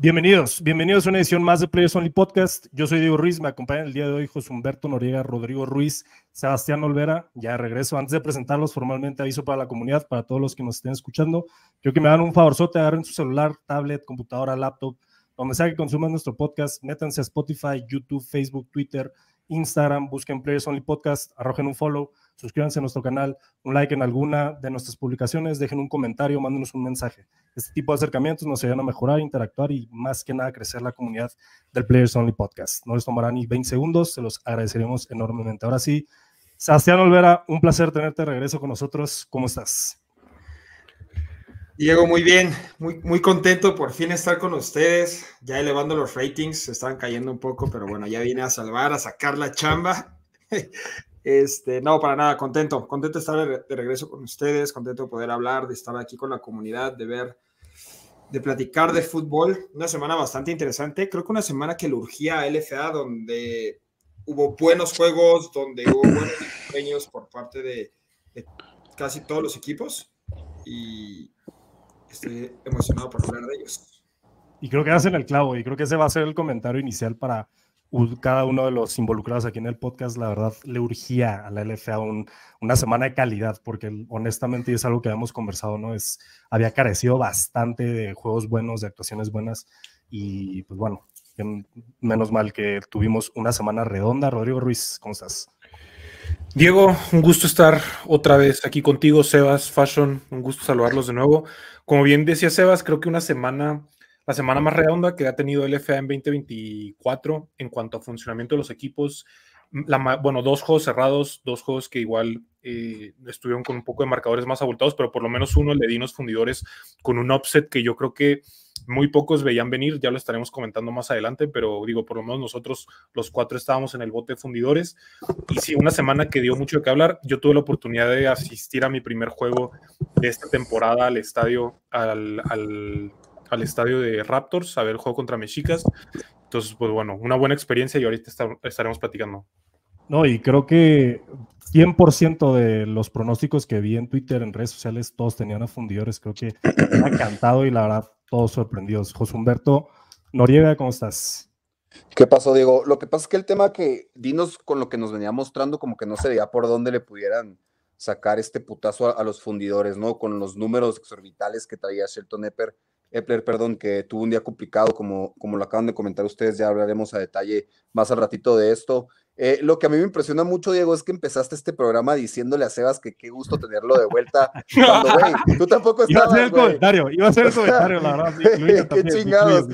Bienvenidos, bienvenidos a una edición más de Players Only Podcast. Yo soy Diego Ruiz, me acompañan el día de hoy José Humberto Noriega, Rodrigo Ruiz, Sebastián Olvera. Ya regreso. Antes de presentarlos formalmente, aviso para la comunidad, para todos los que nos estén escuchando. Quiero que me hagan un favorzote, agarren su celular, tablet, computadora, laptop, donde sea que consuman nuestro podcast. Métanse a Spotify, YouTube, Facebook, Twitter, Instagram, busquen Players Only Podcast, arrojen un follow suscríbanse a nuestro canal, un like en alguna de nuestras publicaciones, dejen un comentario, mándenos un mensaje. Este tipo de acercamientos nos ayudan a mejorar, interactuar y más que nada crecer la comunidad del Players Only Podcast. No les tomará ni 20 segundos, se los agradeceremos enormemente. Ahora sí, Sebastián Olvera, un placer tenerte de regreso con nosotros. ¿Cómo estás? Diego, muy bien, muy, muy contento por fin estar con ustedes, ya elevando los ratings, se estaban cayendo un poco, pero bueno, ya vine a salvar, a sacar la chamba este, no, para nada, contento, contento de estar de regreso con ustedes, contento de poder hablar, de estar aquí con la comunidad, de ver, de platicar de fútbol. Una semana bastante interesante, creo que una semana que le urgía a LFA, donde hubo buenos juegos, donde hubo buenos desempeños por parte de, de casi todos los equipos y estoy emocionado por hablar de ellos. Y creo que hacen el clavo, y creo que ese va a ser el comentario inicial para cada uno de los involucrados aquí en el podcast, la verdad, le urgía a la LFA una semana de calidad, porque honestamente y es algo que habíamos conversado, ¿no? Es, había carecido bastante de juegos buenos, de actuaciones buenas, y pues bueno, menos mal que tuvimos una semana redonda. Rodrigo Ruiz, ¿cómo estás? Diego, un gusto estar otra vez aquí contigo, Sebas, Fashion, un gusto saludarlos de nuevo. Como bien decía Sebas, creo que una semana la semana más redonda que ha tenido el FA en 2024 en cuanto a funcionamiento de los equipos. Mm, bueno, dos juegos cerrados, dos juegos que igual eh, estuvieron con un poco de marcadores más abultados, pero por lo menos uno le di fundidores con un offset que yo creo que muy pocos veían venir, ya lo estaremos comentando más adelante, pero digo, por lo menos nosotros los cuatro estábamos en el bote de fundidores. Y sí, una semana que dio mucho que hablar, yo tuve la oportunidad de asistir a mi primer juego de esta temporada al estadio, al al estadio de Raptors a ver el juego contra Mexicas. Entonces, pues bueno, una buena experiencia y ahorita estaremos platicando. No, y creo que 100% de los pronósticos que vi en Twitter, en redes sociales, todos tenían a fundidores. Creo que me encantado y la verdad, todos sorprendidos. José Humberto Noriega, ¿cómo estás? ¿Qué pasó, Diego? Lo que pasa es que el tema que Dinos con lo que nos venía mostrando, como que no se veía por dónde le pudieran sacar este putazo a, los fundidores, ¿no? Con los números exorbitales que traía Shelton Epper Epler, perdón, que tuvo un día complicado, como, como lo acaban de comentar ustedes, ya hablaremos a detalle más al ratito de esto. Eh, lo que a mí me impresiona mucho, Diego, es que empezaste este programa diciéndole a Sebas que qué gusto tenerlo de vuelta. tú tampoco estabas, Iba a el comentario, iba a ser el comentario, la verdad. qué chingados.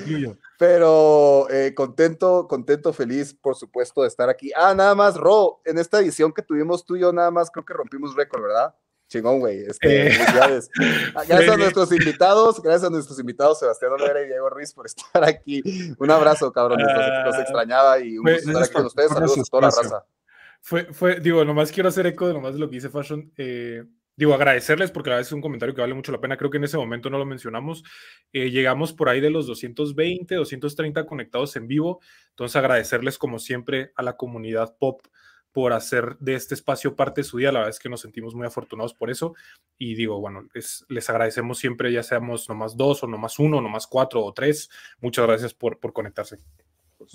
Pero eh, contento, contento, feliz, por supuesto, de estar aquí. Ah, nada más, Ro, en esta edición que tuvimos tú y yo, nada más creo que rompimos récord, ¿verdad? Chingón, güey. Este, eh, Gracias a nuestros invitados, gracias a nuestros invitados, Sebastián Olvera y Diego Ruiz, por estar aquí. Un abrazo, cabrón. nos ah, extrañaba y un gusto estar con ustedes. Saludos a toda la raza. Fue, fue, digo, nomás quiero hacer eco de nomás lo que dice Fashion. Eh, digo, agradecerles porque la verdad es un comentario que vale mucho la pena. Creo que en ese momento no lo mencionamos. Eh, llegamos por ahí de los 220, 230 conectados en vivo. Entonces, agradecerles como siempre a la comunidad pop por hacer de este espacio parte de su día. La verdad es que nos sentimos muy afortunados por eso. Y digo, bueno, les agradecemos siempre, ya seamos nomás dos o nomás uno, nomás cuatro o tres. Muchas gracias por, por conectarse.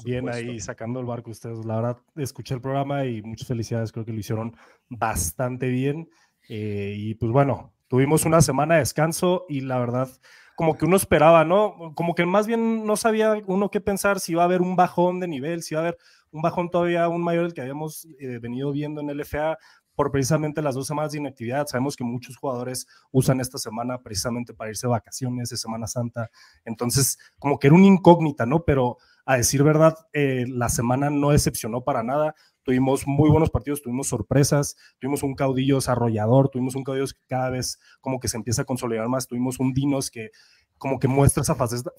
Bien ahí sacando el barco ustedes. La verdad, escuché el programa y muchas felicidades. Creo que lo hicieron bastante bien. Eh, y pues bueno, tuvimos una semana de descanso y la verdad, como que uno esperaba, ¿no? Como que más bien no sabía uno qué pensar, si iba a haber un bajón de nivel, si iba a haber un bajón todavía aún mayor que habíamos eh, venido viendo en el FA por precisamente las dos semanas de inactividad. Sabemos que muchos jugadores usan esta semana precisamente para irse de vacaciones de Semana Santa. Entonces, como que era una incógnita, ¿no? Pero a decir verdad, eh, la semana no decepcionó para nada. Tuvimos muy buenos partidos, tuvimos sorpresas, tuvimos un caudillo desarrollador, tuvimos un caudillo que cada vez como que se empieza a consolidar más, tuvimos un Dinos que como que muestra esa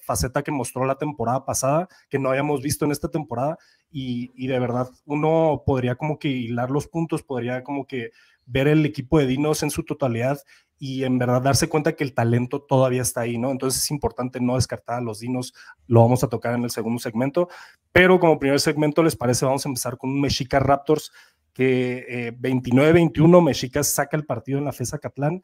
faceta, que mostró la temporada pasada, que no habíamos visto en esta temporada, y, de verdad uno podría como que hilar los puntos, podría como que ver el equipo de Dinos en su totalidad y en verdad darse cuenta que el talento todavía está ahí, ¿no? Entonces es importante no descartar a los Dinos, lo vamos a tocar en el segundo segmento, pero como primer segmento les parece, vamos a empezar con un Mexica Raptors que 29-21 eh, Mexicas saca el partido en la FESA Catlán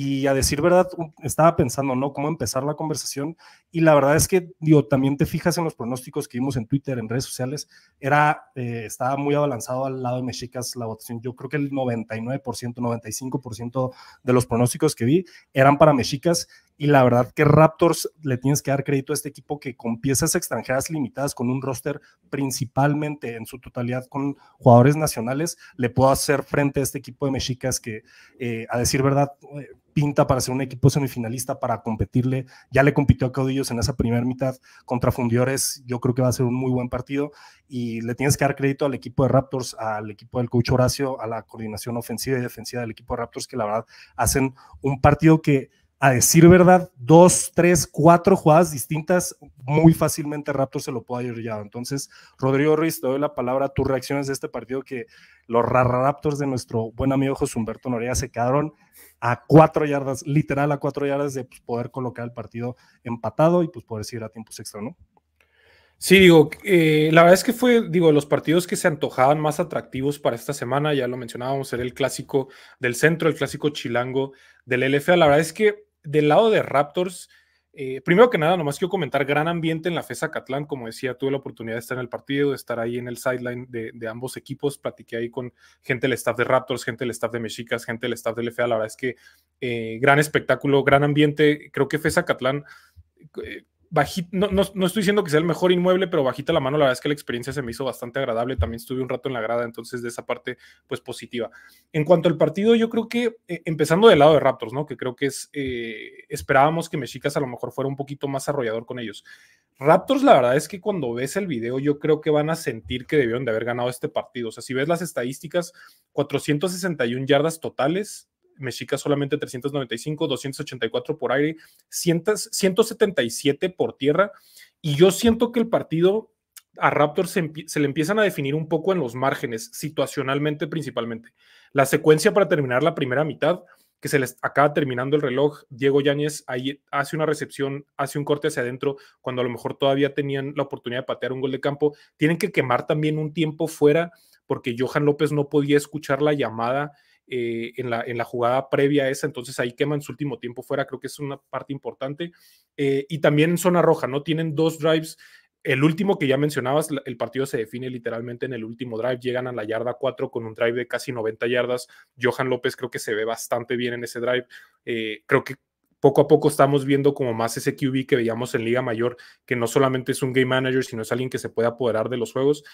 y a decir verdad, estaba pensando, ¿no? Cómo empezar la conversación. Y la verdad es que, digo, también te fijas en los pronósticos que vimos en Twitter, en redes sociales, era, eh, estaba muy abalanzado al lado de Mexicas la votación. Yo creo que el 99%, 95% de los pronósticos que vi eran para Mexicas y la verdad que Raptors le tienes que dar crédito a este equipo que con piezas extranjeras limitadas, con un roster principalmente en su totalidad con jugadores nacionales, le puedo hacer frente a este equipo de mexicas que, eh, a decir verdad, eh, pinta para ser un equipo semifinalista, para competirle. Ya le compitió a Caudillos en esa primera mitad contra Fundidores. Yo creo que va a ser un muy buen partido y le tienes que dar crédito al equipo de Raptors, al equipo del coach Horacio, a la coordinación ofensiva y defensiva del equipo de Raptors, que la verdad hacen un partido que a decir verdad, dos, tres, cuatro jugadas distintas, muy fácilmente Raptors se lo puede haber llevado. Entonces, Rodrigo Ruiz, te doy la palabra tus reacciones de este partido que los Raptors de nuestro buen amigo José Humberto Norea se quedaron a cuatro yardas, literal a cuatro yardas de pues, poder colocar el partido empatado y pues poder seguir a tiempos extra, ¿no? Sí, digo, eh, la verdad es que fue, digo, los partidos que se antojaban más atractivos para esta semana, ya lo mencionábamos, era el clásico del centro, el clásico chilango del LFA. La verdad es que del lado de Raptors, eh, primero que nada, nomás quiero comentar, gran ambiente en la FESA Catlán, como decía, tuve la oportunidad de estar en el partido, de estar ahí en el sideline de, ambos equipos, platiqué ahí con gente del staff de Raptors, gente del staff de Mexicas, gente del staff del LFA, la verdad es que eh, gran espectáculo, gran ambiente, creo que FESA Catlán... Eh, no, estoy diciendo que sea el mejor inmueble, pero bajita la mano, la verdad es que la experiencia se me hizo bastante agradable, también estuve un rato en la grada, entonces de esa parte, pues positiva. En cuanto al partido, yo creo que, eh, empezando del lado de Raptors, ¿no? Que creo que es, eh, esperábamos que Mexicas a lo mejor fuera un poquito más arrollador con ellos. Raptors, la verdad es que cuando ves el video, yo creo que van a sentir que debieron de haber ganado este partido. O sea, si ves las estadísticas, 461 yardas totales, Mexica solamente 395, 284 por aire, 177 por tierra. Y yo siento que el partido a Raptors se, se, le empiezan a definir un poco en los márgenes, situacionalmente principalmente. La secuencia para terminar la primera mitad, que se les acaba terminando el reloj, Diego Yáñez ahí hace una recepción, hace un corte hacia adentro, cuando a lo mejor todavía tenían la oportunidad de patear un gol de campo. Tienen que quemar también un tiempo fuera porque Johan López no podía escuchar la llamada eh, en, la, en la jugada previa a esa, entonces ahí queman su último tiempo fuera, creo que es una parte importante. Eh, y también en zona roja, ¿no? Tienen dos drives el último que ya mencionabas, el partido se define literalmente en el último drive. Llegan a la yarda 4 con un drive de casi 90 yardas. Johan López creo que se ve bastante bien en ese drive. Eh, creo que poco a poco estamos viendo como más ese QB que veíamos en Liga Mayor, que no solamente es un game manager, sino es alguien que se puede apoderar de los juegos.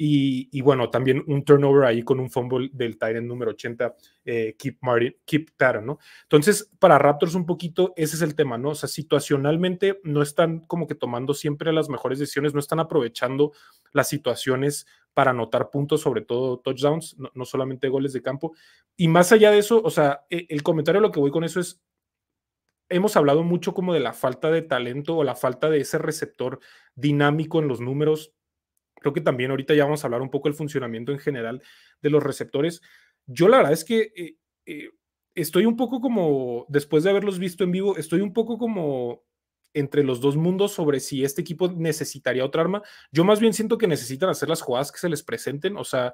Y, bueno, también un turnover ahí con un fumble del Tyrant número 80, eh, Keep, Martin, Keep ¿no? Entonces, para Raptors un poquito, ese es el tema, ¿no? O sea, situacionalmente no están como que tomando siempre las mejores decisiones, no están aprovechando las situaciones para anotar puntos, sobre todo touchdowns, no, no solamente goles de campo. Y más allá de eso, o sea, e, el comentario, lo que voy con eso es, hemos hablado mucho como de la falta de talento o la falta de ese receptor dinámico en los números Creo que también ahorita ya vamos a hablar un poco del funcionamiento en general de los receptores. Yo la verdad es que eh, eh, estoy un poco como, después de haberlos visto en vivo, estoy un poco como entre los dos mundos sobre si este equipo necesitaría otra arma. Yo más bien siento que necesitan hacer las jugadas que se les presenten. O sea,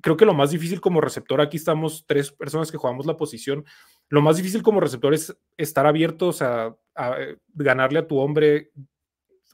creo que lo más difícil como receptor, aquí estamos tres personas que jugamos la posición, lo más difícil como receptor es estar abiertos a, a eh, ganarle a tu hombre,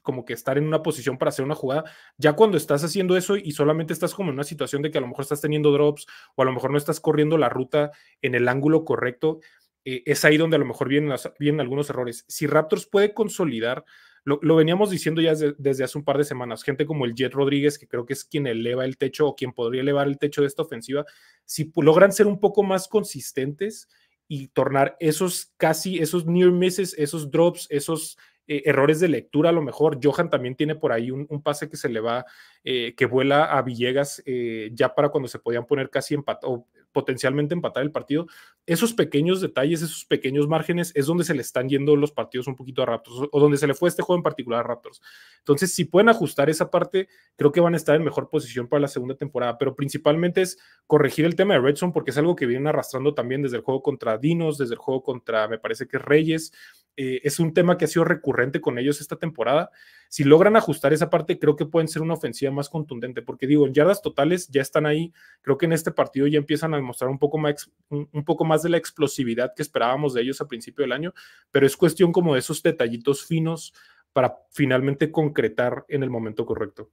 como que estar en una posición para hacer una jugada. Ya cuando estás haciendo eso y solamente estás como en una situación de que a lo mejor estás teniendo drops o a lo mejor no estás corriendo la ruta en el ángulo correcto, eh, es ahí donde a lo mejor vienen, vienen algunos errores. Si Raptors puede consolidar, lo, veníamos diciendo ya desde, desde, hace un par de semanas, gente como el Jet Rodríguez, que creo que es quien eleva el techo o quien podría elevar el techo de esta ofensiva, si logran ser un poco más consistentes y tornar esos casi, esos near misses, esos drops, esos eh, errores de lectura, a lo mejor. Johan también tiene por ahí un, pase que se le va, eh, que vuela a Villegas eh, ya para cuando se podían poner casi empatados, potencialmente empatar el partido. Esos pequeños detalles, esos pequeños márgenes es donde se le están yendo los partidos un poquito a Raptors o donde se le fue este juego en particular a Raptors. Entonces, si pueden ajustar esa parte, creo que van a estar en mejor posición para la segunda temporada, pero principalmente es corregir el tema de Redson porque es algo que vienen arrastrando también desde el juego contra Dinos, desde el juego contra, me parece que Reyes. Eh, es un tema que ha sido recurrente con ellos esta temporada si logran ajustar esa parte, creo que pueden ser una ofensiva más contundente, porque digo, en yardas totales ya están ahí. Creo que en este partido ya empiezan a demostrar un poco más, un poco más de la explosividad que esperábamos de ellos a principio del año, pero es cuestión como de esos detallitos finos para finalmente concretar en el momento correcto.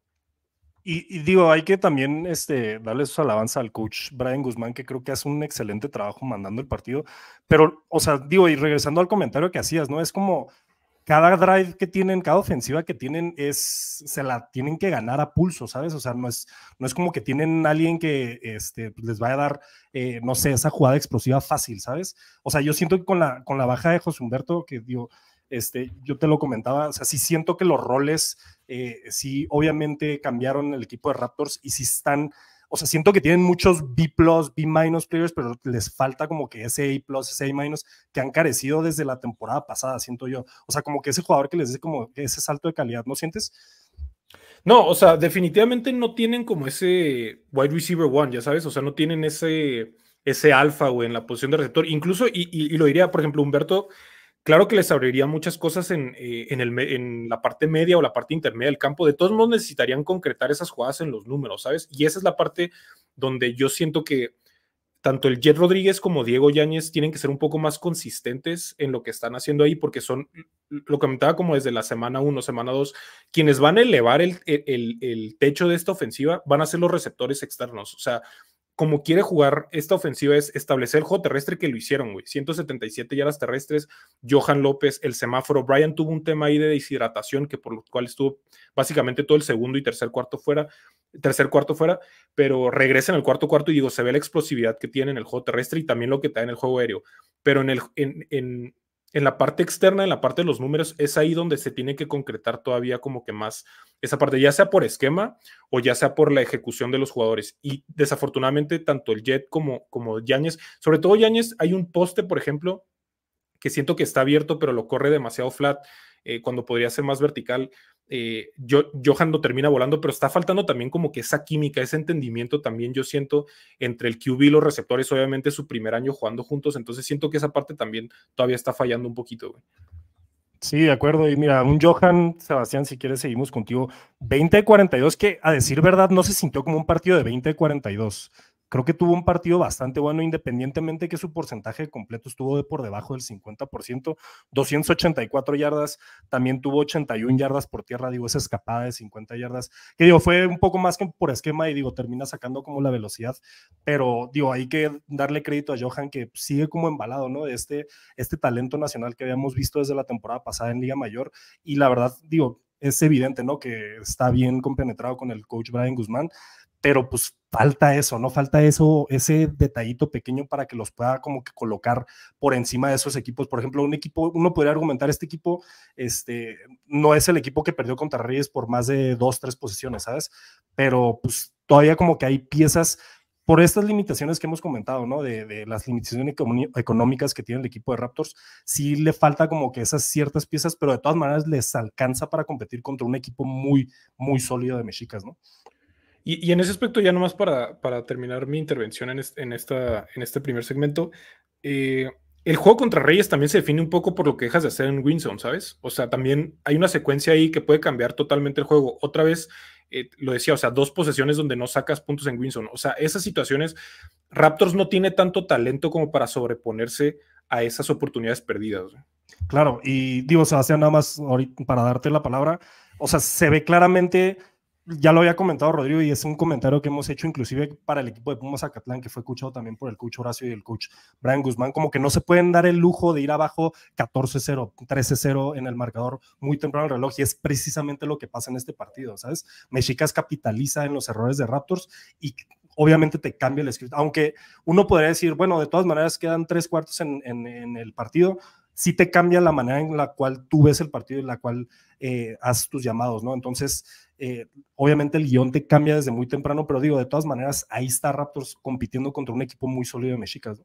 Y, digo, hay que también este, darle su alabanza al coach Brian Guzmán, que creo que hace un excelente trabajo mandando el partido. Pero, o sea, digo, y regresando al comentario que hacías, ¿no? Es como cada drive que tienen, cada ofensiva que tienen, es, se la tienen que ganar a pulso, ¿sabes? O sea, no es, no es como que tienen alguien que este, pues, les vaya a dar, eh, no sé, esa jugada explosiva fácil, ¿sabes? O sea, yo siento que con la, con la baja de José Humberto, que este, yo te lo comentaba, o sea, sí siento que los roles, eh, sí, obviamente cambiaron el equipo de Raptors y sí están o sea, siento que tienen muchos B+, B- players, pero les falta como que ese A+, ese A- que han carecido desde la temporada pasada, siento yo. O sea, como que ese jugador que les dice como ese salto de calidad, ¿no sientes? No, o sea, definitivamente no tienen como ese wide receiver one, ya sabes, o sea, no tienen ese ese alfa, güey, en la posición de receptor. Incluso, y, lo diría, por ejemplo, Humberto Claro que les abriría muchas cosas en, eh, el, en, la parte media o la parte intermedia del campo. De todos modos, necesitarían concretar esas jugadas en los números, ¿sabes? Y esa es la parte donde yo siento que tanto el Jet Rodríguez como Diego Yáñez tienen que ser un poco más consistentes en lo que están haciendo ahí, porque son, lo comentaba como desde la semana 1, semana 2, quienes van a elevar el, el, el, techo de esta ofensiva van a ser los receptores externos. O sea, como quiere jugar esta ofensiva es establecer el juego terrestre que lo hicieron, güey. 177 yardas terrestres, Johan López, el semáforo. Brian tuvo un tema ahí de deshidratación, que por lo cual estuvo básicamente todo el segundo y tercer cuarto fuera, tercer cuarto fuera, pero regresa en el cuarto cuarto y digo, se ve la explosividad que tiene en el juego terrestre y también lo que está en el juego aéreo. Pero en el, en, en, en la parte externa, en la parte de los números, es ahí donde se tiene que concretar todavía como que más esa parte, ya sea por esquema o ya sea por la ejecución de los jugadores. Y desafortunadamente, tanto el Jet como, como Yáñez, sobre todo Yáñez, hay un poste, por ejemplo, que siento que está abierto, pero lo corre demasiado flat, eh, cuando podría ser más vertical. Eh, yo, Johan no termina volando, pero está faltando también como que esa química, ese entendimiento también yo siento entre el QB y los receptores, obviamente su primer año jugando juntos, entonces siento que esa parte también todavía está fallando un poquito, Sí, de acuerdo. Y mira, un Johan, Sebastián, si quieres seguimos contigo. 20 42, que a decir verdad no se sintió como un partido de 20 de 42 creo que tuvo un partido bastante bueno, independientemente que su porcentaje completo estuvo de por debajo del 50%, 284 yardas, también tuvo 81 yardas por tierra, digo, esa escapada de 50 yardas, que digo, fue un poco más que por esquema y digo, termina sacando como la velocidad, pero digo, hay que darle crédito a Johan que sigue como embalado, ¿no? De este, este talento nacional que habíamos visto desde la temporada pasada en Liga Mayor y la verdad, digo, es evidente, ¿no? Que está bien compenetrado con el coach Brian Guzmán, pero pues falta eso, ¿no? Falta eso, ese detallito pequeño para que los pueda como que colocar por encima de esos equipos. Por ejemplo, un equipo, uno podría argumentar, este equipo este, no es el equipo que perdió contra Reyes por más de dos, tres posiciones, ¿sabes? Pero pues todavía como que hay piezas por estas limitaciones que hemos comentado, ¿no? De, de, las limitaciones económicas que tiene el equipo de Raptors, sí le falta como que esas ciertas piezas, pero de todas maneras les alcanza para competir contra un equipo muy, muy sólido de mexicas, ¿no? Y, en ese aspecto, ya nomás para, para terminar mi intervención en, en, esta, en este primer segmento, eh, el juego contra Reyes también se define un poco por lo que dejas de hacer en Winsome, ¿sabes? O sea, también hay una secuencia ahí que puede cambiar totalmente el juego. Otra vez, eh, lo decía, o sea, dos posesiones donde no sacas puntos en Winsome. O sea, esas situaciones, Raptors no tiene tanto talento como para sobreponerse a esas oportunidades perdidas. Claro, y digo, Sebastián, nada más para darte la palabra, o sea, se ve claramente ya lo había comentado Rodrigo y es un comentario que hemos hecho inclusive para el equipo de Pumas Acatlán, que fue escuchado también por el coach Horacio y el coach Brian Guzmán, como que no se pueden dar el lujo de ir abajo 14-0, 13-0 en el marcador muy temprano el reloj y es precisamente lo que pasa en este partido, ¿sabes? Mexicas capitaliza en los errores de Raptors y obviamente te cambia el script, aunque uno podría decir, bueno, de todas maneras quedan tres cuartos en el partido, sí te cambia la manera en la cual tú ves el partido y en la cual eh, haces tus llamados, ¿no? Entonces, eh, obviamente el guión te cambia desde muy temprano, pero digo, de todas maneras, ahí está Raptors compitiendo contra un equipo muy sólido de mexicas,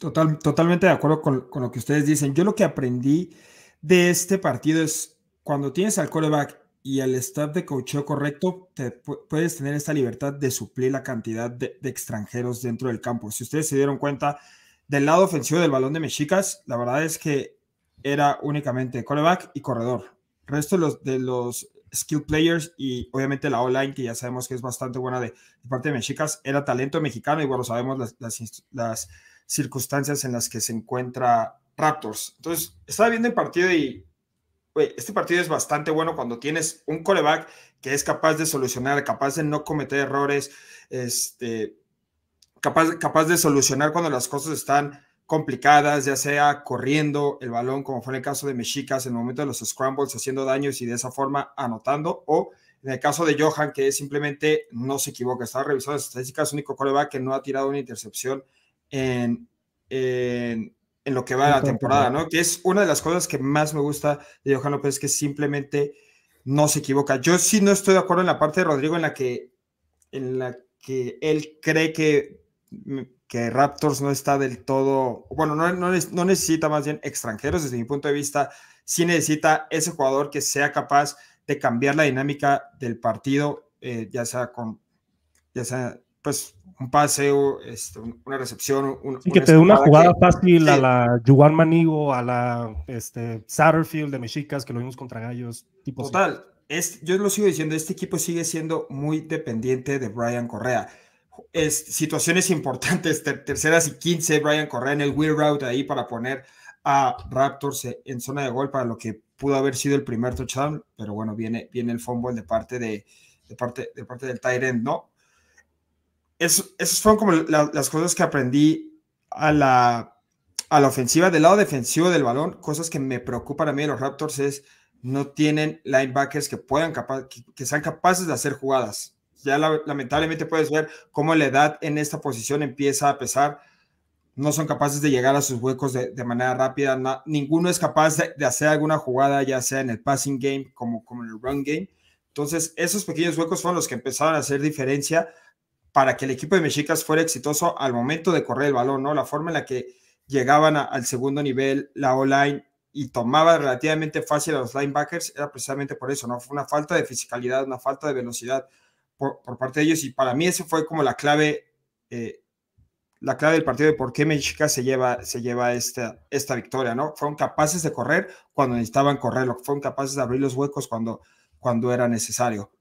Total, totalmente de acuerdo con, lo que ustedes dicen. Yo lo que aprendí de este partido es cuando tienes al coreback y al staff de coacheo correcto, te puedes tener esta libertad de suplir la cantidad de extranjeros dentro del campo. Si ustedes se dieron cuenta, del lado ofensivo del balón de Mexicas, la verdad es que era únicamente coreback y corredor. El resto de los, skill players y obviamente la online, que ya sabemos que es bastante buena de, parte de Mexicas, era talento mexicano y bueno, sabemos las, circunstancias en las que se encuentra Raptors. Entonces, estaba viendo el partido y este partido es bastante bueno cuando tienes un coreback que es capaz de solucionar, capaz de no cometer errores, este, capaz, de solucionar cuando las cosas están complicadas, ya sea corriendo el balón, como fue en el caso de Mexicas, en el momento de los scrambles, haciendo daños y de esa forma anotando, o en el caso de Johan, que simplemente no se equivoca. Estaba revisando las estadísticas, único coreback que no ha tirado una intercepción en, en, lo que va a la temporada, ¿no? Que es una de las cosas que más me gusta de Johan López, que simplemente no se equivoca. Yo sí no estoy de acuerdo en la parte de Rodrigo en la que, en la que él cree que que Raptors no está del todo, bueno, no, no, necesita más bien extranjeros desde mi punto de vista, si necesita ese jugador que sea capaz de cambiar la dinámica del partido, eh, ya sea con, ya sea, pues, un paseo, este, una recepción. Un, que te dé una jugada fácil a la Juan Manigo, a la este, Satterfield de Mexicas, que lo vimos contra Gallos. Tipo Total, es, yo lo sigo diciendo, este equipo sigue siendo muy dependiente de Brian Correa es, situaciones importantes, terceras y 15, Brian Correa en el wheel route ahí para poner a Raptors e-, en zona de gol para lo que pudo haber sido el primer touchdown, pero bueno, viene, viene el fumble de parte, de, de parte, de parte del tight ¿no? Es, esas fueron como las cosas que aprendí a la, a la ofensiva. Del lado defensivo del balón, cosas que me preocupan a mí de los Raptors es no tienen linebackers que puedan que sean capaces de hacer jugadas ya lamentablemente puedes ver cómo la edad en esta posición empieza a pesar. No son capaces de llegar a sus huecos de, manera rápida. ninguno es capaz de, hacer alguna jugada, ya sea en el passing game como, como en el run game. Entonces, esos pequeños huecos fueron los que empezaron a hacer diferencia para que el equipo de Mexicas fuera exitoso al momento de correr el balón, ¿no? La forma en la que llegaban al segundo nivel, la online y tomaba relativamente fácil a los linebackers era precisamente por eso, ¿no? Fue una falta de fisicalidad, una falta de velocidad, por, parte de ellos y para mí eso fue como la clave, eh, la clave del partido de por qué Mexicas se lleva, se lleva esta, esta victoria, ¿no? Fueron capaces de correr cuando necesitaban correr fueron capaces de abrir los huecos cuando, cuando era necesario.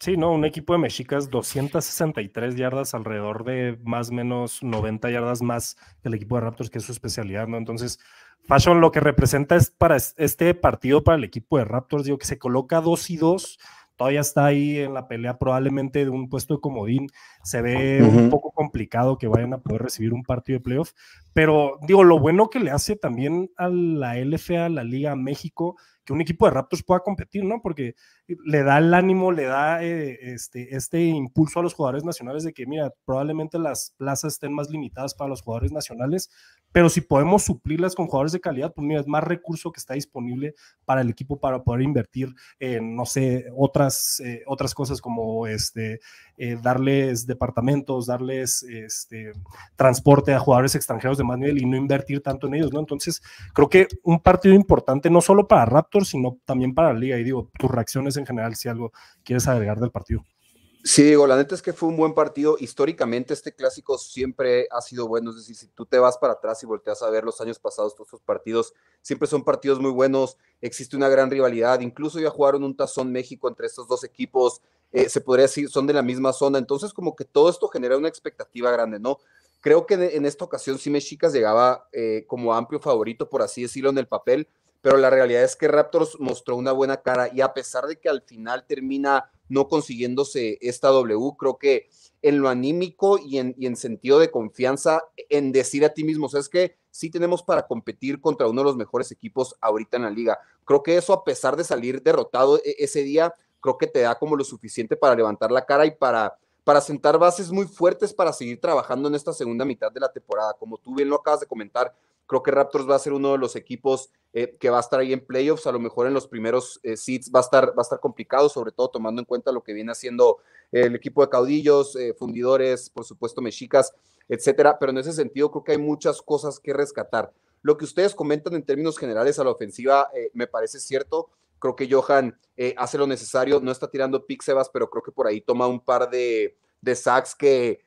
Sí, no, un equipo de mexicas 263 yardas alrededor de más o menos 90 yardas más que el equipo de Raptors, que es su especialidad, ¿no? Entonces, Fashion lo que representa es para este partido para el equipo de Raptors, digo que se coloca 2 y 2 todavía está ahí en la pelea probablemente de un puesto de comodín. Se ve un poco complicado que vayan a poder recibir un partido de playoff, pero digo, lo bueno que le hace también a la LFA, a la Liga México, que un equipo de Raptors pueda competir, ¿no? Porque le da el ánimo, le da eh, este, este impulso a los jugadores nacionales de que, mira, probablemente las plazas estén más limitadas para los jugadores nacionales, pero si podemos suplirlas con jugadores de calidad, pues mira, es más recurso que está disponible para el equipo para poder invertir en, no sé, otras, eh, otras cosas como este, eh, darles departamentos, darles este, transporte a jugadores extranjeros de más nivel y no invertir tanto en ellos, ¿no? Entonces, creo que un partido importante no solo para Raptors, sino también para la liga. Y digo, tus reacciones en general, si algo quieres agregar del partido. Sí, digo, la neta es que fue un buen partido. Históricamente este clásico siempre ha sido bueno. Es decir, si tú te vas para atrás y volteas a ver los años pasados, todos estos partidos, siempre son partidos muy buenos. Existe una gran rivalidad. Incluso ya jugaron un tazón México entre estos dos equipos. Eh, se podría decir, son de la misma zona. Entonces, como que todo esto genera una expectativa grande, ¿no? Creo que en esta ocasión sí Mexicas llegaba eh, como amplio favorito, por así decirlo, en el papel. Pero la realidad es que Raptors mostró una buena cara y a pesar de que al final termina no consiguiéndose esta W. Creo que en lo anímico y en, sentido de confianza, en decir a ti mismo, es que sí tenemos para competir contra uno de los mejores equipos ahorita en la liga. Creo que eso, a pesar de salir derrotado e, ese día, creo que te da como lo suficiente para levantar la cara y para, para sentar bases muy fuertes para seguir trabajando en esta segunda mitad de la temporada. Como tú bien lo acabas de comentar, Creo que Raptors va a ser uno de los equipos eh, que va a estar ahí en playoffs. A lo mejor en los primeros eh, va a, estar, va a estar complicado, sobre todo tomando en cuenta lo que viene haciendo el equipo de caudillos, eh, fundidores, por supuesto, mexicas, etcétera. Pero en ese sentido, creo que hay muchas cosas que rescatar. Lo que ustedes comentan en términos generales a la ofensiva eh, me parece cierto. Creo que Johan hace lo necesario, no está tirando pick, pero creo que por ahí toma un par de, de sacks que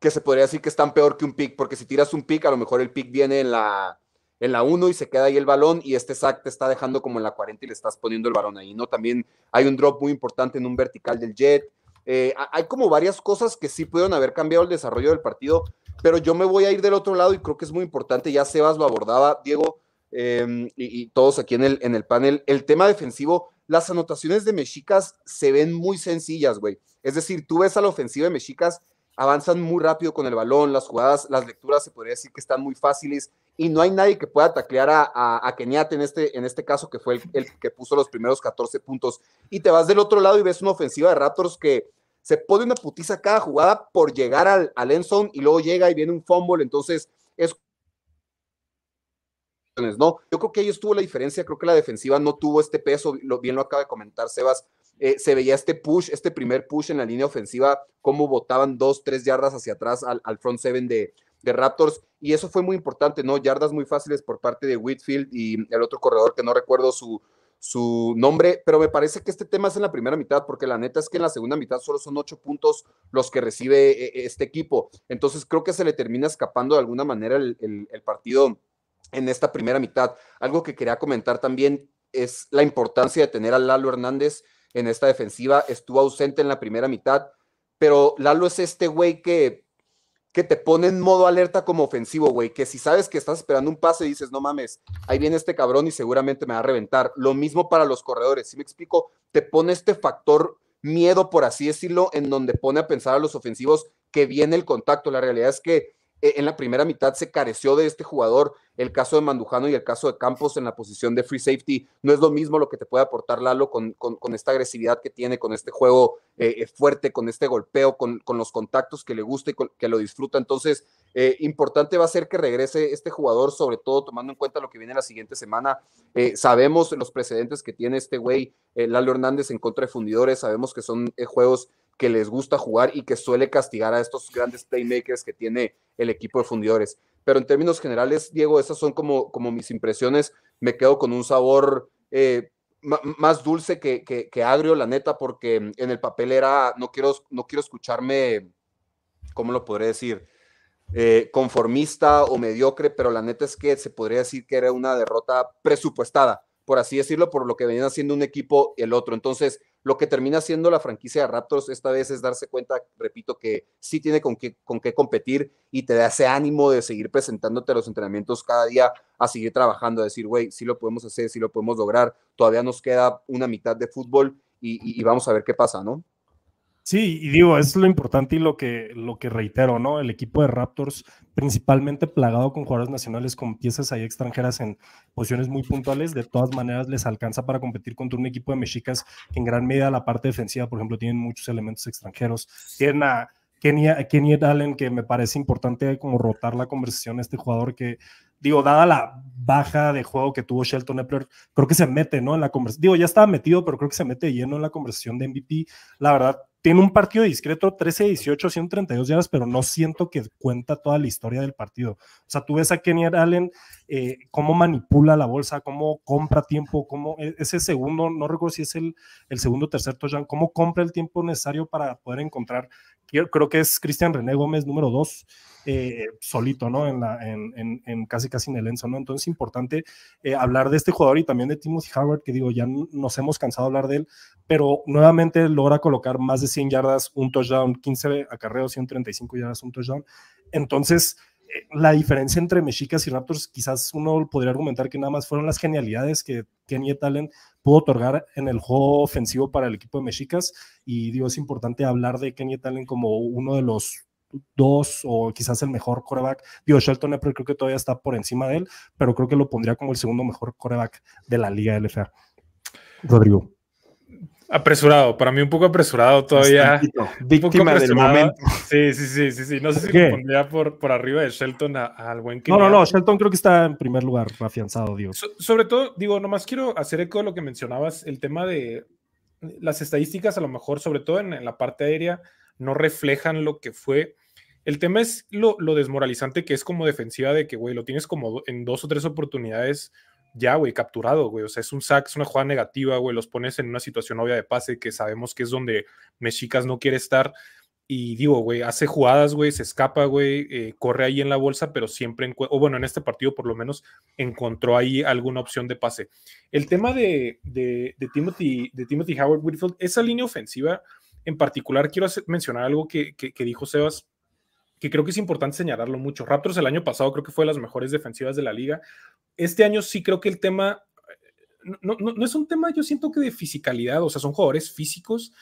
que se podría decir que están peor que un pick, porque si tiras un pick, a lo mejor el pick viene en la en la 1 y se queda ahí el balón y este sack te está dejando como en la 40 y le estás poniendo el balón ahí, ¿no? También hay un drop muy importante en un vertical del jet. Eh, hay como varias cosas que sí pudieron haber cambiado el desarrollo del partido, pero yo me voy a ir del otro lado y creo que es muy importante, ya Sebas lo abordaba, Diego em, y, todos aquí en el, en el panel, el tema defensivo, las anotaciones de Mexicas se ven muy sencillas, güey. Es decir, tú ves a la ofensiva de Mexicas avanzan muy rápido con el balón, las jugadas, las lecturas se podría decir que están muy fáciles y no hay nadie que pueda taclear a, a, en este, en este caso que fue el, que puso los primeros 14 puntos. Y te vas del otro lado y ves una ofensiva de Raptors que se pone una putiza cada jugada por llegar al, al y luego llega y viene un fumble, entonces es... ¿no? Yo creo que ahí estuvo la diferencia, creo que la defensiva no tuvo este peso, lo, bien lo acaba de comentar Sebas, eh, se veía este push, este primer push en la línea ofensiva, cómo botaban dos, tres yardas hacia atrás al, front seven de, Raptors. Y eso fue muy importante, ¿no? Yardas muy fáciles por parte de Whitfield y el otro corredor que no recuerdo su, su nombre, pero me parece que este tema es en la primera mitad, porque la neta es que en la segunda mitad solo son ocho puntos los que recibe eh, eh, este equipo. Entonces creo que se le termina escapando de alguna manera el, el partido en esta primera mitad. Algo que quería comentar también es la importancia de tener a Lalo Hernández en esta defensiva, estuvo ausente en la primera mitad, pero Lalo es este güey que, que te pone en modo alerta como ofensivo, güey, que si sabes que estás esperando un pase y dices, no mames, ahí viene este cabrón y seguramente me va a reventar. Lo mismo para los corredores, si me explico, te pone este factor miedo, por así decirlo, en donde pone a pensar a los ofensivos que viene el contacto. La realidad es que eh, en la primera mitad se careció de este jugador. El caso de Mandujano y el caso de Campos en la posición de free safety no es lo mismo lo que te puede aportar Lalo con, con, esta agresividad que tiene, con este juego eh, eh, fuerte, con este golpeo, con, con, los contactos que le gusta y que lo disfruta. Entonces, importante va a ser que regrese este jugador, sobre todo tomando en cuenta lo que viene la siguiente semana. sabemos los precedentes que tiene este güey, Lalo Hernández en contra de fundidores, sabemos que son juegos que les gusta jugar y que suele castigar a estos grandes playmakers que tiene el equipo de fundidores. Pero en términos generales, Diego, esas son como, como mis impresiones. Me quedo con un sabor eh, más dulce que, que, agrio, la neta, porque en el papel era, no quiero, no quiero escucharme, ¿cómo lo podré decir? Eh, conformista o mediocre, pero la neta es que se podría decir que era una derrota presupuestada, por así decirlo, por lo que venían haciendo un equipo y el otro. Entonces, lo que termina haciendo la franquicia de Raptors esta vez es darse cuenta, repito, que sí tiene con qué, con qué competir y te da ese ánimo de seguir presentándote a los entrenamientos cada día, a seguir trabajando, a decir, güey, sí lo podemos hacer, sí lo podemos lograr, todavía nos queda una mitad de fútbol y vamos a ver qué pasa, ¿no? Sí, y digo, es lo importante y lo que, lo que reitero, ¿no? El equipo de Raptors, principalmente plagado con jugadores nacionales, con piezas ahí extranjeras en posiciones muy puntuales, de todas maneras les alcanza para competir contra un equipo de mexicas en gran medida la parte defensiva, por ejemplo, tienen muchos elementos extranjeros. Tienen a Kenny Allen, que me parece importante como rotar la conversación a este jugador que digo, dada la baja de juego que tuvo Shelton Epler, creo que se mete, ¿no? En la conversación. Digo, ya estaba metido, pero creo que se mete lleno en la conversación de MVP. La verdad, tiene un partido discreto, 13-18, 132 yardas, pero no siento que cuenta toda la historia del partido. O sea, tú ves a Kenny Allen, eh, cómo manipula la bolsa, cómo compra tiempo, cómo e, ese segundo, no recuerdo si es el, el segundo o tercer touchdown, cómo compra el tiempo necesario para poder encontrar, creo que es Cristian René Gómez, número dos, eh, solito, ¿no? En, la, en, casi casi en el Enzo, ¿no? Entonces es importante eh, hablar de este jugador y también de Timothy Howard, que digo, ya nos hemos cansado de hablar de él, pero nuevamente logra colocar más de 100 yardas, un touchdown, 15 acarreos, 135 yardas, un touchdown. Entonces, eh, la diferencia entre Mexicas y Raptors, quizás uno podría argumentar que nada más fueron las genialidades que Kenny Talent pudo otorgar en el juego ofensivo para el equipo de Mexicas. Y digo, es importante hablar de Kenny Talent como uno de los dos o quizás el mejor coreback. Digo, Shelton pero creo que todavía está por encima de él, pero creo que lo pondría como el segundo mejor coreback de la liga LFA. Rodrigo. Apresurado, para mí un poco apresurado todavía. Víctima del momento. Sí, sí, sí, sí, sí. No sé si lo pondría por, arriba de Shelton al buen No, no, no, Shelton creo que está en primer lugar afianzado, digo. sobre todo, digo, nomás quiero hacer eco de lo que mencionabas, el tema de las estadísticas, a lo mejor, sobre todo en, la parte aérea, no reflejan lo que fue el tema es lo, desmoralizante que es como defensiva de que, güey, lo tienes como en dos o tres oportunidades ya, güey, capturado, güey. O sea, es un sack, es una jugada negativa, güey. Los pones en una situación obvia de pase que sabemos que es donde Mexicas no quiere estar. Y digo, güey, hace jugadas, güey, se escapa, güey, eh, corre ahí en la bolsa, pero siempre, o bueno, en este partido por lo menos encontró ahí alguna opción de pase. El tema de, Timothy, de Timothy Howard Whitfield, esa línea ofensiva en particular, quiero mencionar algo que dijo Sebas que creo que es importante señalarlo mucho. Raptors el año pasado creo que fue de las mejores defensivas de la liga. Este año sí creo que el tema, eh, no, es un tema, yo siento que de fisicalidad, o sea, son jugadores físicos,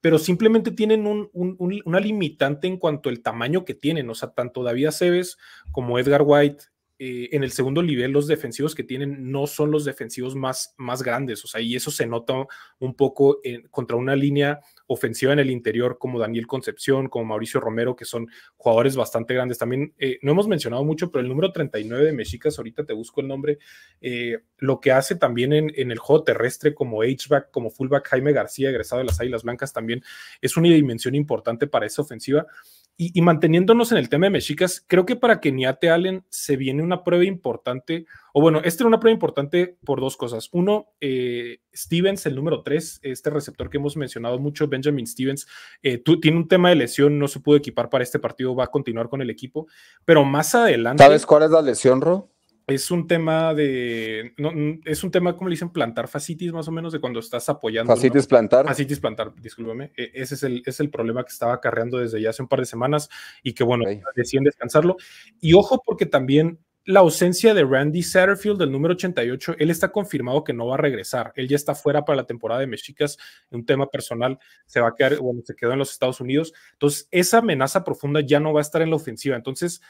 pero simplemente tienen una limitante en cuanto al tamaño que tienen. O sea, tanto David Aceves como Edgar White, eh, en el segundo nivel los defensivos que tienen no son los defensivos más, más grandes, o sea, y eso se nota un poco contra una línea ofensiva en el interior como Daniel Concepción, como Mauricio Romero, que son jugadores bastante grandes. También eh, no hemos mencionado mucho, pero el número 39 de Mexicas, ahorita te busco el nombre, eh, lo que hace también en, en, el juego terrestre como H-back, como fullback Jaime García, egresado de las Águilas Blancas, también es una dimensión importante para esa ofensiva. Y, manteniéndonos en el tema de mexicas, creo que para Niate Allen se viene una prueba importante, o bueno, esta era una prueba importante por dos cosas. Uno, eh, Stevens, el número tres, este receptor que hemos mencionado mucho, Benjamin Stevens, eh, tiene un tema de lesión, no se pudo equipar para este partido, va a continuar con el equipo, pero más adelante. ¿Sabes cuál es la lesión, Ro? es un tema de. es un tema, como le dicen, plantar facitis, más o menos, de cuando estás apoyando. Facitis plantar. Facitis plantar, discúlpeme. E, ese es el, es el problema que estaba acarreando desde ya hace un par de semanas y que, bueno, deciden descansarlo. Y ojo, porque también la ausencia de Randy Satterfield, del número 88, él está confirmado que no va a regresar. Él ya está fuera para la temporada de Mexicas, un tema personal, se va a quedar, bueno, se quedó en los Estados Unidos. Entonces, esa amenaza profunda ya no va a estar en la ofensiva. Entonces,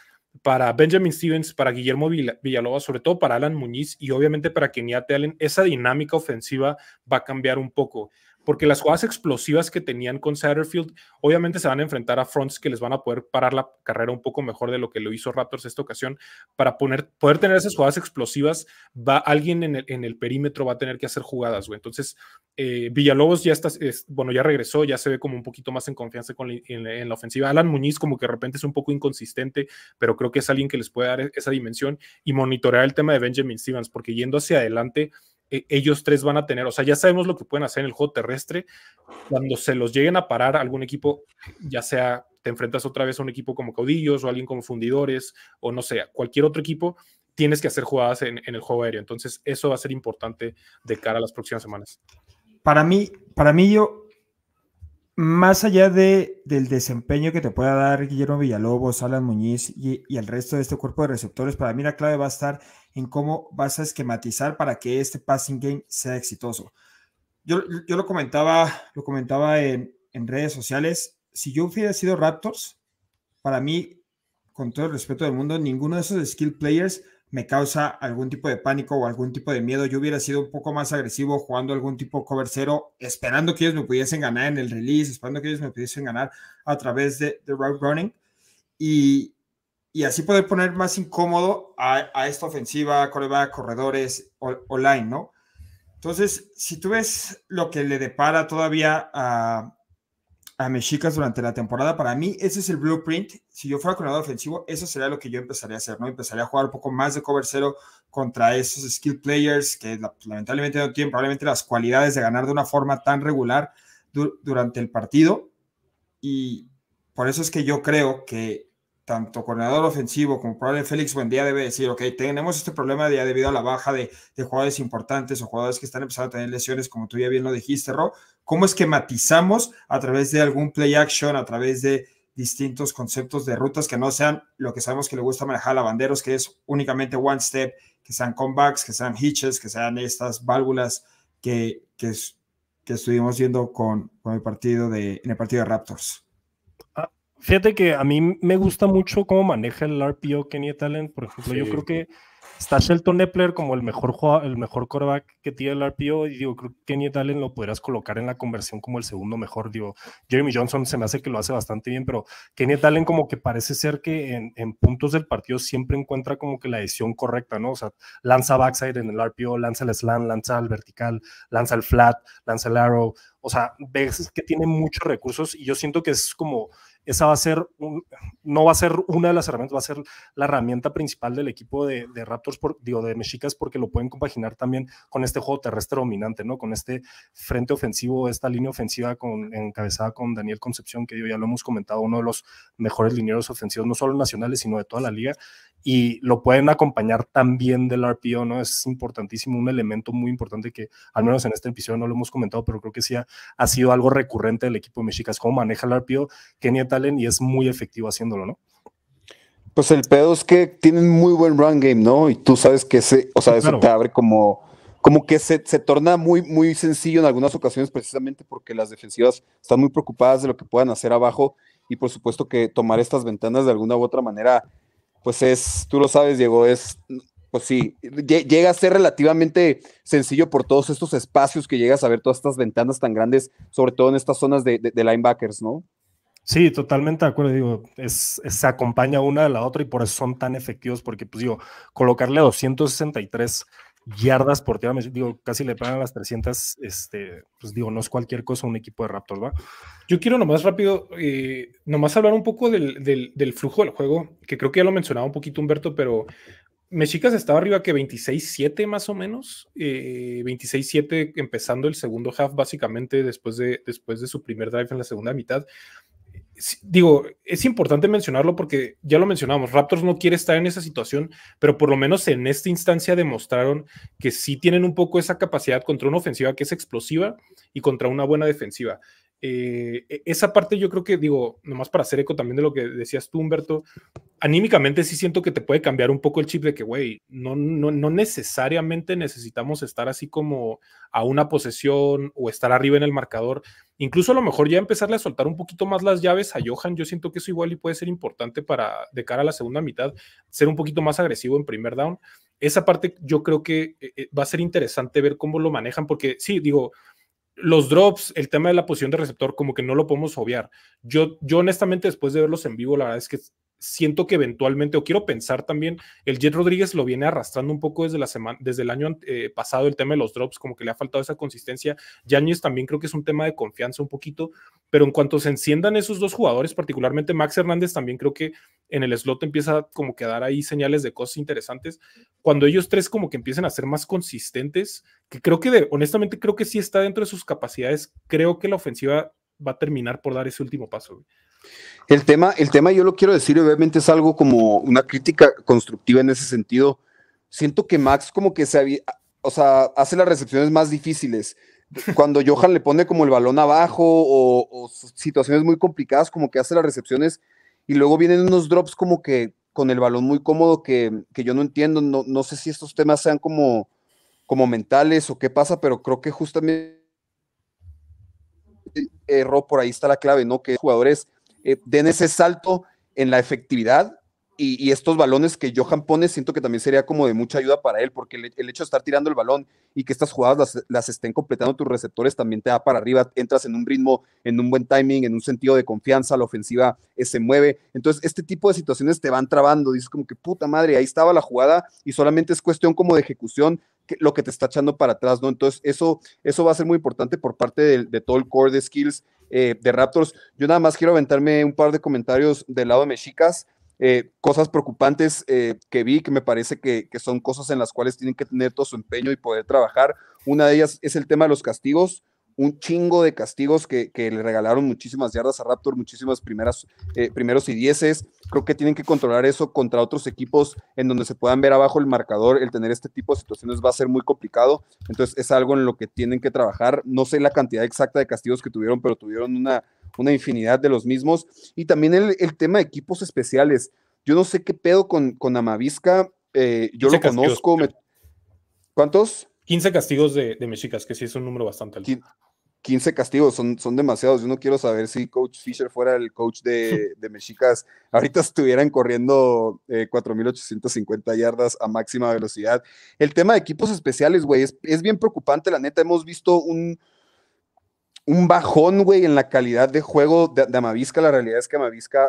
para Benjamin Stevens, para Guillermo Villalobos, sobre todo para Alan Muñiz y obviamente para Kenia Allen, esa dinámica ofensiva va a cambiar un poco porque las jugadas explosivas que tenían con Satterfield, obviamente se van a enfrentar a fronts que les van a poder parar la carrera un poco mejor de lo que lo hizo Raptors esta ocasión. Para poder tener esas jugadas explosivas, va alguien en el, perímetro va a tener que hacer jugadas, güey. Entonces, eh, Villalobos ya está, es, bueno, ya regresó, ya se ve como un poquito más en confianza en, la, en, la ofensiva. Alan Muñiz como que de repente es un poco inconsistente, pero creo que es alguien que les puede dar esa dimensión y monitorear el tema de Benjamin Stevens, porque yendo hacia adelante, e, ellos tres van a tener, o sea, ya sabemos lo que pueden hacer en el juego terrestre. Cuando se los lleguen a parar algún equipo, ya sea te enfrentas otra vez a un equipo como Caudillos o alguien como Fundidores o no sé, cualquier otro equipo, tienes que hacer jugadas en, el juego aéreo. Entonces, eso va a ser importante de cara a las próximas semanas. Para mí, para mí yo, más allá de, del desempeño que te pueda dar Guillermo Villalobos, Alan Muñiz y, y el resto de este cuerpo de receptores, para mí la clave va a estar en cómo vas a esquematizar para que este passing game sea exitoso. Yo, lo comentaba, lo comentaba en, redes sociales. Si yo hubiera sido Raptors, para mí, con todo el respeto del mundo, ninguno de esos skill players me causa algún tipo de pánico o algún tipo de miedo. Yo hubiera sido un poco más agresivo jugando algún tipo cover cero, esperando que ellos me pudiesen ganar en el release, esperando que ellos me pudiesen ganar a través de, the route running. Y, y así poder poner más incómodo a, a esta ofensiva, coreback, corredores, online, ¿no? Entonces, si tú ves lo que le depara todavía a, a Mexicas durante la temporada, para mí ese es el blueprint. Si yo fuera corredor ofensivo, eso sería lo que yo empezaría a hacer, ¿no? Empezaría a jugar un poco más de cover cero contra esos skill players que lamentablemente no tienen probablemente las cualidades de ganar de una forma tan regular durante el partido. Y por eso es que yo creo que tanto coordinador ofensivo como probablemente Félix Buendía debe decir, ok, tenemos este problema ya debido a la baja de, jugadores importantes o jugadores que están empezando a tener lesiones, como tú ya bien lo dijiste, Ro, ¿cómo esquematizamos a través de algún play action, a través de distintos conceptos de rutas que no sean lo que sabemos que le gusta manejar a Banderos, que es únicamente one step, que sean comebacks, que sean hitches, que sean estas válvulas que, estuvimos viendo con, el partido de, en el partido de Raptors? Fíjate que a mí me gusta mucho cómo maneja el RPO Kenny Talent. Por ejemplo, yo creo que está Shelton Epler como el mejor el mejor quarterback que tiene el RPO. Y digo, creo que Kenny lo podrías colocar en la conversión como el segundo mejor. Digo, Jeremy Johnson se me hace que lo hace bastante bien, pero Kenny Talent como que parece ser que en, en, puntos del partido siempre encuentra como que la decisión correcta, ¿no? O sea, lanza backside en el RPO, lanza el slam, lanza el vertical, lanza el flat, lanza el arrow. O sea, ves que tiene muchos recursos y yo siento que es como esa va a ser, no va a ser una de las herramientas, va a ser la herramienta principal del equipo de, Raptors, por, digo, de Mexicas, porque lo pueden compaginar también con este juego terrestre dominante, ¿no? Con este frente ofensivo, esta línea ofensiva con, encabezada con Daniel Concepción, que yo ya lo hemos comentado, uno de los mejores lineeros ofensivos, no solo nacionales, sino de toda la liga, y lo pueden acompañar también del RPO, ¿no? Es importantísimo, un elemento muy importante que, al menos en este episodio no lo hemos comentado, pero creo que sí ha, sido algo recurrente del equipo de Mexicas, cómo maneja el RPO, qué nieta y es muy efectivo haciéndolo, ¿no? Pues el pedo es que tienen muy buen run game, ¿no? Y tú sabes que ese, o sea, eso te abre como, como que se, se, torna muy, muy sencillo en algunas ocasiones precisamente porque las defensivas están muy preocupadas de lo que puedan hacer abajo y por supuesto que tomar estas ventanas de alguna u otra manera, pues es, tú lo sabes, Diego, es, pues sí, llega a ser relativamente sencillo por todos estos espacios que llegas a ver, todas estas ventanas tan grandes, sobre todo en estas zonas de linebackers, ¿no? Sí, totalmente de acuerdo. Digo, es, se acompaña una de la otra y por eso son tan efectivos, porque, pues digo, colocarle a 263 yardas por tierra, digo, casi le pagan las 300, este, pues digo, no es cualquier cosa un equipo de Raptors, ¿va? Yo quiero nomás rápido, eh, nomás hablar un poco del, del, flujo del juego, que creo que ya lo mencionaba un poquito Humberto, pero Mexicas estaba arriba que 26-7 más o menos, eh, 26-7 empezando el segundo half básicamente después de, después de su primer drive en la segunda mitad digo, es importante mencionarlo porque ya lo mencionamos, Raptors no quiere estar en esa situación, pero por lo menos en esta instancia demostraron que sí tienen un poco esa capacidad contra una ofensiva que es explosiva y contra una buena defensiva. Eh, e, esa parte yo creo que, digo, nomás para hacer eco también de lo que decías tú, Humberto, anímicamente sí siento que te puede cambiar un poco el chip de que, güey, no, no, necesariamente necesitamos estar así como a una posesión o estar arriba en el marcador. Incluso a lo mejor ya empezarle a soltar un poquito más las llaves a Johan, yo siento que eso igual y puede ser importante para, de cara a la segunda mitad, ser un poquito más agresivo en primer down. Esa parte yo creo que eh, eh, va a ser interesante ver cómo lo manejan, porque sí, digo, los drops, el tema de la posición de receptor, como que no lo podemos obviar. Yo, yo honestamente, después de verlos en vivo, la verdad es que siento que eventualmente, o quiero pensar también, el Jet Rodríguez lo viene arrastrando un poco desde la semana, desde el año eh, pasado, el tema de los drops, como que le ha faltado esa consistencia. Yáñez también creo que es un tema de confianza un poquito, pero en cuanto se enciendan esos dos jugadores, particularmente Max Hernández, también creo que en el slot empieza como que a dar ahí señales de cosas interesantes. Cuando ellos tres como que empiecen a ser más consistentes, que creo que honestamente creo que sí está dentro de sus capacidades, creo que la ofensiva va a terminar por dar ese último paso. El tema, el tema yo lo quiero decir, obviamente es algo como una crítica constructiva en ese sentido. Siento que Max como que se o sea, hace las recepciones más difíciles. Cuando Johan le pone como el balón abajo o, situaciones muy complicadas, como que hace las recepciones y luego vienen unos drops como que con el balón muy cómodo que, yo no entiendo. No, sé si estos temas sean como, como mentales o qué pasa, pero creo que justamente erró, por ahí está la clave, ¿no? Que jugadores eh, den ese salto en la efectividad y, estos balones que Johan pone, siento que también sería como de mucha ayuda para él, porque el, hecho de estar tirando el balón y que estas jugadas las, estén completando tus receptores también te da para arriba, entras en un ritmo, en un buen timing, en un sentido de confianza, la ofensiva eh, se mueve. Entonces, este tipo de situaciones te van trabando, dices como que puta madre, ahí estaba la jugada y solamente es cuestión como de ejecución lo que te está echando para atrás, ¿no? Entonces, eso, eso va a ser muy importante por parte de, de todo el core de skills eh, de Raptors. Yo nada más quiero aventarme un par de comentarios del lado de Mexicas. Eh, cosas preocupantes eh, que vi, que me parece que, que, son cosas en las cuales tienen que tener todo su empeño y poder trabajar. Una de ellas es el tema de los castigos un chingo de castigos que, le regalaron muchísimas yardas a Raptor, muchísimas primeras, eh, primeros y dieces. Creo que tienen que controlar eso contra otros equipos en donde se puedan ver abajo el marcador. El tener este tipo de situaciones va a ser muy complicado. Entonces es algo en lo que tienen que trabajar. No sé la cantidad exacta de castigos que tuvieron, pero tuvieron una, una infinidad de los mismos. Y también el, tema de equipos especiales. Yo no sé qué pedo con, con Amavisca. Eh, yo lo conozco. ¿Cuántos? 15 castigos de, de Mexicas, que sí es un número bastante alto. 15 castigos, son, son demasiados. Yo no quiero saber si Coach Fisher fuera el coach de, Mexicas. Ahorita estuvieran corriendo 4.850 eh, yardas a máxima velocidad. El tema de equipos especiales, güey, es, bien preocupante, la neta. Hemos visto un, un bajón, güey, en la calidad de juego de, de, Amavisca. La realidad es que Amavisca,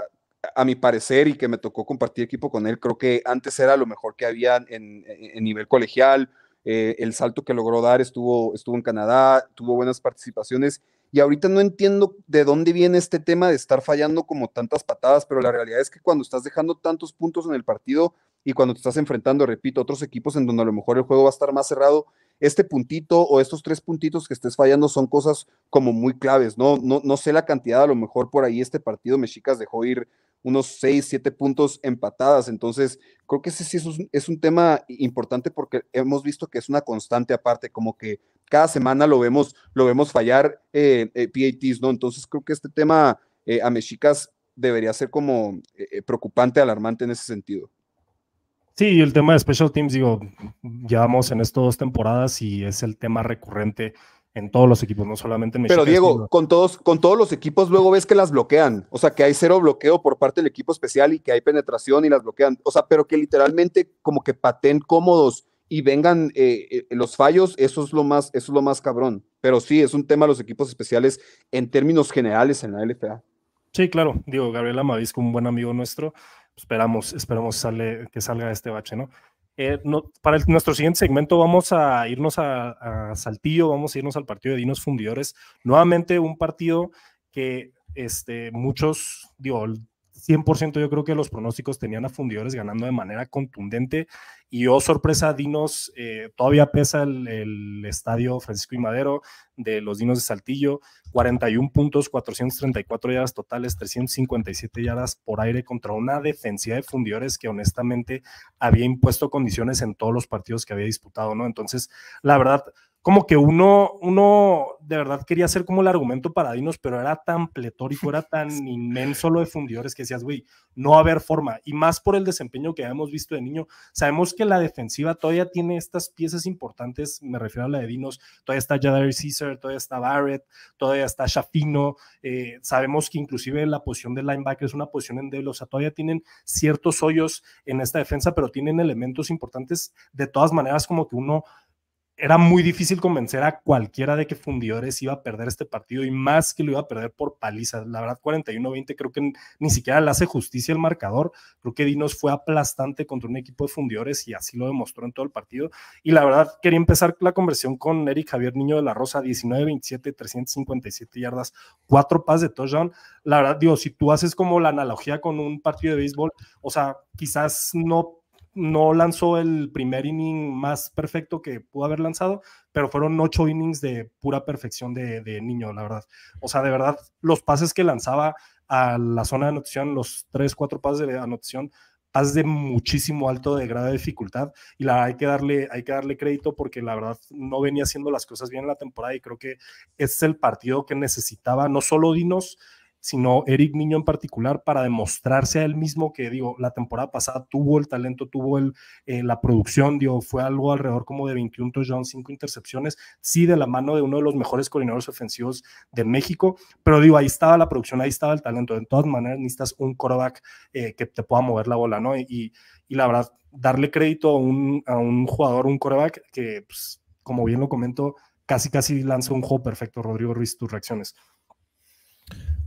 a mi parecer, y que me tocó compartir equipo con él, creo que antes era lo mejor que había en nivel colegial. Eh, el salto que logró dar, estuvo, estuvo en Canadá, tuvo buenas participaciones. Y ahorita no entiendo de dónde viene este tema de estar fallando como tantas patadas, pero la realidad es que cuando estás dejando tantos puntos en el partido y cuando te estás enfrentando, repito, otros equipos en donde a lo mejor el juego va a estar más cerrado, este puntito o estos tres puntitos que estés fallando son cosas como muy claves, ¿no? No, no sé la cantidad, a lo mejor por ahí este partido Mexicas dejó ir unos 6, 7 puntos empatadas. Entonces, creo que ese sí es un, es un tema importante porque hemos visto que es una constante aparte, como que cada semana lo vemos, lo vemos fallar eh, eh PATs, ¿no? Entonces, creo que este tema eh, a Mexicas debería ser como eh, preocupante, alarmante en ese sentido. Sí, el tema de Special Teams, digo, llevamos en estas dos temporadas y es el tema recurrente en todos los equipos, no solamente en especial. Pero Diego, con todos, con todos los equipos luego ves que las bloquean, o sea, que hay cero bloqueo por parte del equipo especial y que hay penetración y las bloquean, o sea, pero que literalmente como que paten cómodos y vengan eh, eh, los fallos, eso es lo más, es lo más cabrón. Pero sí, es un tema de los equipos especiales en términos generales en la LFA. Sí, claro, digo, Gabriela Mavisco, un buen amigo nuestro, esperamos, esperamos que salga este bache, ¿no? Eh, para nuestro siguiente segmento vamos a irnos a, Saltillo, vamos a irnos al partido de Dinos Fundidores. Nuevamente un partido que este, muchos, digo, 100% yo creo que los pronósticos tenían a fundidores ganando de manera contundente. Y oh, sorpresa, Dinos, eh, todavía pesa el, estadio Francisco y Madero de los Dinos de Saltillo, 41 puntos, 434 yardas totales, 357 yardas por aire contra una defensiva de fundidores que honestamente había impuesto condiciones en todos los partidos que había disputado, ¿no? Entonces, la verdad, como que uno, uno de verdad quería hacer como el argumento para Dinos, pero era tan pletórico, era tan inmenso lo de fundidores que decías, güey, no haber forma. Y más por el desempeño que habíamos visto de niño. Sabemos que la defensiva todavía tiene estas piezas importantes, me refiero a la de Dinos, todavía está Jadair Caesar, todavía está Barrett, todavía está Shafino. Eh, sabemos que inclusive la posición del linebacker es una posición endeble, o sea, todavía tienen ciertos hoyos en esta defensa, pero tienen elementos importantes. De todas maneras, como que uno era muy difícil convencer a cualquiera de que Fundidores iba a perder este partido y más que lo iba a perder por paliza La verdad, 41-20 creo que ni siquiera le hace justicia el marcador. Creo que Dinos fue aplastante contra un equipo de Fundidores y así lo demostró en todo el partido. Y la verdad, quería empezar la conversión con Eric Javier Niño de la Rosa, 19-27, 357 yardas, cuatro pas de touchdown. La verdad, digo, si tú haces como la analogía con un partido de béisbol, o sea, quizás no no lanzó el primer inning más perfecto que pudo haber lanzado, pero fueron ocho innings de pura perfección de, niño, la verdad. O sea, de verdad, los pases que lanzaba a la zona de anotación, los tres, cuatro pases de anotación, pases de muchísimo alto de grado de dificultad y la hay que darle hay que darle crédito porque la verdad no venía haciendo las cosas bien en la temporada y creo que es el partido que necesitaba no solo Dinos sino Eric Niño en particular, para demostrarse a él mismo que, digo, la temporada pasada tuvo el talento, tuvo el, eh, la producción, dio fue algo alrededor como de 21 touchdowns, 5 intercepciones, sí, de la mano de uno de los mejores coordinadores ofensivos de México, pero digo, ahí estaba la producción, ahí estaba el talento, de todas maneras necesitas un coreback eh, que te pueda mover la bola, ¿no? Y, la verdad, darle crédito a un, jugador, un coreback, que, pues, como bien lo comento, casi casi lanza un juego perfecto. Rodrigo Ruiz, tus reacciones.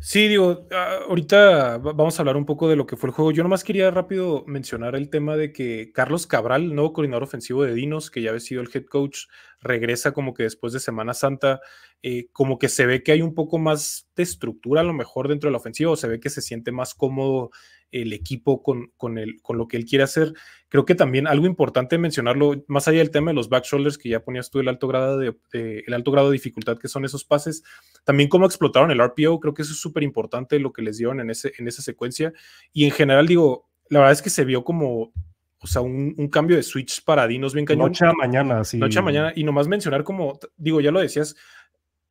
Sí, digo, ah, ahorita vamos a hablar un poco de lo que fue el juego. Yo nomás quería rápido mencionar el tema de que Carlos Cabral, nuevo coordinador ofensivo de Dinos, que ya había sido el head coach, regresa como que después de Semana Santa, eh, como que se ve que hay un poco más de estructura a lo mejor dentro de la ofensiva, o se ve que se siente más cómodo el equipo con, con, el, con lo que él quiere hacer. Creo que también algo importante mencionarlo, más allá del tema de los back shoulders, que ya ponías tú el alto grado de, el alto grado de dificultad que son esos pases, también cómo explotaron el RPO, creo que eso es súper importante lo que les dieron en, ese, en esa secuencia. Y en general, digo, la verdad es que se vio como o sea, un, un, cambio de switch para Dinos bien cañón. Noche a mañana, sí. Noche a mañana. Y nomás mencionar como, digo, ya lo decías,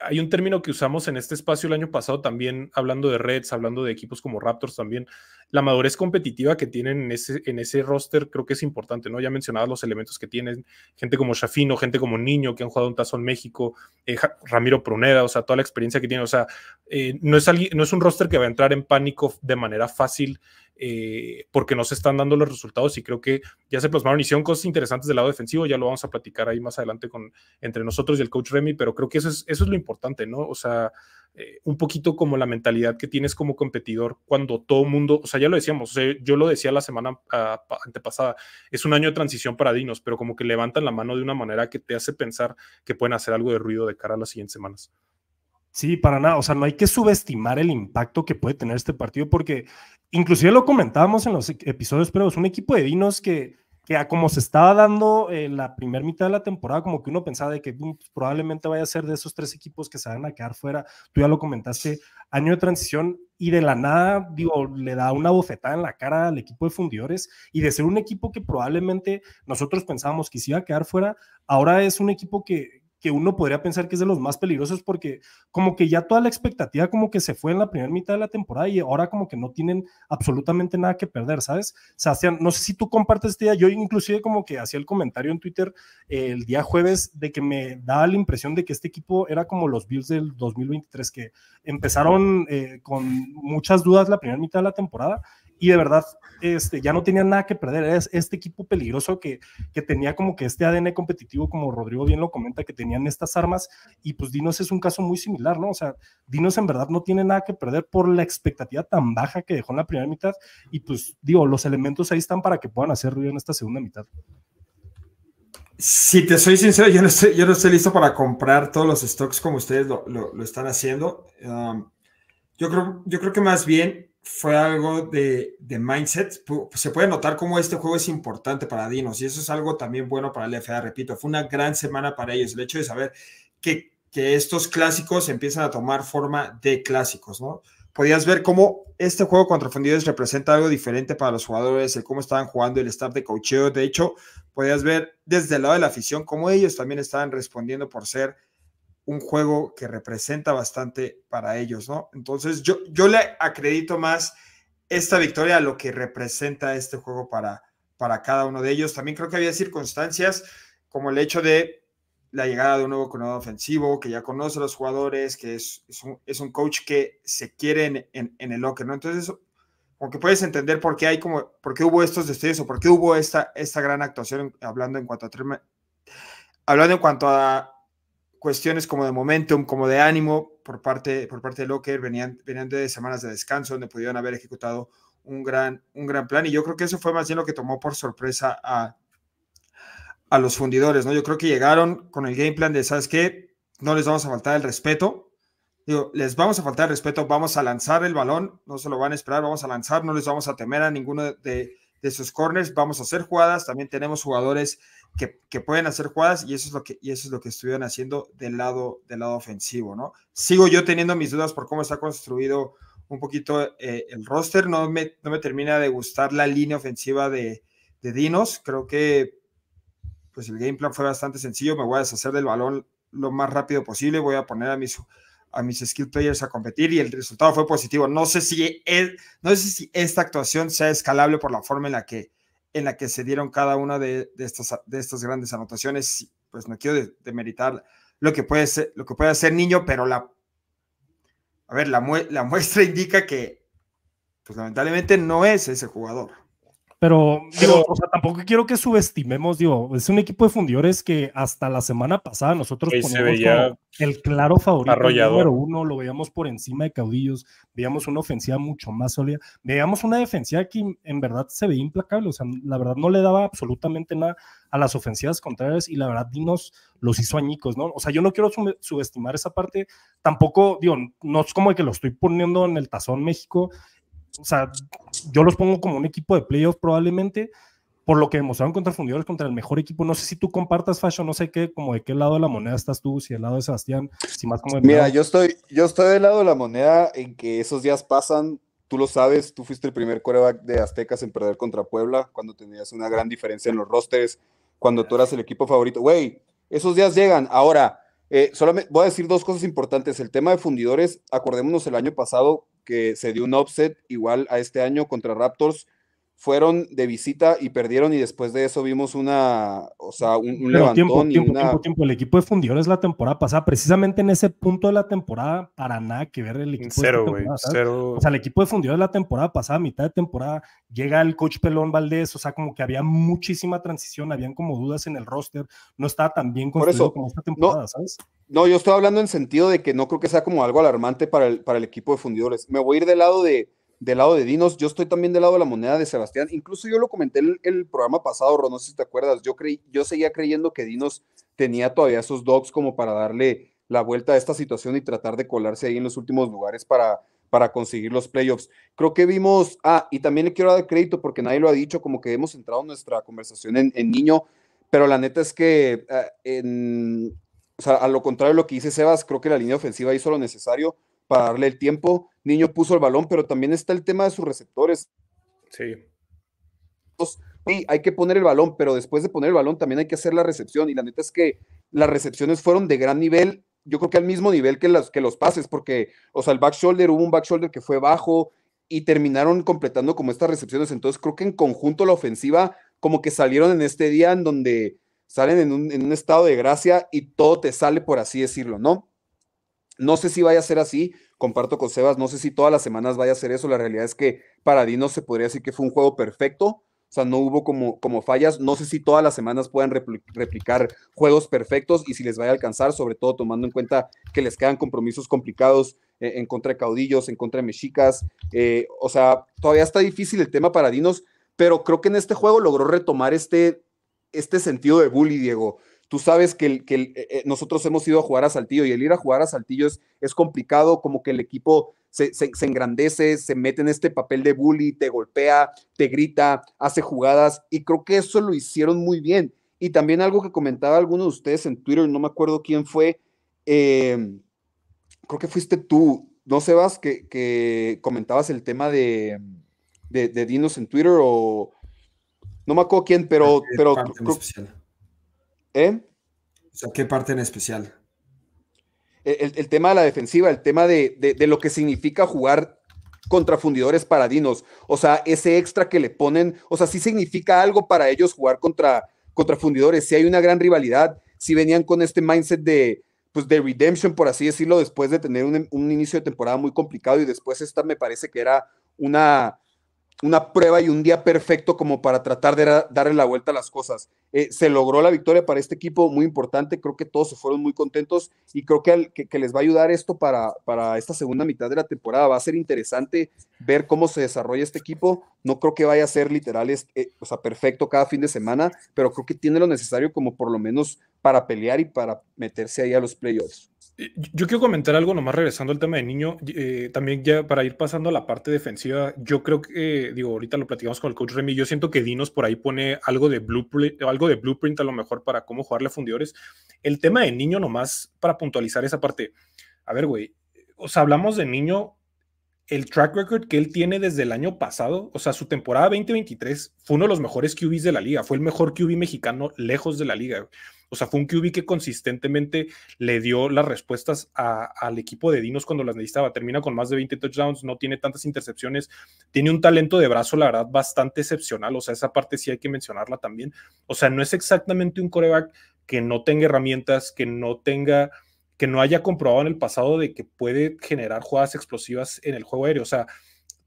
hay un término que usamos en este espacio el año pasado también, hablando de Reds, hablando de equipos como Raptors también, la madurez competitiva que tienen en ese, en ese roster creo que es importante, ¿no? Ya mencionabas los elementos que tienen, gente como Shafino, gente como Niño, que han jugado un tazón México, eh, Ramiro Pruneda, o sea, toda la experiencia que tiene, o sea, eh, no, es alguien, no es un roster que va a entrar en pánico de manera fácil eh, porque no se están dando los resultados y creo que ya se plasmaron, hicieron cosas interesantes del lado defensivo, ya lo vamos a platicar ahí más adelante con, entre nosotros y el coach Remy, pero creo que eso es, lo importante, ¿no? O sea, eh, un poquito como la mentalidad que tienes como competidor cuando todo mundo, o sea, ya lo decíamos, yo lo decía la semana ah, antepasada, es un año de transición para Dinos, pero como que levantan la mano de una manera que te hace pensar que pueden hacer algo de ruido de cara a las siguientes semanas. Sí, para nada. O sea, no hay que subestimar el impacto que puede tener este partido porque inclusive lo comentábamos en los e-, episodios, pero es un equipo de dinos que, que como se estaba dando en eh, la primera mitad de la temporada, como que uno pensaba de que pues, probablemente vaya a ser de esos tres equipos que se van a quedar fuera. Tú ya lo comentaste, año de transición y de la nada, digo, le da una bofetada en la cara al equipo de fundidores y de ser un equipo que probablemente nosotros pensábamos que se iba a quedar fuera, ahora es un equipo que, que uno podría pensar que es de los más peligrosos porque como que ya toda la expectativa como que se fue en la primera mitad de la temporada y ahora como que no tienen absolutamente nada que perder, ¿sabes? Sebastián, no sé si tú compartes este día yo inclusive como que hacía el comentario en Twitter eh, el día jueves de que me da la impresión de que este equipo era como los Bills del 2023 que empezaron eh, con muchas dudas la primera mitad de la temporada y de verdad este, ya no tenían nada que perder. Es este equipo peligroso que, tenía como que este ADN competitivo, como Rodrigo bien lo comenta, que tenían estas armas. Y pues Dinos es un caso muy similar, ¿no? O sea, Dinos en verdad no tiene nada que perder por la expectativa tan baja que dejó en la primera mitad. Y pues digo, los elementos ahí están para que puedan hacer ruido en esta segunda mitad. Si te soy sincero, yo no estoy, yo no estoy listo para comprar todos los stocks como ustedes lo, están haciendo. yo, creo, yo creo que más bien fue algo de, mindset. Pues, se puede notar cómo este juego es importante para Dinos y eso es algo también bueno para el FA. Repito, fue una gran semana para ellos. El hecho de saber que, estos clásicos empiezan a tomar forma de clásicos, ¿no? Podías ver cómo este juego contra Fundidos representa algo diferente para los jugadores, el cómo estaban jugando el staff de cocheo. De hecho, podías ver desde el lado de la afición cómo ellos también estaban respondiendo por ser un juego que representa bastante para ellos, ¿no? Entonces yo, yo le acredito más esta victoria a lo que representa este juego para, para cada uno de ellos. También creo que había circunstancias como el hecho de la llegada de un nuevo coordinador ofensivo, que ya conoce a los jugadores, que es, es, un, coach que se quiere en, el locker, ¿no? Entonces, como que puedes entender por qué hay como, por qué hubo estos destellos o por qué hubo esta, esta gran actuación hablando en cuanto a hablando en cuanto a cuestiones como de momentum, como de ánimo por parte, por parte de Locker, venían, venían de semanas de descanso donde pudieron haber ejecutado un gran, un gran plan. Y yo creo que eso fue más bien lo que tomó por sorpresa a, los fundidores, ¿no? Yo creo que llegaron con el game plan de, ¿sabes qué? No les vamos a faltar el respeto. Digo, les vamos a faltar el respeto, vamos a lanzar el balón, no se lo van a esperar, vamos a lanzar, no les vamos a temer a ninguno de, de sus corners, vamos a hacer jugadas, también tenemos jugadores que, pueden hacer jugadas y eso es lo que, y eso es lo que estuvieron haciendo del lado, del lado ofensivo, ¿no? Sigo yo teniendo mis dudas por cómo está construido un poquito eh, el roster, no me, termina de gustar la línea ofensiva de, Dinos, creo que pues el game plan fue bastante sencillo, me voy a deshacer del balón lo más rápido posible, voy a poner a mis a mis skill players a competir y el resultado fue positivo. No sé si e, no sé si esta actuación sea escalable por la forma en la que en la que se dieron cada una de, estas, de estas grandes anotaciones. Pues no quiero demeritar lo que puede, ser, lo que puede hacer niño, pero la, a ver, la, la muestra indica que, pues lamentablemente no es ese jugador. Pero, tampoco quiero que subestimemos, digo, es un equipo de fundidores que hasta la semana pasada nosotros poníamos el claro favorito número uno, lo veíamos por encima de caudillos, veíamos una ofensiva mucho más sólida, veíamos una defensiva que en verdad se veía implacable, o sea, la verdad no le daba absolutamente nada a las ofensivas contrarias y la verdad Dinos los hizo añicos, ¿no? O sea, yo no quiero subestimar esa parte, tampoco, digo, no es como que lo estoy poniendo en el tazón México, o sea, yo los pongo como un equipo de playoff probablemente, por lo que demostraron contra Fundidores, contra el mejor equipo. No sé si tú compartas, Fasho, no sé qué, como de qué lado de la moneda estás tú, si del lado de Sebastián, si más como... de Mira, yo estoy, yo estoy del lado de la moneda en que esos días pasan, tú lo sabes, tú fuiste el primer coreback de Aztecas en perder contra Puebla, cuando tenías una gran diferencia en los rosters, cuando tú eras el equipo favorito. Güey, esos días llegan. Ahora, eh, solamente voy a decir dos cosas importantes. El tema de Fundidores, acordémonos el año pasado, que se dio un offset igual a este año contra Raptors fueron de visita y perdieron y después de eso vimos una, o sea, un, levantón tiempo, tiempo, tiempo, El equipo de Fundidores la temporada pasada, precisamente en ese punto de la temporada, para nada que ver el equipo de cero. O sea, el equipo de Fundidores la temporada pasada, mitad de temporada, llega el coach Pelón Valdés, o sea, como que había muchísima transición, habían como dudas en el roster, no estaba tan bien construido como esta temporada, ¿sabes? No, yo estoy hablando en sentido de que no creo que sea como algo alarmante para el, para el equipo de Fundidores. Me voy a ir del lado de del lado de Dinos, yo estoy también del lado de la moneda de Sebastián. Incluso yo lo comenté en el, programa pasado, Ron, no sé si te acuerdas, yo, creí, yo seguía creyendo que Dinos tenía todavía esos dogs como para darle la vuelta a esta situación y tratar de colarse ahí en los últimos lugares para, para conseguir los playoffs. Creo que vimos, ah, y también le quiero dar crédito porque nadie lo ha dicho, como que hemos entrado en nuestra conversación en, niño, pero la neta es que ah, en, o sea, a lo contrario de lo que dice Sebas, creo que la línea ofensiva hizo lo necesario para darle el tiempo. Niño puso el balón, pero también está el tema de sus receptores. Sí. Sí, hay que poner el balón, pero después de poner el balón también hay que hacer la recepción. Y la neta es que las recepciones fueron de gran nivel, yo creo que al mismo nivel que, las, que los pases, porque, o sea, el back shoulder, hubo un back shoulder que fue bajo y terminaron completando como estas recepciones. Entonces creo que en conjunto la ofensiva como que salieron en este día en donde salen en un estado de gracia y todo te sale, por así decirlo, ¿no? No sé si vaya a ser así, comparto con Sebas, no sé si todas las semanas vaya a ser eso. La realidad es que para Dinos se podría decir que fue un juego perfecto, o sea, no hubo como, como fallas. No sé si todas las semanas puedan replicar juegos perfectos y si les vaya a alcanzar, sobre todo tomando en cuenta que les quedan compromisos complicados e-, en contra de caudillos, en contra de mexicas. Eh, o sea, todavía está difícil el tema para Dinos, pero creo que en este juego logró retomar este, este sentido de bully, Diego tú sabes que, eh, eh, nosotros hemos ido a jugar a Saltillo y el ir a jugar a Saltillo es, complicado, como que el equipo se, engrandece, se mete en este papel de bully, te golpea, te grita, hace jugadas y creo que eso lo hicieron muy bien. Y también algo que comentaba alguno de ustedes en Twitter, no me acuerdo quién fue, eh, creo que fuiste tú, no Sebas, que, que comentabas el tema de, Dinos en Twitter o... No me acuerdo quién, pero, pero ¿Eh? O sea, ¿qué parte en especial? El, tema de la defensiva, el tema de, lo que significa jugar contra fundidores paradinos, o sea, ese extra que le ponen, o sea, sí significa algo para ellos jugar contra, contra fundidores, si hay una gran rivalidad, si venían con este mindset de, pues, de redemption, por así decirlo, después de tener un inicio de temporada muy complicado y después esta me parece que era una, una prueba y un día perfecto como para tratar de darle la vuelta a las cosas. Eh, se logró la victoria para este equipo, muy importante, creo que todos se fueron muy contentos y creo que, que, les va a ayudar esto para, para, esta segunda mitad de la temporada. Va a ser interesante ver cómo se desarrolla este equipo. No creo que vaya a ser literal, eh, o sea, perfecto cada fin de semana, pero creo que tiene lo necesario como por lo menos para pelear y para meterse ahí a los playoffs. Yo quiero comentar algo nomás regresando al tema de niño, eh, también ya para ir pasando a la parte defensiva, yo creo que, digo, ahorita lo platicamos con el coach Remy, yo siento que Dinos por ahí pone algo de blueprint, algo de blueprint a lo mejor para cómo jugarle a fundidores. El tema de niño nomás para puntualizar esa parte, a ver, güey, o sea, hablamos de niño, el track record que él tiene desde el año pasado, o sea, su temporada 2023 fue uno de los mejores QBs de la liga, fue el mejor QB mexicano lejos de la liga. Güey o sea, fue un QB que consistentemente le dio las respuestas al equipo de Dinos cuando las necesitaba. Termina con más de 20 touchdowns, no tiene tantas intercepciones, tiene un talento de brazo, la verdad, bastante excepcional. O sea, esa parte sí hay que mencionarla también. O sea, no es exactamente un coreback que no tenga herramientas, que no tenga que no haya comprobado en el pasado de que puede generar jugadas explosivas en el juego aéreo. O sea,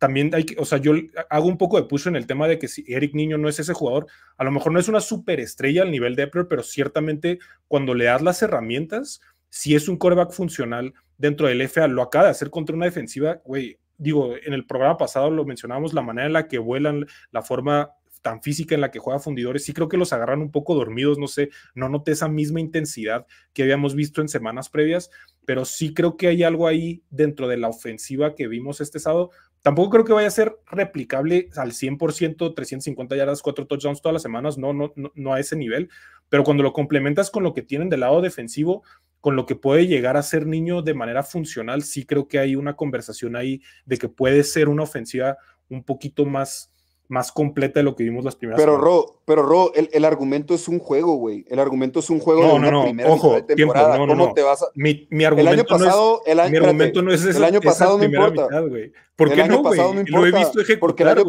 también hay que, o sea, yo hago un poco de push en el tema de que si Eric Niño no es ese jugador, a lo mejor no es una superestrella al nivel de Epler, pero ciertamente cuando le das las herramientas, si es un coreback funcional dentro del FA, lo acaba de hacer contra una defensiva, güey, digo, en el programa pasado lo mencionábamos, la manera en la que vuelan, la forma tan física en la que juega Fundidores, sí creo que los agarran un poco dormidos, no sé, no noté esa misma intensidad que habíamos visto en semanas previas, pero sí creo que hay algo ahí dentro de la ofensiva que vimos este sábado Tampoco creo que vaya a ser replicable al 100%, 350 yardas, 4 touchdowns todas las semanas, no, no, no, a ese nivel, pero cuando lo complementas con lo que tienen del lado defensivo, con lo que puede llegar a ser niño de manera funcional, sí creo que hay una conversación ahí de que puede ser una ofensiva un poquito más, más completa de lo que vimos las primeras. Pero semanas. Ro, pero Ro, el, argumento es un juego, güey. El argumento es un juego no, de no, una no. primera Ojo, temporada. no, ¿Cómo te vas a... Mi, argumento el año pasado, no es, el año, mi argumento no es ese. el año pasado no importa. güey. ¿Por el año no, pasado no importa. Lo he visto ejecutar,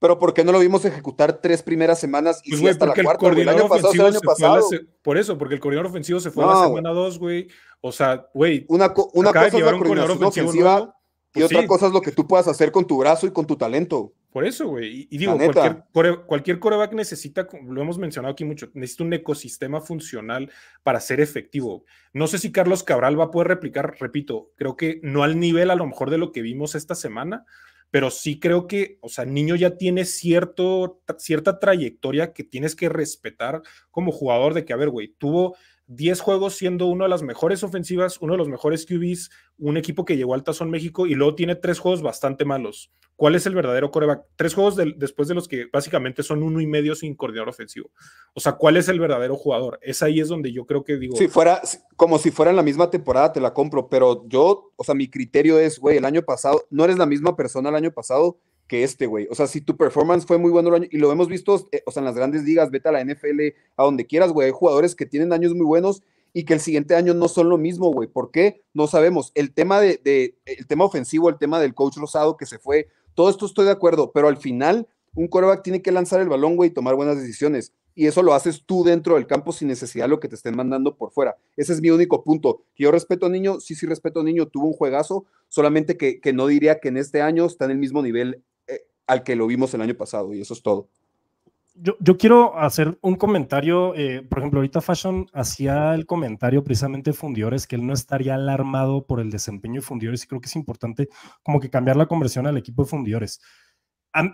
Pero ¿por qué no lo vimos ejecutar tres primeras semanas y pues, hasta la cuarta? El, el año pasado, el año pasado. Por eso, porque el coordinador ofensivo se fue la semana dos, güey. O sea, güey. Una, una cosa es la coordinación ofensiva y pues otra cosa es lo que tú puedas hacer con tu brazo y con tu talento. Por eso, güey. Y, digo, cualquier, cualquier coreback necesita, lo hemos mencionado aquí mucho, necesita un ecosistema funcional para ser efectivo. No sé si Carlos Cabral va a poder replicar, repito, creo que no al nivel a lo mejor de lo que vimos esta semana, pero sí creo que, o sea, Niño ya tiene cierto, cierta trayectoria que tienes que respetar como jugador de que, a ver, güey, tuvo 10 juegos siendo uno de las mejores ofensivas, uno de los mejores QBs, un equipo que llegó al Tazón México y luego tiene tres juegos bastante malos. ¿Cuál es el verdadero coreback? Tres juegos después de los que básicamente son uno y medio sin coordinador ofensivo. O sea, ¿cuál es el verdadero jugador? Es ahí es donde yo creo que digo. Si fuera, como si fuera en la misma temporada, te la compro, pero yo, o sea, mi criterio es, güey, el año pasado, no eres la misma persona el año pasado que este güey. O sea, si tu performance fue muy bueno año, y lo hemos visto, eh, o sea, en las grandes ligas, vete a la NFL, a donde quieras, güey, hay jugadores que tienen años muy buenos y que el siguiente año no son lo mismo, güey. ¿Por qué? No sabemos. El tema de, el tema ofensivo, el tema del coach Rosado que se fue, todo esto estoy de acuerdo, pero al final un coreback tiene que lanzar el balón, güey, y tomar buenas decisiones. Y eso lo haces tú dentro del campo sin necesidad de lo que te estén mandando por fuera. Ese es mi único punto. Yo respeto a Niño, sí, sí respeto a Niño, tuvo un juegazo, solamente que, que no diría que en este año está en el mismo nivel al que lo vimos el año pasado y eso es todo. Yo, quiero hacer un comentario, eh, por ejemplo, ahorita Fashion hacía el comentario precisamente de Fundiores, que él no estaría alarmado por el desempeño de Fundiores y creo que es importante como que cambiar la conversión al equipo de Fundiores.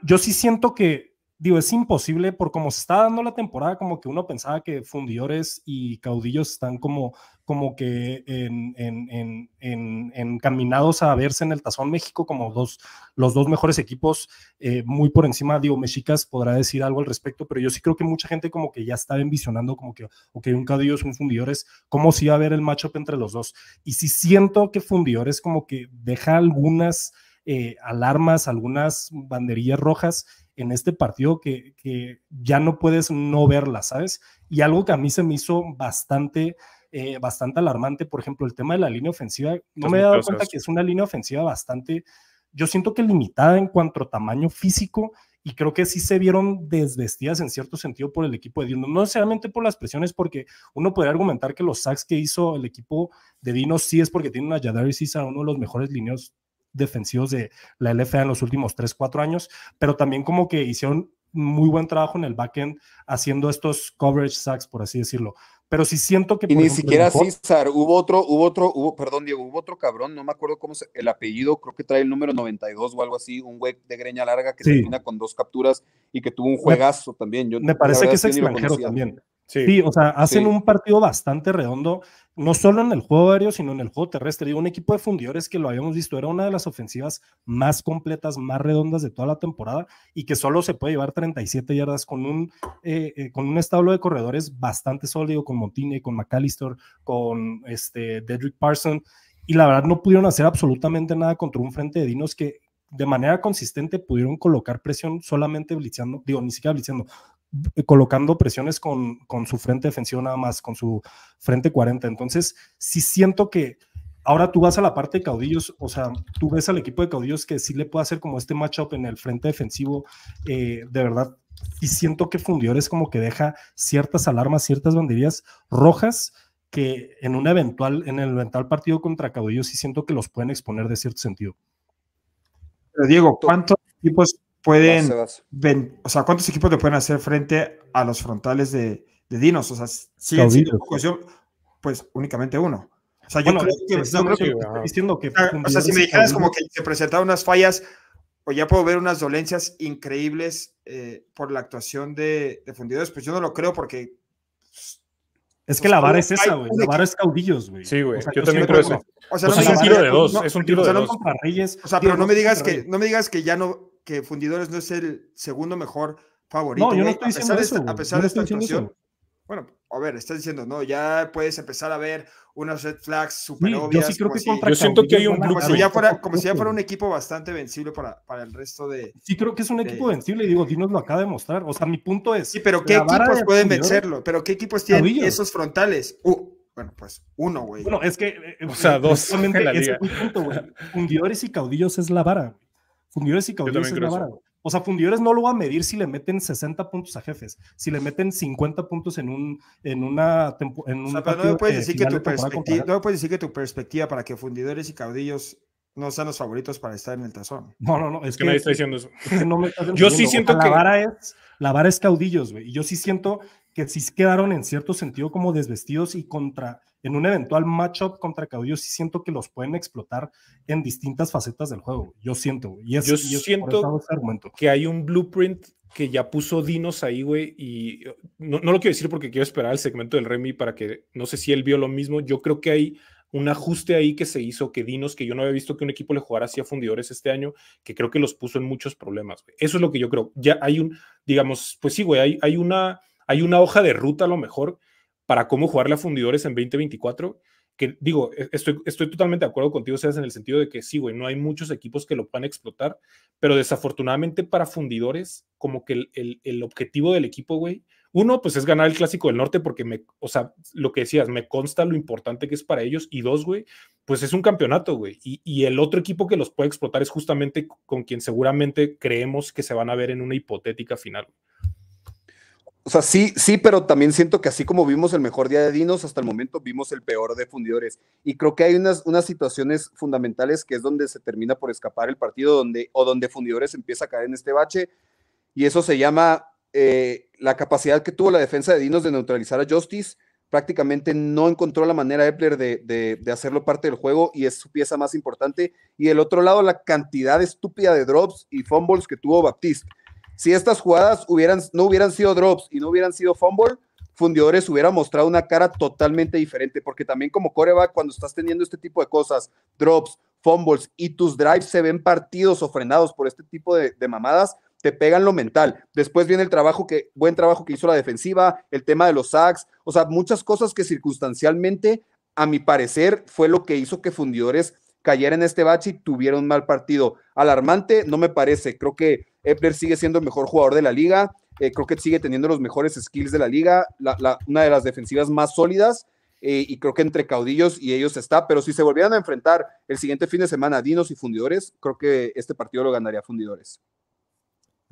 Yo sí siento que digo, es imposible por cómo se está dando la temporada, como que uno pensaba que fundidores y caudillos están como, como que en, encaminados a verse en el Tazón México como dos, los dos mejores equipos, eh, muy por encima, digo, Mexicas podrá decir algo al respecto, pero yo sí creo que mucha gente como que ya estaba envisionando como que, que un caudillo es un fundidores, como si iba a ver el matchup entre los dos. Y sí siento que fundidores como que deja algunas... Eh, alarmas, algunas banderillas rojas en este partido que, ya no puedes no verla, ¿sabes? Y algo que a mí se me hizo bastante, eh, bastante alarmante, por ejemplo, el tema de la línea ofensiva, no me he dado cuenta que es una línea ofensiva bastante, yo siento que limitada en cuanto a tamaño físico y creo que sí se vieron desvestidas en cierto sentido por el equipo de Dino, no necesariamente por las presiones, porque uno podría argumentar que los sacks que hizo el equipo de Dino sí es porque tiene a y Cisa, uno de los mejores lineos defensivos de la LFA en los últimos 3, 4 años, pero también como que hicieron muy buen trabajo en el back-end haciendo estos coverage sacks, por así decirlo. Pero sí siento que... ni siquiera César, hubo otro, hubo otro, hubo, perdón Diego, hubo otro cabrón, no me acuerdo cómo es el apellido, creo que trae el número 92 o algo así, un güey de greña larga que se termina con dos capturas y que tuvo un juegazo también. me parece que es extranjero también. Sí, o sea, hacen un partido bastante redondo, no solo en el juego aéreo, sino en el juego terrestre. Digo, un equipo de fundidores que lo habíamos visto, era una de las ofensivas más completas, más redondas de toda la temporada y que solo se puede llevar 37 yardas con un, eh, eh, con un establo de corredores bastante sólido, con Montine, con McAllister, con este, Dedrick Parson. Y la verdad no pudieron hacer absolutamente nada contra un frente de Dinos que, de manera consistente pudieron colocar presión solamente blitzando, digo, ni siquiera blitzando, eh, colocando presiones con, su frente defensivo nada más, con su frente 40. Entonces, sí siento que ahora tú vas a la parte de caudillos, o sea, tú ves al equipo de caudillos que sí le puede hacer como este matchup en el frente defensivo, eh, de verdad. Y siento que es como que deja ciertas alarmas, ciertas banderías rojas que en un eventual, en el eventual partido contra Caudillos sí siento que los pueden exponer de cierto sentido. Diego, ¿cuántos equipos pueden, o sea, ¿cuántos equipos le pueden hacer frente a los frontales de, Dinos? O sea, siguen siendo pues únicamente uno. O sea, yo creo que, diciendo que o sea, si me dijeras como que se presentaron unas fallas, o ya puedo ver unas dolencias increíbles eh, por la actuación de, fundidores, pues yo no lo creo porque. Pues, es que pues, la vara es esa, güey. La vara es caudillos, güey. Sí, güey. yo, también creo eso. o sea, es, un tiro de dos. es un tiro de dos. O sea, pero no me digas que no me digas que ya no que Fundidores no es el segundo mejor favorito. No, yo no estoy diciendo eso. a pesar de esta situación Bueno, a ver, estás diciendo, no, ya puedes empezar a ver unas red flags súper obvias. Yo, siento que hay un como, ya fuera, como si ya fuera un equipo bastante vencible para, para el resto de. Sí, creo que es un equipo vencible, y este digo, Dinos lo acaba de mostrar. O sea, mi punto es. Sí, pero ¿qué equipos pueden vencerlo? ¿Pero qué equipos tienen esos frontales? bueno, pues uno, güey. Bueno, es que. Eh, o sea, eh, dos. Fundidores y caudillos es la vara. Fundidores y caudillos O sea, fundidores no lo va a medir si le meten 60 puntos a jefes, si le meten 50 puntos en un en una no me puedes decir que tu perspectiva, para que fundidores y caudillos no sean los favoritos para estar en el tazón. No, no, no, es que, nadie está diciendo eso. yo sí siento que la vara es la es caudillos, güey, y yo sí siento que sí quedaron en cierto sentido como desvestidos y contra en un eventual matchup contra Caudillo, sí siento que los pueden explotar en distintas facetas del juego. Yo siento, y es, yo siento este que hay un blueprint que ya puso Dinos ahí, güey, y no, lo quiero decir porque quiero esperar el segmento del Remy para que no sé si él vio lo mismo. Yo creo que hay un ajuste ahí que se hizo, que Dinos, que yo no había visto que un equipo le jugara así a fundidores este año, que creo que los puso en muchos problemas, Eso es lo que yo creo. Ya hay un, digamos, pues sí, güey, hay, una, hay una hoja de ruta a lo mejor para cómo jugarle a fundidores en 2024, que digo, e-, estoy, totalmente de acuerdo contigo, seas en el sentido de que sí, güey, no hay muchos equipos que lo puedan explotar, pero desafortunadamente para fundidores, como que el, objetivo del equipo, güey, uno, pues es ganar el Clásico del Norte porque me, o sea, lo que decías, me consta lo importante que es para ellos. Y dos, güey, pues es un campeonato, güey. Y, el otro equipo que los puede explotar es justamente con quien seguramente creemos que se van a ver en una hipotética final. O sea, sí, sí, pero también siento que así como vimos el mejor día de Dinos, hasta el momento vimos el peor de fundidores. Y creo que hay unas, unas situaciones fundamentales que es donde se termina por escapar el partido donde, o donde fundidores empieza a caer en este bache. Y eso se llama eh, la capacidad que tuvo la defensa de Dinos de neutralizar a Justice. Prácticamente no encontró la manera Epler de, de, de hacerlo parte del juego y es su pieza más importante. Y del otro lado, la cantidad estúpida de drops y fumbles que tuvo Baptiste si estas jugadas no hubieran sido drops y no hubieran sido fumble, Fundidores hubiera mostrado una cara totalmente diferente, porque también como coreback, cuando estás teniendo este tipo de cosas, drops, fumbles y tus drives se ven partidos o frenados por este tipo de, mamadas, te pegan lo mental. Después viene el trabajo que, buen trabajo que hizo la defensiva, el tema de los sacks, o sea, muchas cosas que circunstancialmente, a mi parecer, fue lo que hizo que Fundidores cayera en este bache y tuviera un mal partido alarmante no me parece. Creo que Epler sigue siendo el mejor jugador de la liga. Eh, creo que sigue teniendo los mejores skills de la liga, la, una de las defensivas más sólidas. Eh, y creo que entre caudillos y ellos está. Pero si se volvieran a enfrentar el siguiente fin de semana Dinos y Fundidores, creo que este partido lo ganaría Fundidores.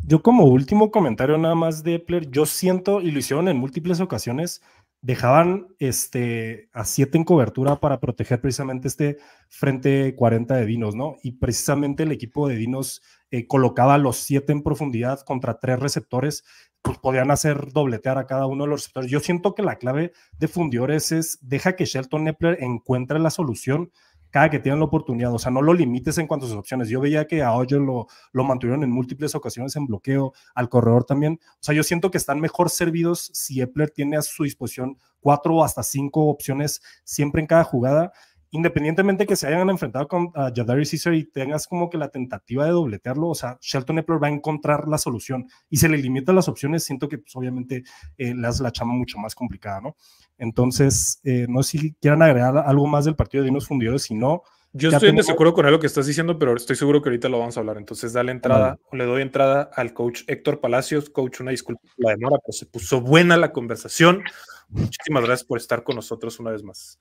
Yo como último comentario nada más de Epler, yo siento, y lo hicieron en múltiples ocasiones, dejaban este, a 7 en cobertura para proteger precisamente este frente 40 de Dinos, ¿no? Y precisamente el equipo de Dinos eh, colocaba los 7 en profundidad contra tres receptores, pues podían hacer dobletear a cada uno de los receptores. Yo siento que la clave de Fundiores es deja que Shelton Nepler encuentre la solución cada que tienen la oportunidad. O sea, no lo limites en cuanto a sus opciones. Yo veía que a Ojo lo, lo mantuvieron en múltiples ocasiones en bloqueo, al corredor también. O sea, yo siento que están mejor servidos si Epler tiene a su disposición cuatro o hasta cinco opciones siempre en cada jugada independientemente que se hayan enfrentado con uh, Jadari y tengas como que la tentativa de dobletearlo, o sea, Shelton Epler va a encontrar la solución y se le limitan las opciones, siento que pues, obviamente eh, las la chama mucho más complicada, ¿no? Entonces, eh, no sé si quieran agregar algo más del partido de Dinos fundidores, si no... Yo estoy en desacuerdo con lo que estás diciendo, pero estoy seguro que ahorita lo vamos a hablar. Entonces, dale entrada, le doy entrada al coach Héctor Palacios. Coach, una disculpa por la demora, pues se puso buena la conversación. Muchísimas gracias por estar con nosotros una vez más.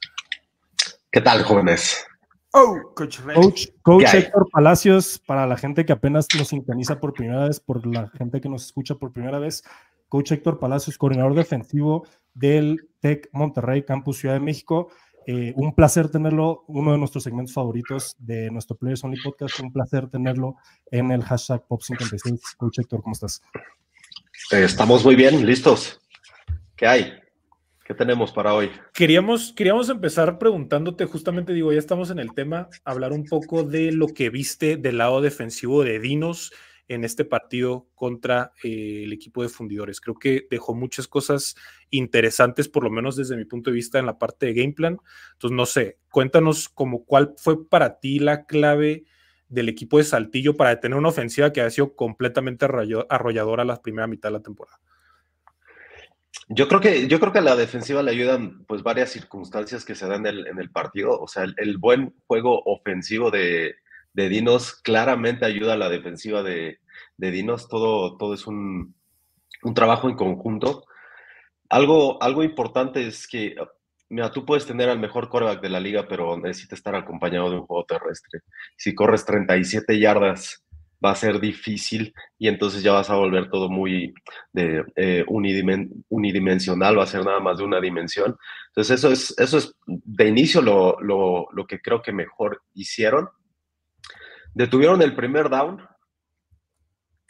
¿Qué tal, jóvenes? Oh, coach, coach, Héctor Palacios, para la gente que apenas nos sintoniza por primera vez, por la gente que nos escucha por primera vez, coach Héctor Palacios, coordinador defensivo del TEC Monterrey, Campus Ciudad de México. Eh, un placer tenerlo, uno de nuestros segmentos favoritos de nuestro Players Only Podcast. Un placer tenerlo en el hashtag Pop56. Coach Héctor, ¿cómo estás? Eh, estamos muy bien, listos. ¿Qué hay? tenemos para hoy? Queríamos, queríamos empezar preguntándote, justamente digo, ya estamos en el tema, hablar un poco de lo que viste del lado defensivo de Dinos en este partido contra eh, el equipo de fundidores. Creo que dejó muchas cosas interesantes, por lo menos desde mi punto de vista, en la parte de game plan. Entonces, no sé, cuéntanos como cuál fue para ti la clave del equipo de Saltillo para detener una ofensiva que ha sido completamente arrolladora la primera mitad de la temporada. Yo creo que, yo creo que a la defensiva le ayudan pues varias circunstancias que se dan en el, partido. O sea, el, buen juego ofensivo de, Dinos claramente ayuda a la defensiva de, Dinos. Todo, todo es un, trabajo en conjunto. Algo, algo importante es que, mira, tú puedes tener al mejor coreback de la liga, pero necesitas estar acompañado de un juego terrestre. Si corres 37 yardas va a ser difícil y entonces ya vas a volver todo muy de, eh, unidimensional, va a ser nada más de una dimensión. Entonces eso es, eso es de inicio lo, lo, lo que creo que mejor hicieron. Detuvieron el primer down.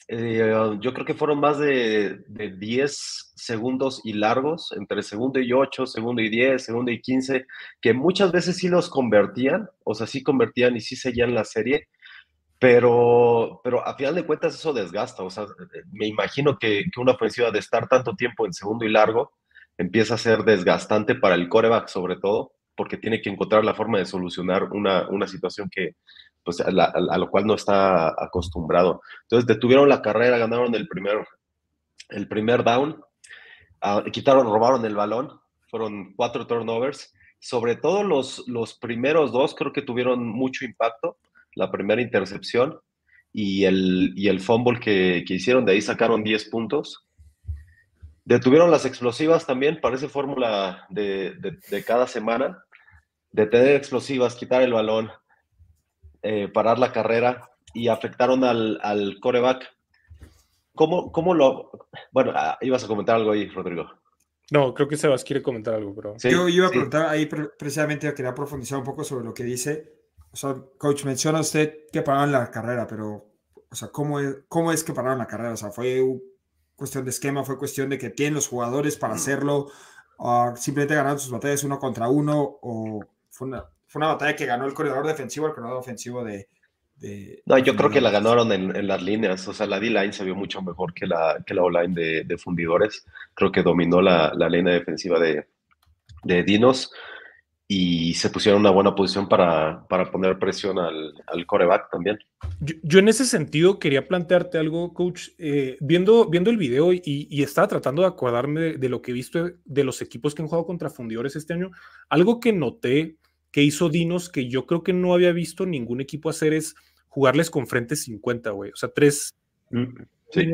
Eh, yo creo que fueron más de, de 10 segundos y largos, entre segundo y 8, segundo y 10, segundo y 15, que muchas veces sí los convertían, o sea, sí convertían y sí seguían la serie, pero, pero a final de cuentas eso desgasta. O sea, eh, me imagino que, una ofensiva de estar tanto tiempo en segundo y largo empieza a ser desgastante para el coreback sobre todo, porque tiene que encontrar la forma de solucionar una, una situación que, pues, a, la, lo cual no está acostumbrado. Entonces detuvieron la carrera, ganaron el primer, el primer down, ah, quitaron, robaron el balón, fueron cuatro turnovers. Sobre todo los, los primeros dos creo que tuvieron mucho impacto la primera intercepción y el, y el fumble que, que hicieron, de ahí sacaron 10 puntos. Detuvieron las explosivas también, parece fórmula de, de, cada semana. Detener explosivas, quitar el balón, eh, parar la carrera y afectaron al, coreback. ¿Cómo, ¿Cómo, lo...? Bueno, ah, ibas a comentar algo ahí, Rodrigo. No, creo que Sebas quiere comentar algo, pero... yo iba a preguntar ahí, precisamente quería profundizar un poco sobre lo que dice o sea, coach, menciona usted que pararon la carrera, pero, o sea, ¿cómo es, cómo es que pararon la carrera? O sea, ¿fue cuestión de esquema? ¿Fue cuestión de que tienen los jugadores para mm. hacerlo? ¿Simplemente ganaron sus batallas uno contra uno? ¿O fue una, fue una batalla que ganó el corredor defensivo, el corredor ofensivo de, de, no, yo creo que la ganaron en, las líneas. O sea, la D-line se vio mucho mejor que la, que la O-line de, fundidores. Creo que dominó la, la línea defensiva de, de, Dinos y se pusieron en una buena posición para, poner presión al, al coreback también. Yo, en ese sentido quería plantearte algo, coach. Eh, viendo, viendo el video y, estaba tratando de acordarme de, lo que he visto de los equipos que han jugado contra fundidores este año, algo que noté que hizo Dinos que yo creo que no había visto ningún equipo hacer es jugarles con frente 50, güey. O sea, tres mm, sí.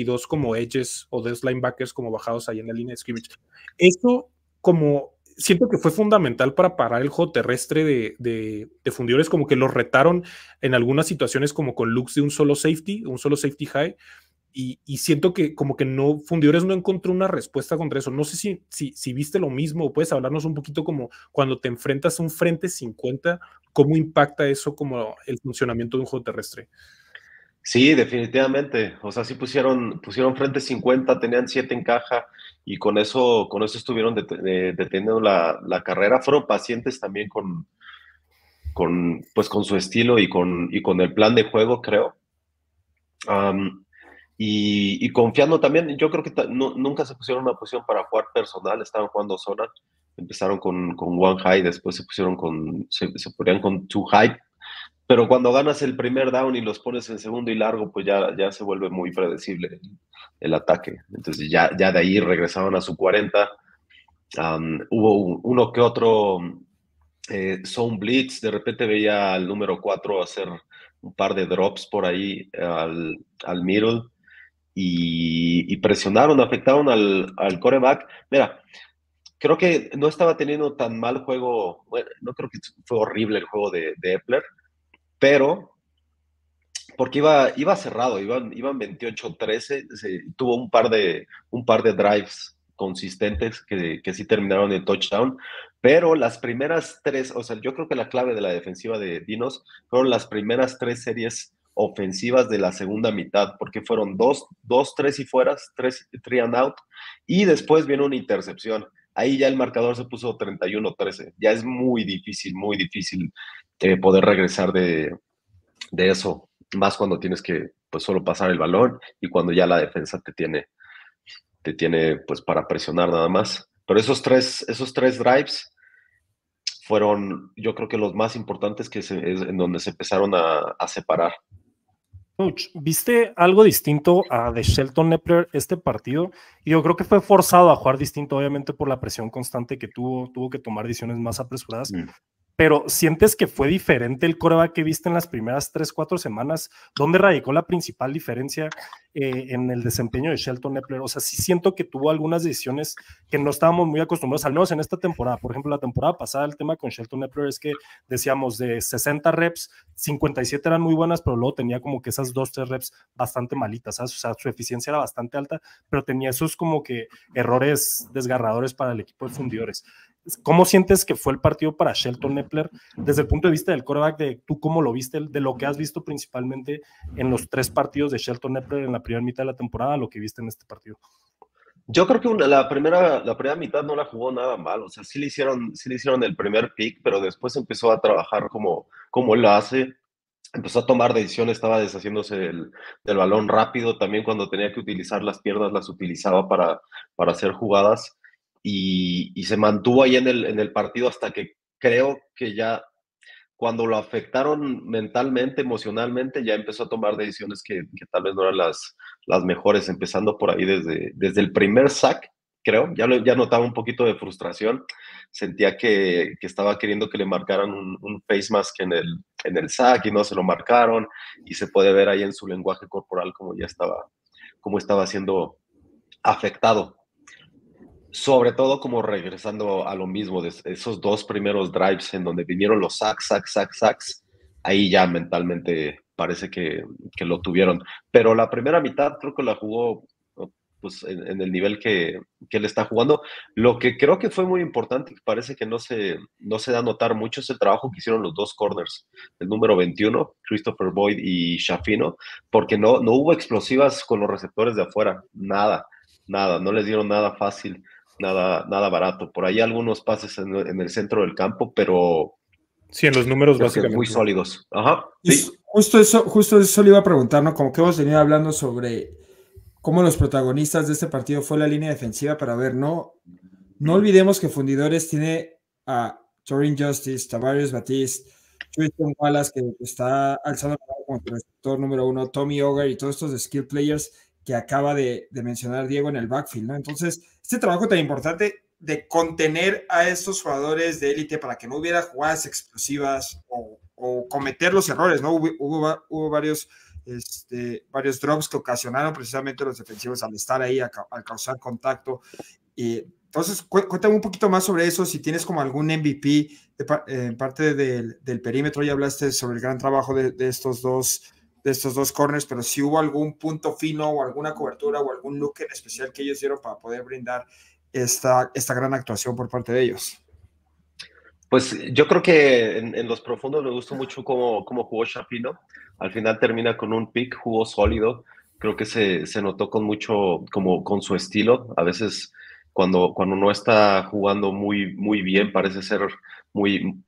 y dos como edges o dos linebackers como bajados ahí en la línea de scrimmage. Eso como siento que fue fundamental para parar el juego terrestre de, de, fundidores, como que los retaron en algunas situaciones como con looks de un solo safety, un solo safety high, y, y siento que como que no, fundidores no encontró una respuesta contra eso. No sé si, si, si viste lo mismo o puedes hablarnos un poquito como cuando te enfrentas a un frente 50, cómo impacta eso como el funcionamiento de un juego terrestre. Sí, definitivamente. O sea, sí pusieron, pusieron frente 50, tenían 7 en caja y con eso, con eso estuvieron deteniendo la, la, carrera. Fueron pacientes también con, con, pues con su estilo y con, y con el plan de juego, creo. y, confiando también, yo creo que nunca se pusieron una posición para jugar personal, estaban jugando zona, empezaron con, con One High, después se pusieron con, se, se ponían con Two High, pero cuando ganas el primer down y los pones en segundo y largo, pues ya, ya se vuelve muy predecible el ataque. Entonces ya, ya de ahí regresaban a su 40. hubo uno que otro eh, zone blitz. De repente veía al número 4 hacer un par de drops por ahí al, al middle y, presionaron, afectaron al, coreback. Mira, creo que no estaba teniendo tan mal juego. Bueno, no creo que fue horrible el juego de, de Epler pero porque iba, iba cerrado, iban, iban 28-13, tuvo un par, de, un par de drives consistentes que, sí terminaron en touchdown, pero las primeras tres, o sea, yo creo que la clave de la defensiva de Dinos fueron las primeras tres series ofensivas de la segunda mitad, porque fueron dos, dos tres y fueras, tres, three and out, y después viene una intercepción. Ahí ya el marcador se puso 31-13. Ya es muy difícil, muy difícil eh, poder regresar de, eso, más cuando tienes que pues solo pasar el balón y cuando ya la defensa te tiene, te tiene pues para presionar nada más. Pero esos tres, esos tres drives fueron yo creo que los más importantes que en donde se empezaron a, separar. Coach, ¿viste algo distinto a de Shelton Nepler este partido? yo creo que fue forzado a jugar distinto, obviamente, por la presión constante que tuvo, tuvo que tomar decisiones más apresuradas. Mm pero ¿sientes que fue diferente el coreback que viste en las primeras tres, cuatro semanas? ¿Dónde radicó la principal diferencia eh, en el desempeño de Shelton Epler? O sea, sí siento que tuvo algunas decisiones que no estábamos muy acostumbrados, al menos en esta temporada. Por ejemplo, la temporada pasada el tema con Shelton Epler es que decíamos de 60 reps, 57 eran muy buenas, pero luego tenía como que esas dos, tres reps bastante malitas, O sea, su eficiencia era bastante alta, pero tenía esos como que errores desgarradores para el equipo de fundidores. ¿Cómo sientes que fue el partido para Shelton Nepler, desde el punto de vista del coreback, de tú cómo lo viste, de lo que has visto principalmente en los tres partidos de Shelton Nepler en la primera mitad de la temporada, lo que viste en este partido? Yo creo que la, primera, la primera mitad no la jugó nada mal, o sea, sí le hicieron, sí le hicieron el primer pick, pero después empezó a trabajar como, como él lo hace, empezó a tomar decisiones, estaba deshaciéndose del, balón rápido, también cuando tenía que utilizar las piernas las utilizaba para, para hacer jugadas y, se mantuvo ahí en el, en el partido hasta que creo que ya cuando lo afectaron mentalmente, emocionalmente, ya empezó a tomar decisiones que, que tal vez no eran las, las mejores, empezando por ahí desde, desde el primer sack, creo, ya, ya notaba un poquito de frustración, sentía que, que estaba queriendo que le marcaran un, un, face mask en el, en el sack y no se lo marcaron, y se puede ver ahí en su lenguaje corporal como ya estaba, como estaba siendo afectado sobre todo como regresando a lo mismo, de esos dos primeros drives en donde vinieron los sacks, sacks, sacks, sacks, ahí ya mentalmente parece que, lo tuvieron. Pero la primera mitad creo que la jugó pues, en, el nivel que, que, él está jugando. Lo que creo que fue muy importante, parece que no se, no se da a notar mucho, ese trabajo que hicieron los dos corners, el número 21, Christopher Boyd y Shafino, porque no, no hubo explosivas con los receptores de afuera, nada, nada, no les dieron nada fácil nada, nada barato. Por ahí algunos pases en, el centro del campo, pero. Sí, en los números básicamente. Muy sólidos. Ajá. ¿sí? Justo, eso, justo eso le iba a preguntar, ¿no? Como que hemos venido hablando sobre cómo los protagonistas de este partido fue la línea defensiva para ver, no, no olvidemos que Fundidores tiene a Torin Justice, Tavares Batiste, Tristan Wallace, que está alzando el sector número uno, Tommy Ogre y todos estos skill players que acaba de, mencionar Diego en el backfield, ¿no? Entonces, este trabajo tan importante de contener a estos jugadores de élite para que no hubiera jugadas explosivas o, cometer los errores, ¿no? Hubo, hubo, varios, este, varios drops que ocasionaron precisamente los defensivos al estar ahí, al causar contacto. Y, entonces, cuéntame un poquito más sobre eso, si tienes como algún MVP en parte del, perímetro, ya hablaste sobre el gran trabajo de, de estos dos de estos dos corners, pero si hubo algún punto fino o alguna cobertura o algún look en especial que ellos dieron para poder brindar esta, esta gran actuación por parte de ellos. Pues yo creo que en, los profundos me gustó mucho cómo, cómo jugó Chapino. Al final termina con un pick, jugó sólido. Creo que se, se, notó con mucho, como con su estilo. A veces cuando, cuando no está jugando muy, muy bien, parece ser muy,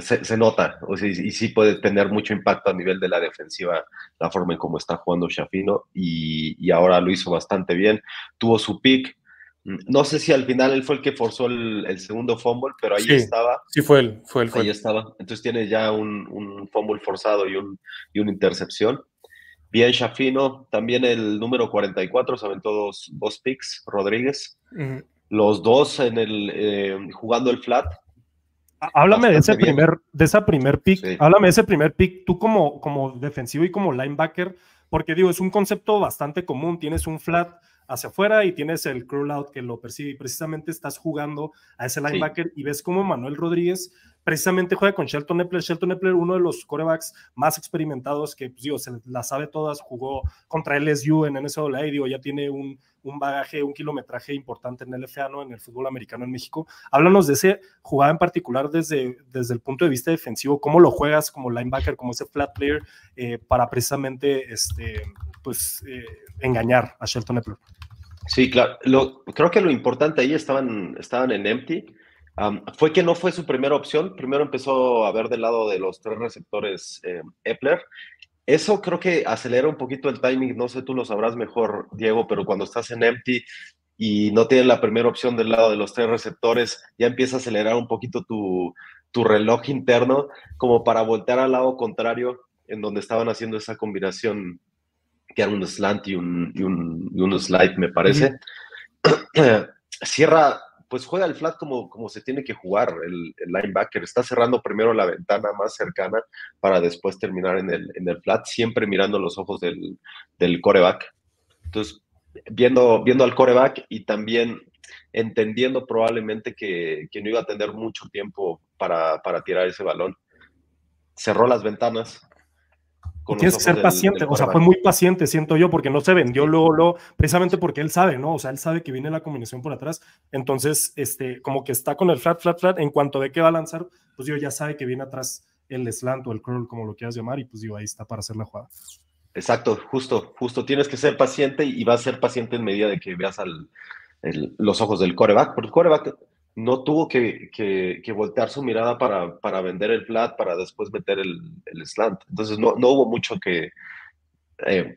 se, nota, y sí puede tener mucho impacto a nivel de la defensiva, la forma en cómo está jugando Shafino, y, ahora lo hizo bastante bien, tuvo su pick, no sé si al final él fue el que forzó el, segundo fumble, pero ahí estaba. Sí, fue él, fue él. ahí estaba. Entonces tiene ya un, fumble forzado y, un, una intercepción. Bien, Shafino, también el número 44, saben todos, dos, picks, Rodríguez. Los dos en el, eh, jugando el flat, Ah, háblame de ese primer, de esa primer pick. Háblame de ese primer pick, tú como, como defensivo y como linebacker, porque digo, es un concepto bastante común. Tienes un flat hacia afuera y tienes el crawlout out que lo percibe y precisamente estás jugando a ese linebacker y ves como Manuel Rodríguez precisamente juega con Shelton Epler. Shelton Epler, uno de los corebacks más experimentados que, pues, digo, se la sabe todas, jugó contra LSU en NCAA, digo, ya tiene un, un bagaje, un kilometraje importante en el FA, en el fútbol americano en México. Háblanos de ese jugada en particular desde, desde el punto de vista defensivo, cómo lo juegas como linebacker, como ese flat player, eh, para precisamente este, pues, eh, engañar a Shelton Epler. Sí, claro. creo que lo importante ahí estaban, estaban en empty. fue que no fue su primera opción. Primero empezó a ver del lado de los tres receptores eh, Epler eso creo que acelera un poquito el timing, no sé, tú lo sabrás mejor, Diego, pero cuando estás en empty y no tienes la primera opción del lado de los tres receptores, ya empieza a acelerar un poquito tu, reloj interno como para voltear al lado contrario en donde estaban haciendo esa combinación que era un slant y un, slide, me parece. Cierra pues juega el flat como, como se tiene que jugar el, linebacker. Está cerrando primero la ventana más cercana para después terminar en el, flat, siempre mirando los ojos del, del coreback. Entonces, viendo, viendo al coreback y también entendiendo probablemente que, no iba a tener mucho tiempo para tirar ese balón. Cerró las ventanas, Tienes que ser paciente, o sea, fue muy paciente, siento yo, porque no se vendió luego, precisamente porque él sabe, ¿no? O sea, él sabe que viene la combinación por atrás, entonces, este, como que está con el flat, flat, flat, en cuanto ve que va a lanzar, pues yo ya sabe que viene atrás el slant o el curl, como lo quieras llamar, y pues digo, ahí está para hacer la jugada. Exacto, justo, justo, tienes que ser paciente y vas a ser paciente en medida de que veas al, los ojos del coreback, porque el coreback no tuvo que, que, voltear su mirada para, vender el flat, para después meter el, el slant. Entonces no, hubo mucho que... Eh,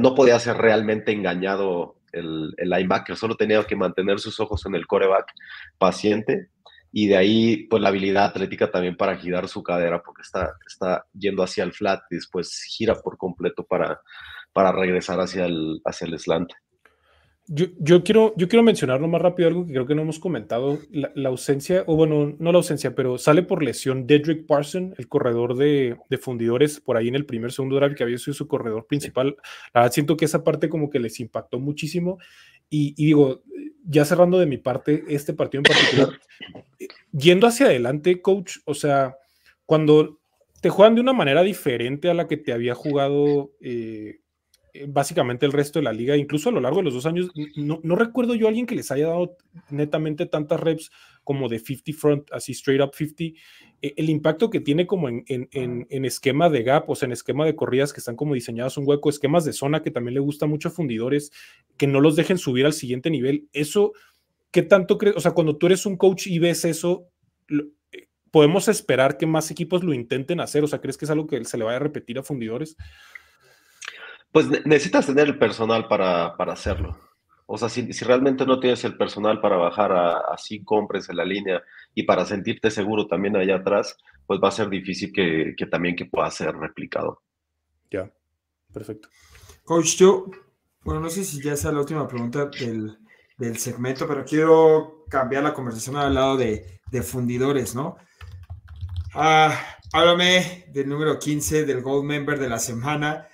no podía ser realmente engañado el, el, linebacker, solo tenía que mantener sus ojos en el coreback paciente y de ahí pues la habilidad atlética también para girar su cadera porque está, está yendo hacia el flat y después gira por completo para, para regresar hacia el, hacia el slant. Yo, quiero, yo quiero mencionarlo más rápido, algo que creo que no hemos comentado, la, ausencia, o bueno, no la ausencia, pero sale por lesión Dedrick Parson, el corredor de, fundidores, por ahí en el primer, segundo draft que había sido su corredor principal. La verdad siento que esa parte como que les impactó muchísimo. Y, digo, ya cerrando de mi parte este partido en particular, yendo hacia adelante, coach, o sea, cuando te juegan de una manera diferente a la que te había jugado... Eh, eh, básicamente el resto de la liga, incluso a lo largo de los dos años, no, recuerdo yo a alguien que les haya dado netamente tantas reps como de 50 front, así straight up 50, e, el impacto que tiene como en, esquema de gap, o sea, en esquema de corridas que están como diseñadas un hueco, esquemas de zona que también le gusta mucho a fundidores, que no los dejen subir al siguiente nivel, eso, ¿qué tanto crees? O sea, cuando tú eres un coach y ves eso... Eh, ¿Podemos esperar que más equipos lo intenten hacer? O sea, ¿crees que es algo que se le vaya a repetir a fundidores? Pues necesitas tener el personal para, hacerlo. O sea, si, realmente no tienes el personal para bajar a, así compres en la línea y para sentirte seguro también allá atrás, pues va a ser difícil que, también que pueda ser replicado. Ya, perfecto. Coach, yo, bueno, no sé si ya es la última pregunta del, segmento, pero quiero cambiar la conversación al lado de, fundidores, ¿no? Ah, háblame del número 15 del Gold Member de la semana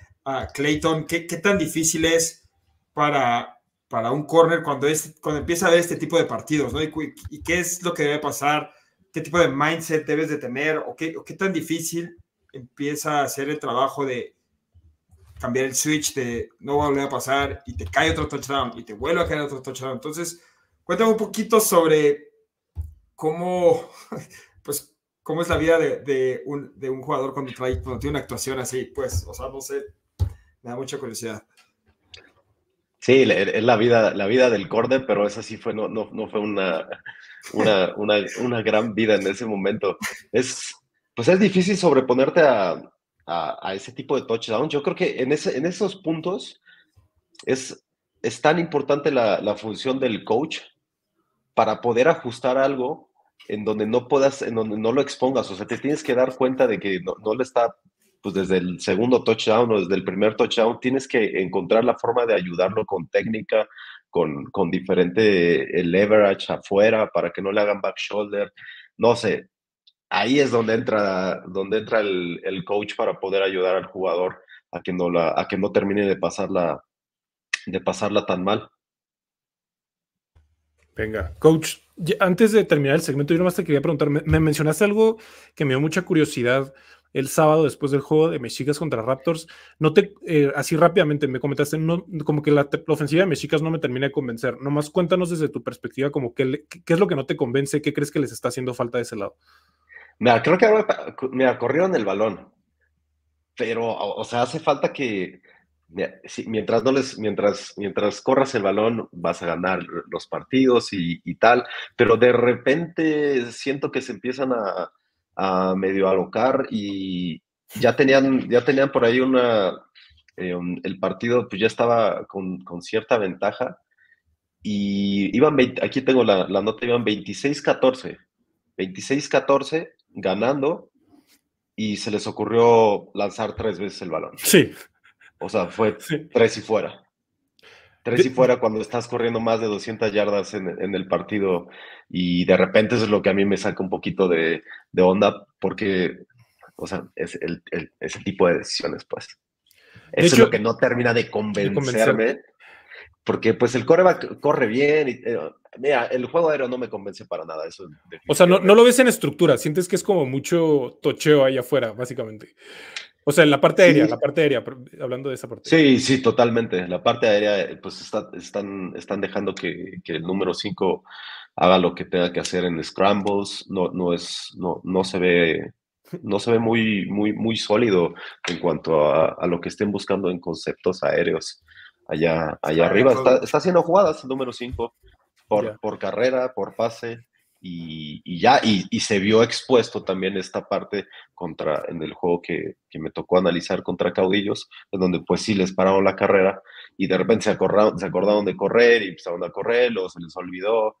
Clayton, ¿qué, tan difícil es para, para un corner cuando, es, cuando empieza a ver este tipo de partidos? ¿no? ¿Y, qué es lo que debe pasar? ¿Qué tipo de mindset debes de tener? ¿O qué, tan difícil empieza a hacer el trabajo de cambiar el switch, de no volver a pasar y te cae otro touchdown y te vuelve a caer otro touchdown? Entonces, cuéntame un poquito sobre cómo, pues, cómo es la vida de, un, de un, jugador cuando tiene una actuación así, pues, o sea, no sé, me da mucha curiosidad. Sí, es la vida, la vida del corde, pero esa sí fue, no, no, fue una, una, gran vida en ese momento. Es, pues es difícil sobreponerte a, ese tipo de touchdown. Yo creo que en, ese, en esos puntos es, es tan importante la, función del coach para poder ajustar algo en donde no puedas, en donde no lo expongas. O sea, te tienes que dar cuenta de que no le está pues desde el segundo touchdown o desde el primer touchdown, tienes que encontrar la forma de ayudarlo con técnica, con, con diferente eh, leverage afuera para que no le hagan back shoulder. No sé, ahí es donde entra, donde entra el, el coach para poder ayudar al jugador a que no, la, a que no termine de pasarla, de pasarla tan mal. Venga, coach, antes de terminar el segmento, yo nomás te quería preguntar, me, me mencionaste algo que me dio mucha curiosidad el sábado después del juego de Mexicas contra Raptors. No te, eh, así rápidamente me comentaste, no, como que la, ofensiva de Mexicas no me termina de convencer. Nomás cuéntanos desde tu perspectiva, como que, qué es lo que no te convence, qué crees que les está haciendo falta de ese lado. Mira, creo que ahora, me corrieron el balón, pero, o sea, hace falta que, mientras no les, mientras, mientras corras el balón, vas a ganar los partidos y tal, pero de repente siento que se empiezan a, a medio alocar y ya tenían, ya tenían por ahí una, eh, el partido pues ya estaba con, cierta ventaja y iban, aquí tengo la, la nota, iban 26-14, 26-14 ganando y se les ocurrió lanzar tres veces el balón. Sí. O sea, fue tres y fuera. Pero si fuera cuando estás corriendo más de 200 yardas en, el partido y de repente eso es lo que a mí me saca un poquito de, onda porque, o sea, es el, ese tipo de decisiones, pues. es lo que no termina de convencerme. porque pues el coreback corre bien. Y, eh, mira, el juego aéreo no me convence para nada. Eso o sea, no, no, lo ves en estructura, sientes que es como mucho tocheo ahí afuera, básicamente. O sea, en la parte aérea, la parte aérea, hablando de esa parte. Sí, sí, totalmente. La parte aérea, eh, pues están, están dejando que, el número 5 haga lo que tenga que hacer en scrambles. No, no es, no, no se ve, no se ve muy, muy, muy sólido en cuanto a, lo que estén buscando en conceptos aéreos. Allá, allá arriba está, haciendo jugadas el número 5 por, por carrera, por fase y, ya, y, se vio expuesto también esta parte contra, en el juego que, me tocó analizar contra Caudillos, en donde pues sí les pararon la carrera y de repente se acordaron, de correr y empezaron a correr, o se les olvidó,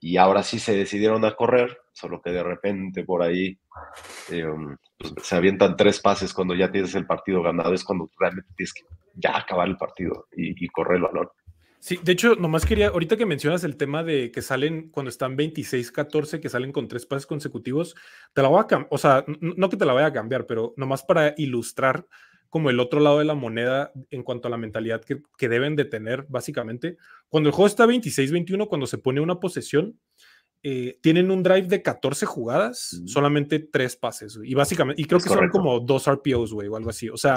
y ahora sí se decidieron a correr, solo que de repente por ahí eh, um, pues, se avientan tres pases cuando ya tienes el partido ganado, es cuando realmente tienes que ya acabar el partido y, y correr el balón. Sí, de hecho, nomás quería, ahorita que mencionas el tema de que salen cuando están 26-14, que salen con tres pases consecutivos, te la voy a cambiar, o sea, no que te la vaya a cambiar, pero nomás para ilustrar como el otro lado de la moneda en cuanto a la mentalidad que, deben de tener, básicamente. Cuando el juego está 26-21, cuando se pone una posesión, eh, tienen un drive de 14 jugadas, solamente tres pases, y básicamente, y creo que son como dos RPOs, güey, o algo así. O sea,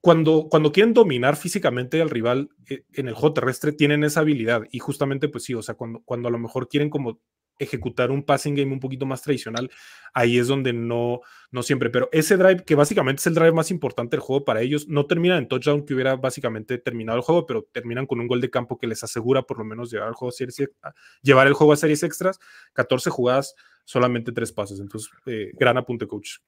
cuando, cuando quieren dominar físicamente al rival eh, en el juego terrestre, tienen esa habilidad. Y justamente, pues sí, o sea, cuando, cuando a lo mejor quieren como ejecutar un passing game un poquito más tradicional, ahí es donde no, no siempre. Pero ese drive, que básicamente es el drive más importante del juego para ellos, no termina en touchdown que hubiera básicamente terminado el juego, pero terminan con un gol de campo que les asegura por lo menos llevar el juego a series, ah, llevar el juego a series extras, 14 jugadas, solamente tres pases. Entonces, eh, gran apunte, coach.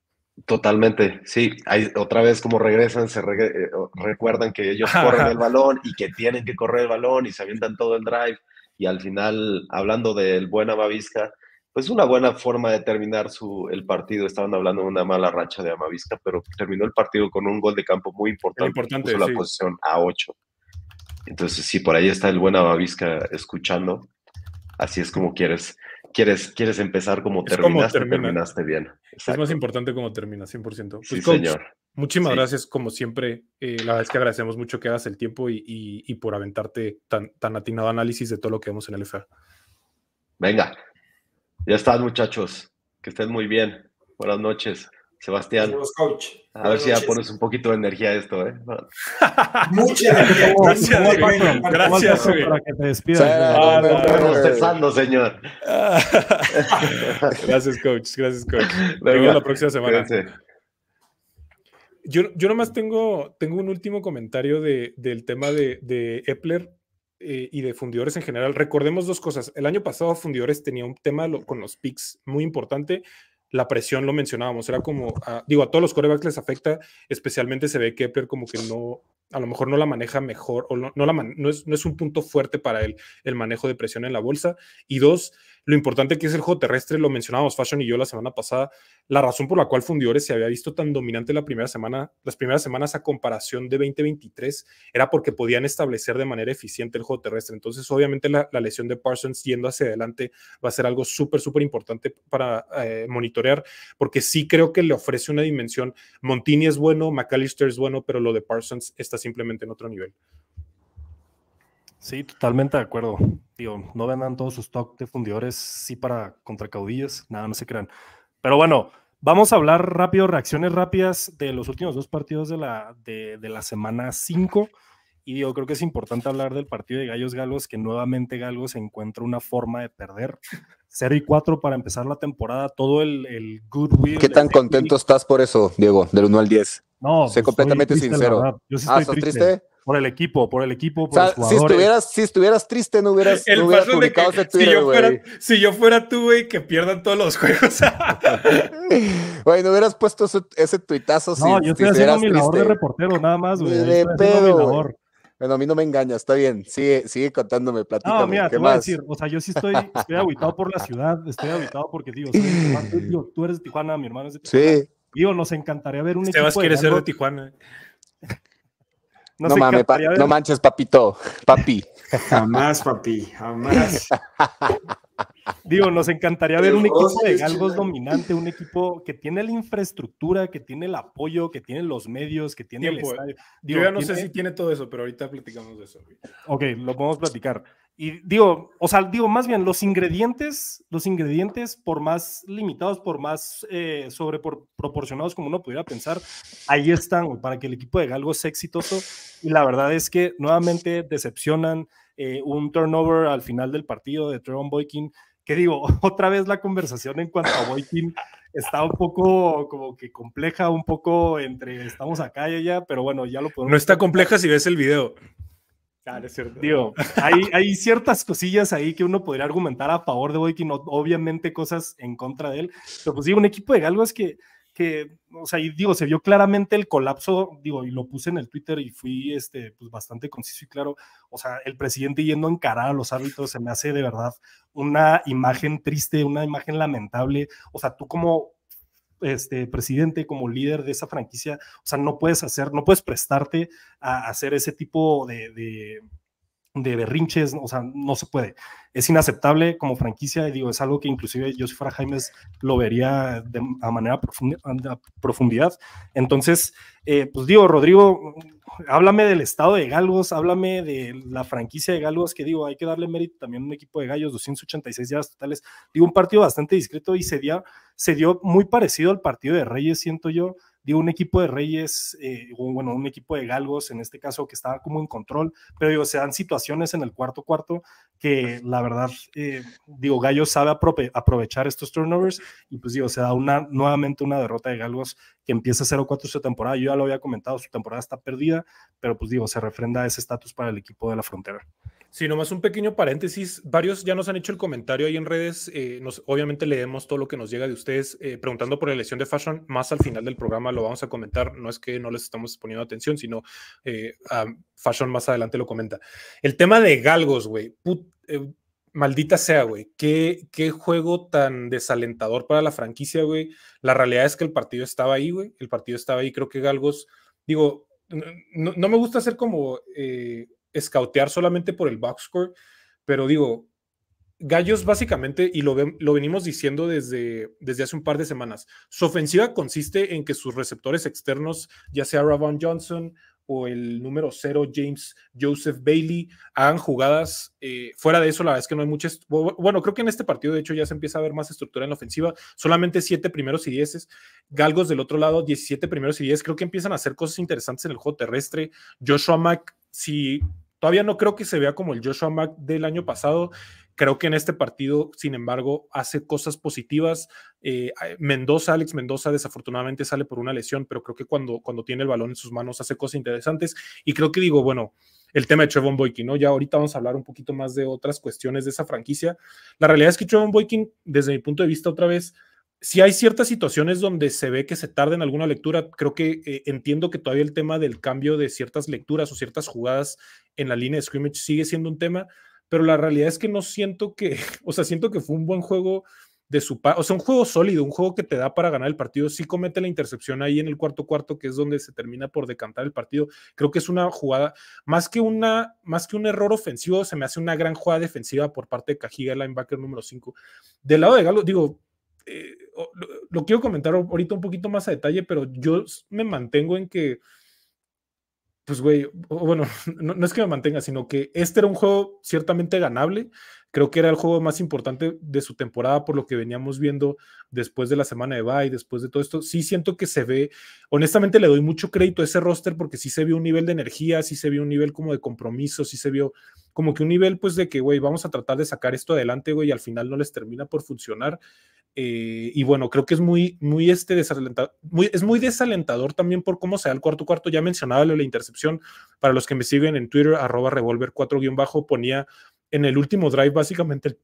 Totalmente, sí. otra vez como regresan, se eh, recuerdan que ellos corren el balón y que tienen que correr el balón y se avientan todo el drive. Y al final, hablando del buen Amavisca, pues una buena forma de terminar su, el partido. Estaban hablando de una mala racha de Amavisca, pero terminó el partido con un gol de campo muy importante. importante puso la posición a 8. Entonces, sí, por ahí está el buen Amavisca escuchando. Así es como quieres quieres, empezar como terminaste, terminaste bien. Es más importante como termina, 100%. sí, pues, señor. Muchísimas gracias, como siempre. Eh, la verdad es que agradecemos mucho que hagas el tiempo y, por aventarte tan, tan atinado análisis de todo lo que vemos en el FA. Venga, ya están, muchachos. Que estén muy bien. Buenas noches. Sebastián. A ver si ya pones un poquito de energía a esto, ¿eh? Mucha energía. Gracias, gracias, gracias que te despidas. no, señor. gracias, coach. Gracias, coach. Nos vemos la próxima semana. Yo, yo nomás tengo, tengo un último comentario de, del tema de, de Epler eh, y de fundidores en general. Recordemos dos cosas. El año pasado fundidores tenía un tema con los PICs muy importante la presión lo mencionábamos, era como, ah, digo, a todos los corebacks les afecta, especialmente se ve Kepler como que no, a lo mejor no la maneja mejor o no, la no es, no es un punto fuerte para él el manejo de presión en la bolsa. Y dos, lo importante que es el juego terrestre, lo mencionábamos Fashion y yo la semana pasada, la razón por la cual Fundiores se había visto tan dominante la primera semana, las primeras semanas a comparación de 2023, era porque podían establecer de manera eficiente el juego terrestre. Entonces, obviamente, la, lesión de Parsons yendo hacia adelante va a ser algo súper, súper importante para eh, monitorear, porque sí creo que le ofrece una dimensión. Montini es bueno, McAllister es bueno, pero lo de Parsons está simplemente en otro nivel. Sí, totalmente de acuerdo. Digo, no vendan todos sus stock de fundidores, sí para contra caudillos, nada, no se crean. Pero bueno, vamos a hablar rápido, reacciones rápidas de los últimos dos partidos de la, de, la semana 5. Y yo creo que es importante hablar del partido de Gallos Galos, que nuevamente Galgos encuentra una forma de perder. 0 y 4 para empezar la temporada, todo el, el goodwill. ¿Qué tan contento estás por eso, Diego, del 1 al 10? No, sé pues, completamente sincero. Ah, ¿estás triste? Por el equipo, por el equipo, por o sea, Si estuvieras, si estuvieras triste, no hubieras, el publicado que, ese Twitter, si yo, fuera, si yo fuera tú, güey, que pierdan todos los juegos. Güey, no hubieras puesto ese, tuitazo no, si, yo estoy haciendo mi labor de reportero, nada más, güey. De pedo, bueno, a mí no me engañas, está bien. Sigue, sigue contándome, platícame. No, mira, ¿Qué te voy a decir, o sea, yo sí estoy, estoy aguitado por la ciudad, estoy aguitado porque digo, tú, tú eres de Tijuana, mi hermano es de Tijuana. Sí. Digo, nos encantaría ver un vas equipo. quiere ser de Tijuana. No, mames, no manches, papito, papi. Jamás, papi, jamás. Digo, nos encantaría ver un equipo de galgos dominante, un equipo que tiene la infraestructura, que tiene el apoyo, que tiene los medios, que tiene el eh. estadio. Yo ya no sé si tiene todo eso, pero ahorita platicamos de eso. Ok, lo podemos platicar. Y digo, o sea, digo, más bien los ingredientes, los ingredientes, por más limitados, por más eh, sobre proporcionados como uno pudiera pensar, ahí están para que el equipo de Galgo sea exitoso. Y la verdad es que nuevamente decepcionan eh, un turnover al final del partido de Trevon Boykin. Que digo, otra vez la conversación en cuanto a Boykin está un poco como que compleja, un poco entre estamos acá y allá, pero bueno, ya lo podemos. No está compleja si ves el video. Claro, ah, es cierto. Digo, hay, ciertas cosillas ahí que uno podría argumentar a favor de Boykin, obviamente cosas en contra de él, pero pues digo, un equipo de Galgo es que, que, o sea, y digo, se vio claramente el colapso, digo, y lo puse en el Twitter y fui, este, pues bastante conciso y claro, o sea, el presidente yendo a encarar a los árbitros se me hace de verdad una imagen triste, una imagen lamentable, o sea, tú como este, presidente, como líder de esa franquicia, o sea, no puedes hacer, no puedes prestarte a hacer ese tipo de, de de berrinches, o sea, no se puede. Es inaceptable como franquicia, y digo, es algo que inclusive yo si fuera lo vería de, a manera profunda, profundidad. Entonces, eh, pues digo, Rodrigo, háblame del estado de Galgos, háblame de la franquicia de Galgos, que digo, hay que darle mérito también a un equipo de gallos, 286 días totales. Digo, un partido bastante discreto y se se dio muy parecido al partido de Reyes, siento yo digo, un equipo de Reyes, eh, bueno, un equipo de Galgos en este caso que estaba como en control, pero digo, se dan situaciones en el cuarto cuarto que la verdad, eh, digo, Gallo sabe aprovechar estos turnovers y pues digo, se da una, nuevamente una derrota de Galgos que empieza 0-4 su temporada. Yo ya lo había comentado, su temporada está perdida, pero pues digo, se refrenda ese estatus para el equipo de la frontera. Sí, nomás un pequeño paréntesis. Varios ya nos han hecho el comentario ahí en redes. Eh, nos, obviamente leemos todo lo que nos llega de ustedes eh, preguntando por la elección de Fashion. Más al final del programa lo vamos a comentar. No es que no les estamos poniendo atención, sino eh, Fashion más adelante lo comenta. El tema de Galgos, güey. maldita sea, güey. ¿Qué, qué juego tan desalentador para la franquicia, güey. La realidad es que el partido estaba ahí, güey. El partido estaba ahí. Creo que Galgos, digo, no, no me gusta ser como escautear solamente por el box score, pero digo, Gallos básicamente, y lo, lo venimos diciendo desde, desde, hace un par de semanas, su ofensiva consiste en que sus receptores externos, ya sea Ravon Johnson o el número cero James Joseph Bailey, hagan jugadas. Eh, fuera de eso, la verdad es que no hay muchas. Bueno, creo que en este partido, de hecho, ya se empieza a ver más estructura en la ofensiva. Solamente siete primeros y dieces. Galgos del otro lado, 17 primeros y diez. Creo que empiezan a hacer cosas interesantes en el juego terrestre. Joshua Mack, si Todavía no creo que se vea como el Joshua Mack del año pasado. Creo que en este partido, sin embargo, hace cosas positivas. Eh, eh, Mendoza, Alex Mendoza, desafortunadamente sale por una lesión, pero creo que cuando, cuando tiene el balón en sus manos hace cosas interesantes. Y creo que digo, bueno, el tema de Trevon Boykin, ¿no? Ya ahorita vamos a hablar un poquito más de otras cuestiones de esa franquicia. La realidad es que Trevon Boykin, desde mi punto de vista, otra vez, si hay ciertas situaciones donde se ve que se tarda en alguna lectura, creo que eh, entiendo que todavía el tema del cambio de ciertas lecturas o ciertas jugadas en la línea de scrimmage sigue siendo un tema, pero la realidad es que no siento que, o sea, siento que fue un buen juego de su parte, o sea, un juego sólido, un juego que te da para ganar el partido, si comete la intercepción ahí en el cuarto cuarto, que es donde se termina por decantar el partido. Creo que es una jugada, más que, una, más que un error ofensivo, se me hace una gran jugada defensiva por parte de Cajiga, el linebacker número 5. Del lado de Galo, digo, eh, lo, quiero comentar ahorita un poquito más a detalle, pero yo me mantengo en que, pues, güey, bueno, no es que me mantenga, sino que este era un juego ciertamente ganable, Creo que era el juego más importante de su temporada por lo que veníamos viendo después de la semana de bye, después de todo esto. Sí siento que se ve, honestamente le doy mucho crédito a ese roster porque sí se vio un nivel de energía, sí se vio un nivel como de compromiso, sí se vio como que un nivel pues de que, güey, vamos a tratar de sacar esto adelante, güey, y al final no les termina por funcionar. Eh, y bueno, creo que es muy, muy, este desalentador, es muy desalentador también por cómo se el cuarto cuarto. Ya mencionaba la intercepción, para los que me siguen en Twitter, arroba revolver 4 bajo, ponía en el último drive básicamente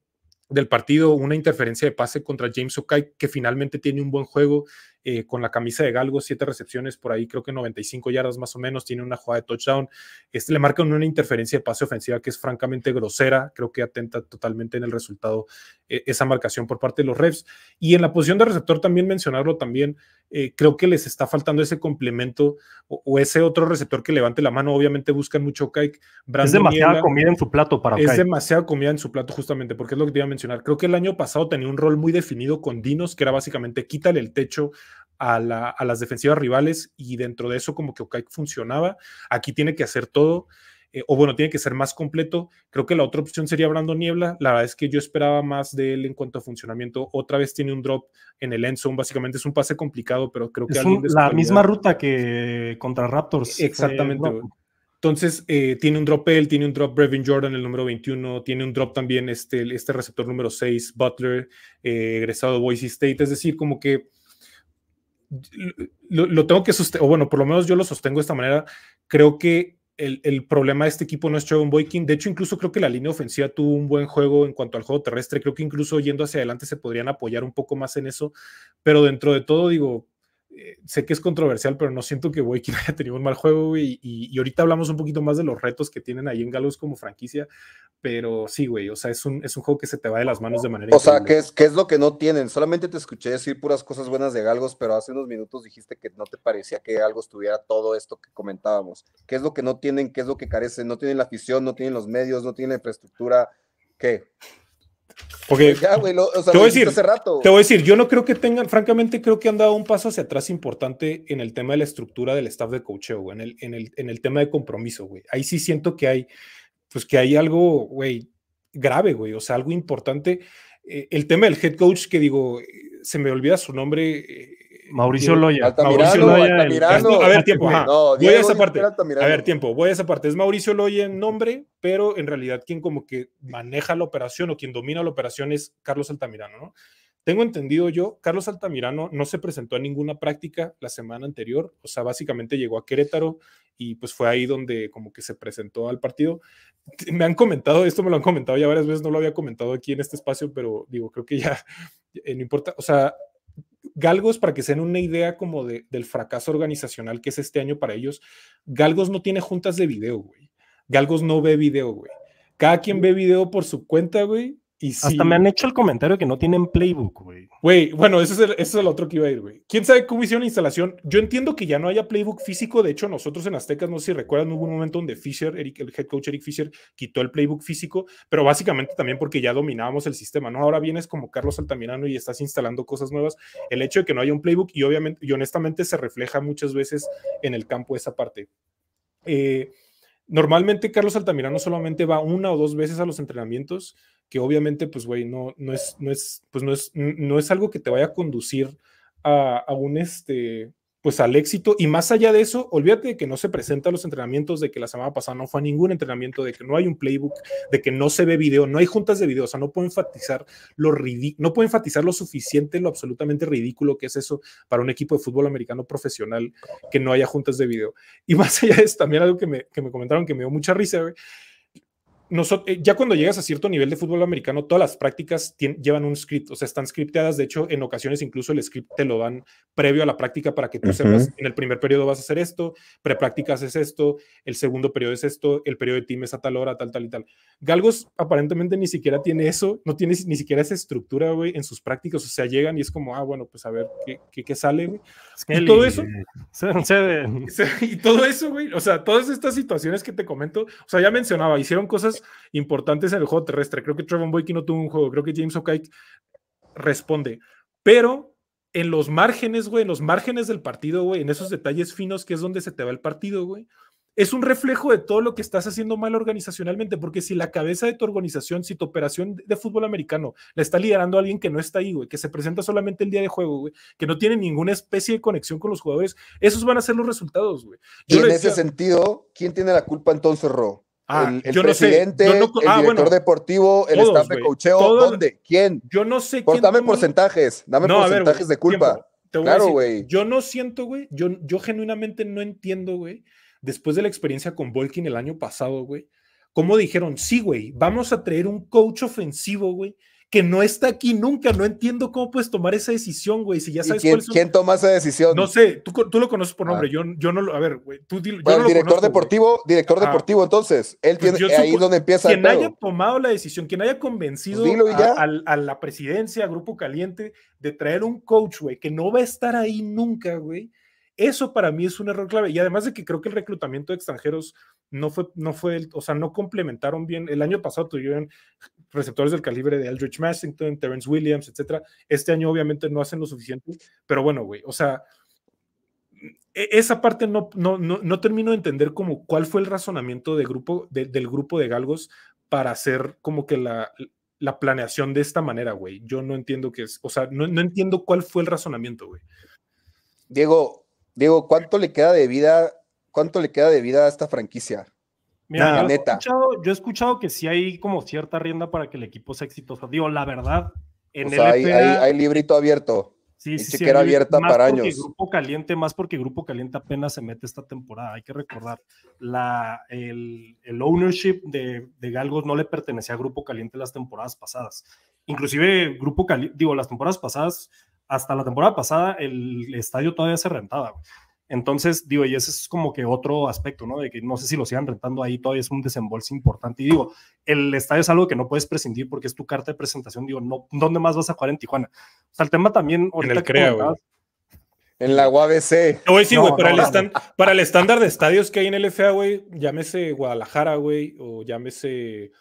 del partido, una interferencia de pase contra James Okai, que finalmente tiene un buen juego eh, con la camisa de Galgo, siete recepciones por ahí, creo que 95 yardas más o menos, tiene una jugada de touchdown. Este le marcan una interferencia de pase ofensiva que es francamente grosera, creo que atenta totalmente en el resultado eh, esa marcación por parte de los refs. Y en la posición de receptor también mencionarlo también, eh, creo que les está faltando ese complemento o, ese otro receptor que levante la mano. Obviamente buscan mucho Kaik. es demasiada comida en su plato para Es demasiada comida en su plato justamente, porque es lo que te iba a mencionar. Creo que el año pasado tenía un rol muy definido con Dinos, que era básicamente quítale el techo a, las defensivas rivales y dentro de eso como que Okai funcionaba. Aquí tiene que hacer todo, eh, o bueno, tiene que ser más completo. Creo que la otra opción sería Brando Niebla. La verdad es que yo esperaba más de él en cuanto a funcionamiento. Otra vez tiene un drop en el end zone, básicamente es un pase complicado, pero creo que... Es la misma ruta que contra Raptors. Eh, Exactamente. entonces, eh, tiene un drop él, tiene un drop Brevin Jordan, el número 21, tiene un drop también este, este receptor número 6, Butler, egresado de Boise State. Es decir, como que lo, lo tengo que sostener, o bueno, por lo menos yo lo sostengo de esta manera. Creo que el, problema de este equipo no es Trevon Boykin. De hecho, incluso creo que la línea ofensiva tuvo un buen juego en cuanto al juego terrestre. Creo que incluso yendo hacia adelante se podrían apoyar un poco más en eso. Pero dentro de todo, digo, eh, sé que es controversial, pero no siento que Boykin haya tenido un mal juego, Y, ahorita hablamos un poquito más de los retos que tienen ahí en Galos como franquicia, pero sí, güey, o sea, es un, es un juego que se te va de las manos de manera. O sea, ¿qué es, ¿qué es lo que no tienen? Solamente te escuché decir puras cosas buenas de Galgos, pero hace unos minutos dijiste que no te parecía que Galgos tuviera todo esto que comentábamos. ¿Qué es lo que no tienen? ¿Qué es lo que carece? No tienen la afición, no tienen los medios, no tienen infraestructura. ¿Qué? Porque te, voy decir, te voy a decir, yo no creo que tengan, francamente, creo que han dado un paso hacia atrás importante en el tema de la estructura del staff de güey, en el, en el, en el tema de compromiso, güey. Ahí sí siento que hay, pues que hay algo, güey, grave, güey, o sea, algo importante. Eh, el tema del head coach, que digo, eh, se me olvida su nombre, eh, Mauricio Loya. Altamirano, A ver, tiempo. voy a esa parte. A ver, tiempo. Voy a esa parte. Es Mauricio Loya en nombre, pero en realidad quien como que maneja la operación o quien domina la operación es Carlos Altamirano, ¿no? Tengo entendido yo, Carlos Altamirano no se presentó a ninguna práctica la semana anterior, o sea, básicamente llegó a Querétaro y pues fue ahí donde como que se presentó al partido. Me han comentado, esto me lo han comentado ya varias veces, no lo había comentado aquí en este espacio, pero digo, creo que ya, eh, no importa, o sea, Galgos, para que se den una idea como del fracaso organizacional que es este año para ellos, Galgos no tiene juntas de video, güey. Galgos no ve video, güey. Cada quien ve video por su cuenta, güey, y Hasta me han hecho el comentario que no tienen playbook, güey. Güey, bueno, ese es, el, otro que iba a ir, güey. ¿Quién sabe cómo hicieron la instalación? Yo entiendo que ya no haya playbook físico. De hecho, nosotros en Aztecas, no sé si recuerdan, hubo un momento donde Fisher, el head coach Eric Fisher, quitó el playbook físico, pero básicamente también porque ya dominábamos el sistema, ¿no? Ahora vienes como Carlos Altamirano y estás instalando cosas nuevas. El hecho de que no haya un playbook y obviamente y honestamente se refleja muchas veces en el campo esa parte. Eh, normalmente Carlos Altamirano solamente va una o dos veces a los entrenamientos que obviamente, pues, güey, no, no, es, no, es, pues, no, es, no es algo que te vaya a conducir a, un, este, pues, al éxito. Y más allá de eso, olvídate de que no se presentan los entrenamientos, de que la semana pasada no fue ningún entrenamiento, de que no hay un playbook, de que no se ve video, no hay juntas de video, o sea, no puedo enfatizar lo, no puedo enfatizar lo suficiente, lo absolutamente ridículo que es eso para un equipo de fútbol americano profesional, que no haya juntas de video. Y más allá de eso, también algo que me, que me comentaron que me dio mucha risa, güey, eh, ya cuando llegas a cierto nivel de fútbol americano, todas las prácticas llevan un script, o sea, están scripteadas. De hecho, en ocasiones incluso el script te lo dan previo a la práctica para que tú sepas, en el primer periodo vas a hacer esto, prepráctica es esto, el segundo periodo es esto, el periodo de team es a tal hora, tal, tal y tal. Galgos aparentemente ni siquiera tiene eso, no tiene ni siquiera esa estructura, güey, en sus prácticas. O sea, llegan y es como, ah, bueno, pues a ver qué, qué, qué sale, güey. Y todo eso. Y todo eso, güey, o sea, todas estas situaciones que te comento, o sea, ya mencionaba, hicieron cosas importantes en el juego terrestre. Creo que Trevon Boykin no tuvo un juego, creo que James O'Kike responde. Pero en los márgenes, güey, en los márgenes del partido, güey, en esos detalles finos que es donde se te va el partido, güey, es un reflejo de todo lo que estás haciendo mal organizacionalmente, porque si la cabeza de tu organización, si tu operación de fútbol americano la está liderando a alguien que no está ahí, güey, que se presenta solamente el día de juego, güey, que no tiene ninguna especie de conexión con los jugadores, esos van a ser los resultados, güey. en ese sentido, ¿quién tiene la culpa entonces, Ro? Ah, el, presidente, el ah, director deportivo, el staff de cocheo, ¿dónde? ¿Quién? Yo no sé quién. dame porcentajes, dame porcentajes de culpa. claro, güey. Yo no siento, güey. Yo, yo genuinamente no entiendo, güey. Después de la experiencia con Volkin el año pasado, güey. ¿Cómo dijeron? Sí, güey, vamos a traer un coach ofensivo, güey, que no está aquí nunca. No entiendo cómo puedes tomar esa decisión, güey. Si ya sabes quién, toma esa decisión? No sé, tú, tú lo conoces por ah. nombre. Yo, yo no lo. A ver, güey, tú dilo. director deportivo, director deportivo, entonces. Él pues tiene ahí donde empieza. Quien haya tomado la decisión, quien haya convencido pues a, la presidencia, a Grupo Caliente, de traer un coach, güey, que no va a estar ahí nunca, güey eso para mí es un error clave. Y además de que creo que el reclutamiento de extranjeros no fue, no fue, o sea, no complementaron bien. El año pasado tuvieron receptores del calibre de Eldridge Massington, Terence Williams, etcétera. Este año obviamente no hacen lo suficiente, pero bueno, güey, o sea, e, esa parte no, no, no, termino de entender como cuál fue el razonamiento grupo, del grupo de galgos para hacer como que la, planeación de esta manera, güey. Yo no entiendo qué es, o sea, no, no entiendo cuál fue el razonamiento, güey. Diego, Digo, ¿cuánto le queda de vida? ¿Cuánto le queda de vida a esta franquicia? Mira, yo, He escuchado, que sí hay como cierta rienda para que el equipo sea exitoso. Digo, la verdad, en o sea, hay, librito abierto. Sí, sí, sí. abierta para años. Grupo Caliente, más porque Grupo Caliente apenas se mete esta temporada. Hay que recordar, la, el, ownership de, de, Galgos no le pertenecía a Grupo Caliente las temporadas pasadas. Inclusive, Grupo Caliente, digo, las temporadas pasadas, hasta la temporada pasada el estadio todavía se rentaba. Entonces, digo, y ese es como que otro aspecto, ¿no? De que no sé si lo sigan rentando ahí, todavía es un desembolso importante. Y digo, el estadio es algo que no puedes prescindir porque es tu carta de presentación. Digo, no, ¿dónde más vas a jugar en Tijuana? O sea, el tema también. en el CREA, güey. En la UABC. sí, güey, para, el para el estándar de estadios que hay en el FA, güey, llámese Guadalajara, güey, o llámese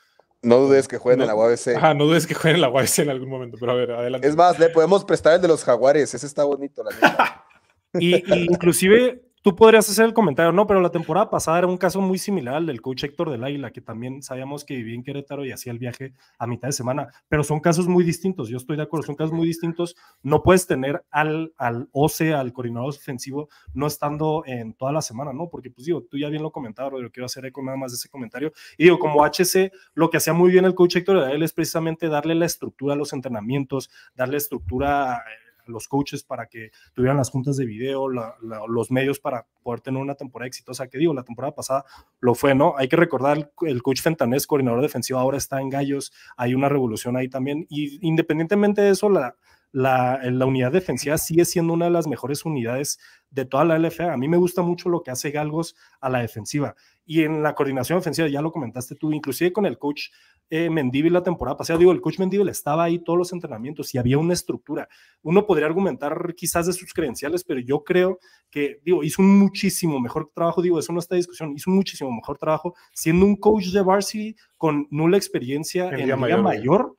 no dudes que jueguen en la UABC. Ajá, no dudes que jueguen en la UABC en algún momento, pero a ver, adelante. Es más, le podemos prestar el de los jaguares, ese está bonito, la neta. y, inclusive tú podrías hacer el comentario, no, pero la temporada pasada era un caso muy similar al del coach Héctor del Águila, que también sabíamos que vivía en Querétaro y hacía el viaje a mitad de semana, pero son casos muy distintos, yo estoy de acuerdo, son casos muy distintos, no puedes tener al, al OCE, al coordinador ofensivo, no estando en toda la semana, ¿no? Porque pues digo, tú ya bien lo comentabas, Rodrigo, quiero hacer eco nada más de ese comentario, y digo, como HC, lo que hacía muy bien el coach Héctor del Águila es precisamente darle la estructura a los entrenamientos, darle estructura... A, eh, los coaches para que tuvieran las juntas de video, los medios para poder tener una temporada exitosa, que digo, la temporada pasada lo fue, ¿no? Hay que recordar, el coach Fentanés, coordinador defensivo, ahora está en Gallos, hay una revolución ahí también, y independientemente de eso, la, eh, la, unidad defensiva sigue siendo una de las mejores unidades de toda la LFA. A mí me gusta mucho lo que hace Galgos a la defensiva. Y en la coordinación ofensiva, ya lo comentaste tú, inclusive con el coach eh, la temporada pasada, digo, el coach Mendívil estaba ahí todos los entrenamientos y había una estructura. Uno podría argumentar quizás de sus credenciales, pero yo creo que, digo, hizo un muchísimo mejor trabajo, digo, eso no está en discusión, hizo un muchísimo mejor trabajo siendo un coach de varsity con nula experiencia en, liga mayor eh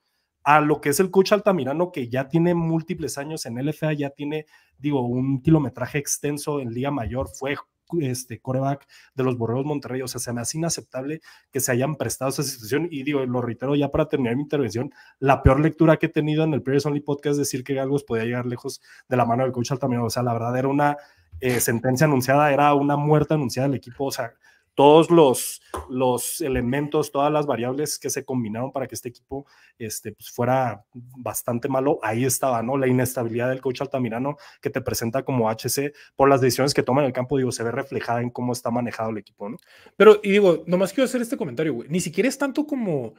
a lo que es el coach Altamirano, que ya tiene múltiples años en LFA, ya tiene, digo, un kilometraje extenso en Liga Mayor, fue este coreback de los Borreos Monterrey. O sea, se me hace inaceptable que se hayan prestado esa situación. Y digo, lo reitero ya para terminar mi intervención, la peor lectura que he tenido en el Previous Only Podcast es decir que Galgos podía llegar lejos de la mano del coach Altamirano. O sea, la verdad era una eh, sentencia anunciada, era una muerte anunciada del equipo. O sea, todos los, los elementos, todas las variables que se combinaron para que este equipo este, pues fuera bastante malo, ahí estaba, ¿no? La inestabilidad del coach Altamirano que te presenta como HC por las decisiones que toma en el campo, digo, se ve reflejada en cómo está manejado el equipo, ¿no? Pero, y digo, nomás quiero hacer este comentario, güey, ni siquiera es tanto como...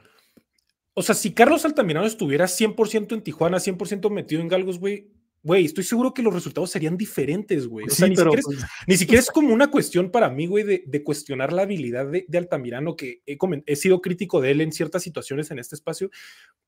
O sea, si Carlos Altamirano estuviera 100% en Tijuana, 100% metido en Galgos, güey, güey, estoy seguro que los resultados serían diferentes, güey. O sea, pues, ni, siquiera es, como una cuestión para mí, güey, de, cuestionar la habilidad de, Altamirano, que he, he, sido crítico de él en ciertas situaciones en este espacio,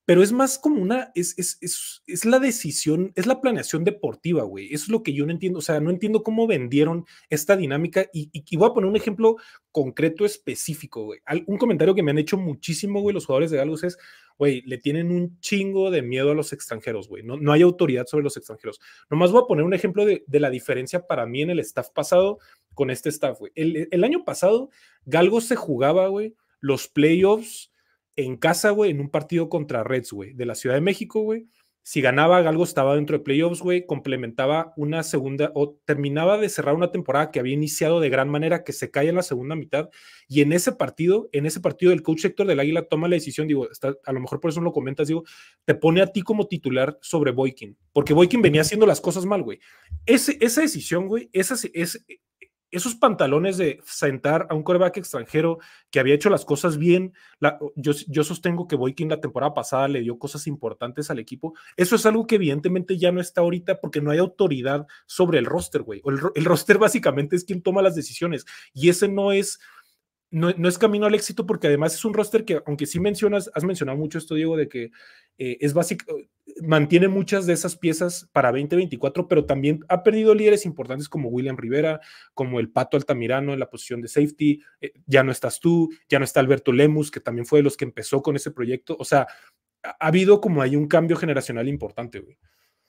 pero es más como una, es, es, es la decisión, es la planeación deportiva, güey. Eso es lo que yo no entiendo. O sea, no entiendo cómo vendieron esta dinámica y voy a poner un ejemplo concreto específico, güey. un comentario que me han hecho muchísimo, güey, los jugadores de Galgos es, güey, le tienen un chingo de miedo a los extranjeros, güey. No, hay autoridad sobre los extranjeros. Nomás voy a poner un ejemplo de, la diferencia para mí en el staff pasado con este staff, güey. El, el año pasado, Galgos se jugaba, güey, los playoffs en casa, güey, en un partido contra Reds, güey, de la Ciudad de México, güey si ganaba algo estaba dentro de playoffs, güey, complementaba una segunda o terminaba de cerrar una temporada que había iniciado de gran manera, que se cae en la segunda mitad y en ese partido, en ese partido el coach Héctor del Águila toma la decisión, digo, a lo mejor por eso no lo comentas, digo, te pone a ti como titular sobre Boykin, porque Boykin venía haciendo las cosas mal, güey. esa decisión, güey, esa, es, esos pantalones de sentar a un coreback extranjero que había hecho las cosas bien, yo, yo, sostengo que Boykin la temporada pasada le dio cosas importantes al equipo, eso es algo que evidentemente ya no está ahorita porque no hay autoridad sobre el roster, güey. El, el roster básicamente es quien toma las decisiones y ese no es no, es camino al éxito porque además es un roster que, aunque sí mencionas, has mencionado mucho esto, Diego, de que eh, es básico, mantiene muchas de esas piezas para 2024, pero también ha perdido líderes importantes como William Rivera, como el Pato Altamirano en la posición de safety, eh, ya no estás tú, ya no está Alberto Lemus, que también fue de los que empezó con ese proyecto, o sea, ha, habido como hay un cambio generacional importante, güey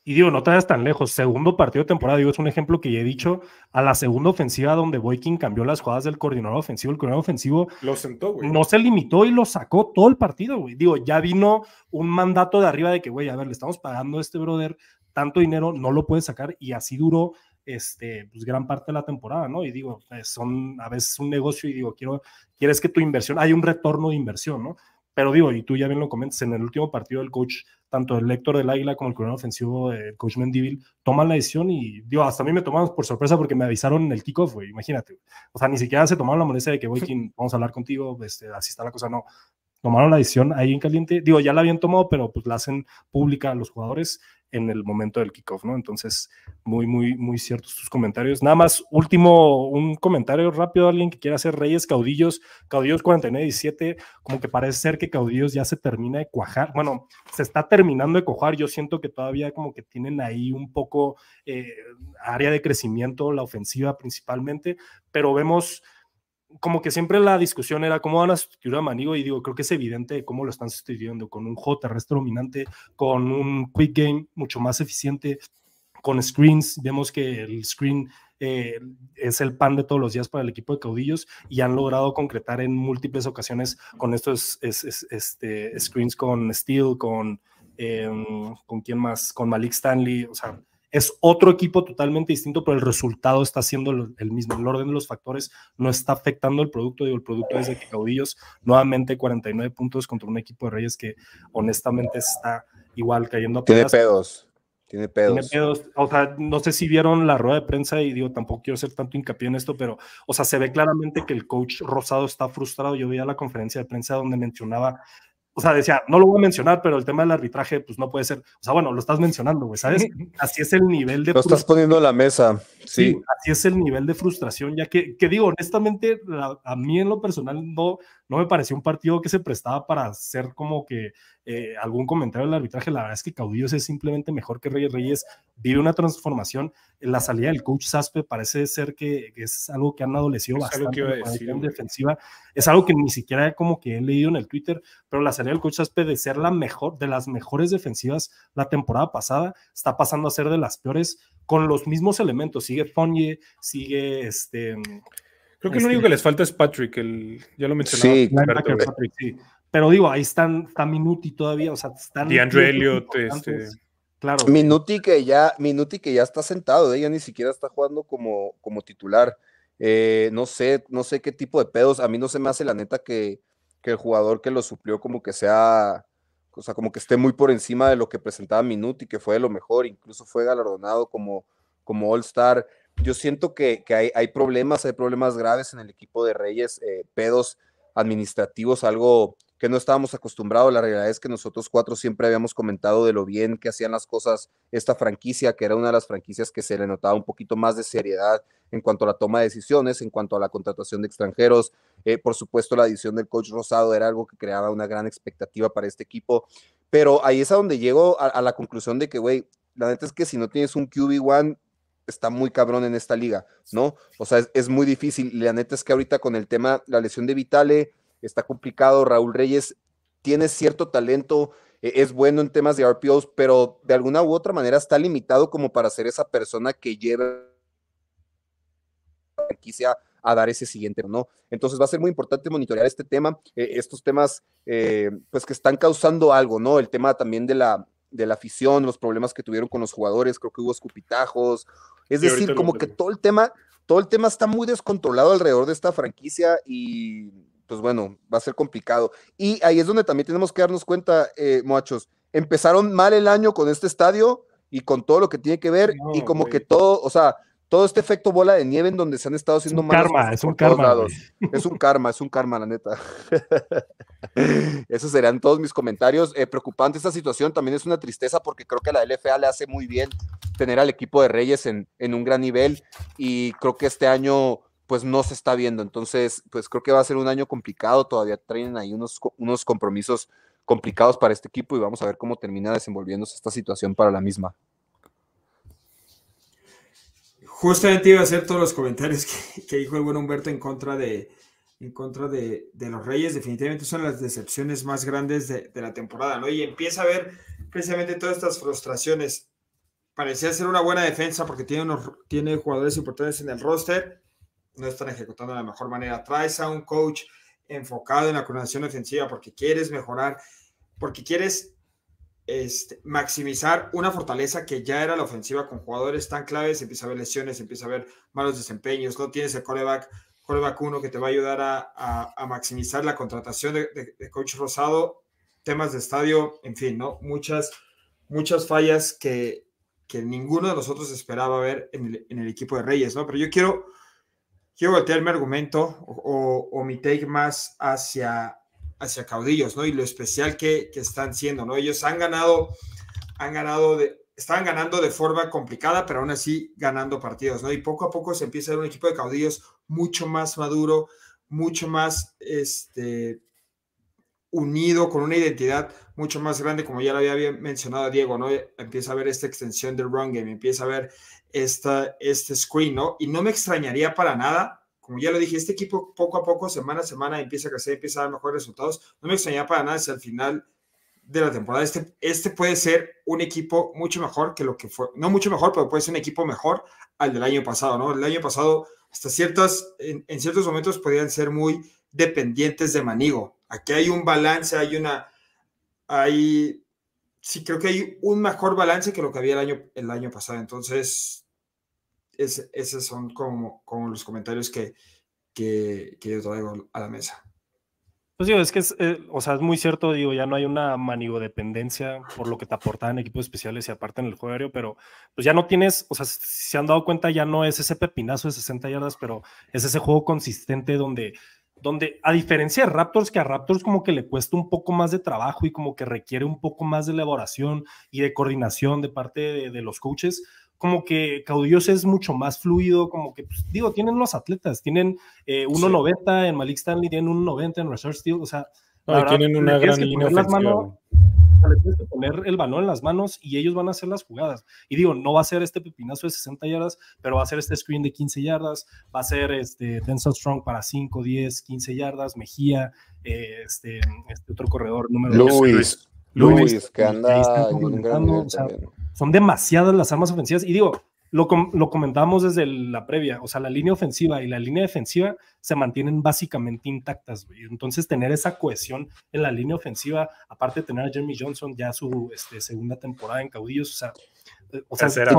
y digo, no te vayas tan lejos, segundo partido de temporada, digo, es un ejemplo que ya he dicho, a la segunda ofensiva donde Boykin cambió las jugadas del coordinador ofensivo, el coordinador ofensivo lo sentó, güey. no se limitó y lo sacó todo el partido, güey. Digo, ya vino un mandato de arriba de que, güey, a ver, le estamos pagando a este brother tanto dinero, no lo puede sacar y así duró este, pues, gran parte de la temporada, ¿no? Y digo, pues, son a veces un negocio y digo, quiero, quieres que tu inversión, hay un retorno de inversión, ¿no? Pero digo, y tú ya bien lo comentas, en el último partido el coach, tanto el lector del Águila como el coronel ofensivo, el coach Mendivil, toman la decisión y, digo, hasta a mí me tomamos por sorpresa porque me avisaron en el kickoff, güey, imagínate. O sea, ni siquiera se tomaron la molestia de que, voy vamos a hablar contigo, este, así está la cosa, no tomaron la decisión ahí en caliente. Digo, ya la habían tomado, pero pues la hacen pública a los jugadores en el momento del kickoff, ¿no? Entonces, muy, muy, muy ciertos tus comentarios. Nada más, último, un comentario rápido, alguien que quiera hacer Reyes, Caudillos, Caudillos 49 como que parece ser que Caudillos ya se termina de cuajar, bueno, se está terminando de cojar yo siento que todavía como que tienen ahí un poco eh, área de crecimiento, la ofensiva principalmente, pero vemos como que siempre la discusión era cómo van a sustituir a Manigo y digo, creo que es evidente cómo lo están sustituyendo con un J terrestre dominante, con un quick game mucho más eficiente, con screens, vemos que el screen eh, es el pan de todos los días para el equipo de caudillos y han logrado concretar en múltiples ocasiones con estos este, screens con Steel, con, em, con más, con Malik Stanley, o sea, es otro equipo totalmente distinto, pero el resultado está siendo el mismo. El orden de los factores no está afectando el producto. Digo, el producto es de que Caudillos nuevamente 49 puntos contra un equipo de Reyes que honestamente está igual cayendo a Tiene pedos. Tiene pedos. Tiene pedos. O sea, no sé si vieron la rueda de prensa y digo, tampoco quiero hacer tanto hincapié en esto, pero, o sea, se ve claramente que el coach Rosado está frustrado. Yo a la conferencia de prensa donde mencionaba o sea, decía, no lo voy a mencionar, pero el tema del arbitraje, pues no puede ser. O sea, bueno, lo estás mencionando, güey, ¿sabes? Así es el nivel de. Lo estás poniendo en la mesa, sí. Así es el nivel de frustración, ya que, que digo, honestamente, a, mí en lo personal no, no me pareció un partido que se prestaba para hacer como que eh, algún comentario del arbitraje. La verdad es que Caudillos es simplemente mejor que Reyes Reyes, vive una transformación. La salida del coach Saspe parece ser que es algo que han adolecido bastante defensiva. Es algo que ni siquiera como que he leído en el Twitter, pero la salida del coach Saspe de ser la mejor, de las mejores defensivas la temporada pasada, está pasando a ser de las peores con los mismos elementos. Sigue Fonje, sigue este Creo que lo este único que les falta es Patrick, el, ya lo mencionaba. Sí, Patrick, Pero digo, ahí están, está Minuti todavía, o sea, están... Elliott, este... Claro. Minuti que ya, Minuti que ya está sentado, ella ¿eh? ni siquiera está jugando como, como titular. Eh, no sé, no sé qué tipo de pedos. A mí no se me hace la neta que, que el jugador que lo suplió como que sea, o sea, como que esté muy por encima de lo que presentaba Minuti, que fue de lo mejor, incluso fue galardonado como, como All Star yo siento que, hay, hay, problemas, hay problemas graves en el equipo de Reyes, eh, pedos administrativos, algo que no estábamos acostumbrados. La realidad es que nosotros cuatro siempre habíamos comentado de lo bien que hacían las cosas esta franquicia, que era una de las franquicias que se le notaba un poquito más de seriedad en cuanto a la toma de decisiones, en cuanto a la contratación de extranjeros. Eh, por supuesto, la adición del coach Rosado era algo que creaba una gran expectativa para este equipo. Pero ahí es a donde llego a, a la conclusión de que, güey, la neta es que si no tienes un QB1, está muy cabrón en esta liga, ¿no? O sea, es, muy difícil. la neta es que ahorita con el tema, la lesión de Vitale, está complicado. Raúl Reyes tiene cierto talento, e, es bueno en temas de RPOs, pero de alguna u otra manera está limitado como para ser esa persona que lleva a dar ese siguiente, ¿no? Entonces va a ser muy importante monitorear este tema, e, estos temas, eh, pues que están causando algo, ¿no? El tema también de la, de la afición, los problemas que tuvieron con los jugadores, creo que hubo escupitajos, es decir, como que todo el tema, todo el tema está muy descontrolado alrededor de esta franquicia y pues bueno, va a ser complicado. Y ahí es donde también tenemos que darnos cuenta, eh, muchachos, empezaron mal el año con este estadio y con todo lo que tiene que ver y como que todo, o sea, todo este efecto bola de nieve en donde se han estado haciendo es un karma, es un karma, Es un karma, es un karma, la neta. Esos serán todos mis comentarios. Eh, preocupante esta situación, también es una tristeza porque creo que a la LFA le hace muy bien tener al equipo de Reyes en, un gran nivel y creo que este año pues no se está viendo. Entonces, pues creo que va a ser un año complicado, todavía traen ahí unos, unos compromisos complicados para este equipo y vamos a ver cómo termina desenvolviéndose esta situación para la misma. Justamente iba a hacer todos los comentarios que, dijo el buen Humberto en contra de, en contra de, los Reyes, definitivamente son las decepciones más grandes de, la temporada, ¿no? Y empieza a ver precisamente todas estas frustraciones. Parecía ser una buena defensa porque tiene, unos, tiene jugadores importantes en el roster, no están ejecutando de la mejor manera. Traes a un coach enfocado en la coordinación ofensiva porque quieres mejorar, porque quieres este, maximizar una fortaleza que ya era la ofensiva con jugadores tan claves, empieza a haber lesiones, empieza a haber malos desempeños, no tienes el coreback, coreback uno que te va a ayudar a, a, maximizar la contratación de, de, coach Rosado, temas de estadio, en fin, ¿no? Muchas, muchas fallas que, que ninguno de nosotros esperaba ver en el, equipo de Reyes, ¿no? Pero yo quiero, quiero voltear mi argumento o, o mi take más hacia, hacia caudillos, ¿no? Y lo especial que, están siendo, ¿no? Ellos han ganado, han ganado de, estaban ganando de forma complicada, pero aún así ganando partidos, ¿no? Y poco a poco se empieza a ver un equipo de caudillos mucho más maduro, mucho más este, unido, con una identidad mucho más grande, como ya lo había mencionado Diego, ¿no? Empieza a ver esta extensión del run game, empieza a ver esta, este screen, ¿no? Y no me extrañaría para nada como ya lo dije, este equipo poco a poco, semana a semana, empieza a crecer, empieza a dar mejores resultados. No me extrañaba para nada si al final de la temporada este, este puede ser un equipo mucho mejor que lo que fue, no mucho mejor, pero puede ser un equipo mejor al del año pasado, ¿no? El año pasado, hasta ciertas, en, ciertos momentos podían ser muy dependientes de Manigo. Aquí hay un balance, hay una, hay, sí creo que hay un mejor balance que lo que había el año, el año pasado. Entonces, es, esos son como, como los comentarios que, que, yo traigo a la mesa. Pues digo, es que eh, o sea, es muy cierto, digo, ya no hay una manigodependencia por lo que te en equipos especiales y aparte en el juego aéreo, pero pues ya no tienes, o sea, si se han dado cuenta, ya no es ese pepinazo de 60 yardas, pero es ese juego consistente donde donde a diferencia de Raptors, que a Raptors como que le cuesta un poco más de trabajo y como que requiere un poco más de elaboración y de coordinación de parte de, de los coaches, como que Caudillos es mucho más fluido, como que, pues, digo, tienen los atletas, tienen eh, 1.90 en Malik Stanley, tienen 90 en Research Steel, o sea, tienen una gran línea ofensiva le tienes que poner el balón en las manos y ellos van a hacer las jugadas. Y digo, no va a ser este pepinazo de 60 yardas, pero va a ser este screen de 15 yardas, va a ser este Denzel Strong para 5, 10, 15 yardas, Mejía, eh, este, este, otro corredor número Luis, Luis, que anda son demasiadas las armas ofensivas. Y digo, lo, com lo comentamos desde la previa, o sea, la línea ofensiva y la línea defensiva se mantienen básicamente intactas, Entonces, tener esa cohesión en la línea ofensiva, aparte de tener a Jeremy Johnson ya su este, segunda temporada en Caudillos, o sea, eh,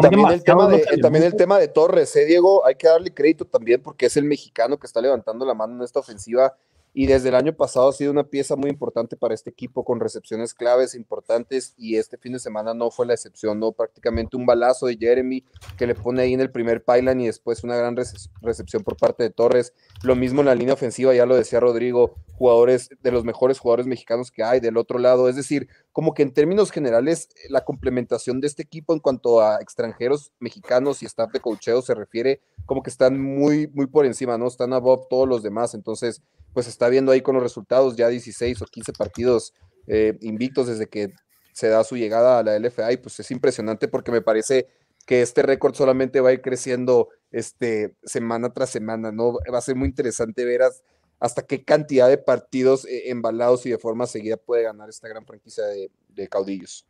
también, el tema, de, también el tema de Torres, ¿eh, Diego? Hay que darle crédito también porque es el mexicano que está levantando la mano en esta ofensiva y desde el año pasado ha sido una pieza muy importante para este equipo con recepciones claves importantes y este fin de semana no fue la excepción, no prácticamente un balazo de Jeremy que le pone ahí en el primer pylon y después una gran recepción por parte de Torres, lo mismo en la línea ofensiva, ya lo decía Rodrigo, jugadores de los mejores jugadores mexicanos que hay del otro lado, es decir, como que en términos generales, eh, la complementación de este equipo en cuanto a extranjeros mexicanos y staff de cocheo se refiere, como que están muy, muy por encima, ¿no? Están above todos los demás. Entonces, pues está viendo ahí con los resultados ya 16 o 15 partidos eh, invictos desde que se da su llegada a la LFA y pues es impresionante porque me parece que este récord solamente va a ir creciendo este, semana tras semana, ¿no? Va a ser muy interesante ver hasta qué cantidad de partidos eh, embalados y de forma seguida puede ganar esta gran franquicia de, caudillos.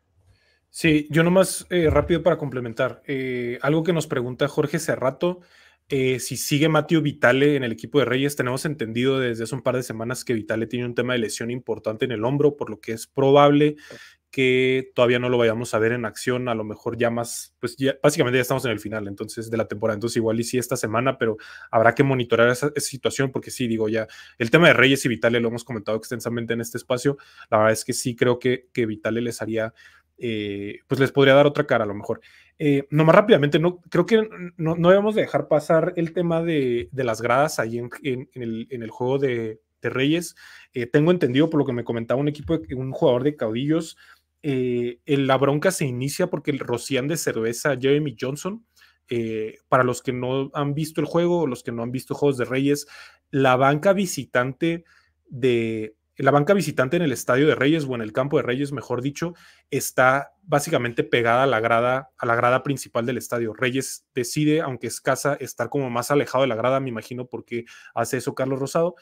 Sí, yo nomás eh, rápido para complementar. Eh, algo que nos pregunta Jorge Cerrato, si sigue Mateo Vitale en el equipo de Reyes, tenemos entendido desde hace un par de semanas que Vitale tiene un tema de lesión importante en el hombro, por lo que es probable que todavía no lo vayamos a ver en acción, a lo mejor ya más, pues ya, básicamente ya estamos en el final entonces de la temporada, entonces igual y si esta semana, pero habrá que monitorar esa, situación porque sí, digo ya, el tema de Reyes y Vitale lo hemos comentado extensamente en este espacio, la verdad es que sí creo que, que Vitale les haría, eh, pues les podría dar otra cara a lo mejor. Eh, nomás rápidamente, no, creo que no, debemos dejar pasar el tema de, las gradas ahí en, el, juego de, Reyes. Eh, tengo entendido por lo que me comentaba un equipo, un jugador de caudillos, eh, la bronca se inicia porque el rocían de cerveza a Jeremy Johnson. Eh, para los que no han visto el juego, los que no han visto Juegos de Reyes, la banca visitante de la banca visitante en el estadio de Reyes o en el campo de Reyes, mejor dicho, está básicamente pegada a la grada, a la grada principal del estadio. Reyes decide, aunque escasa, estar como más alejado de la grada, me imagino porque hace eso Carlos Rosado,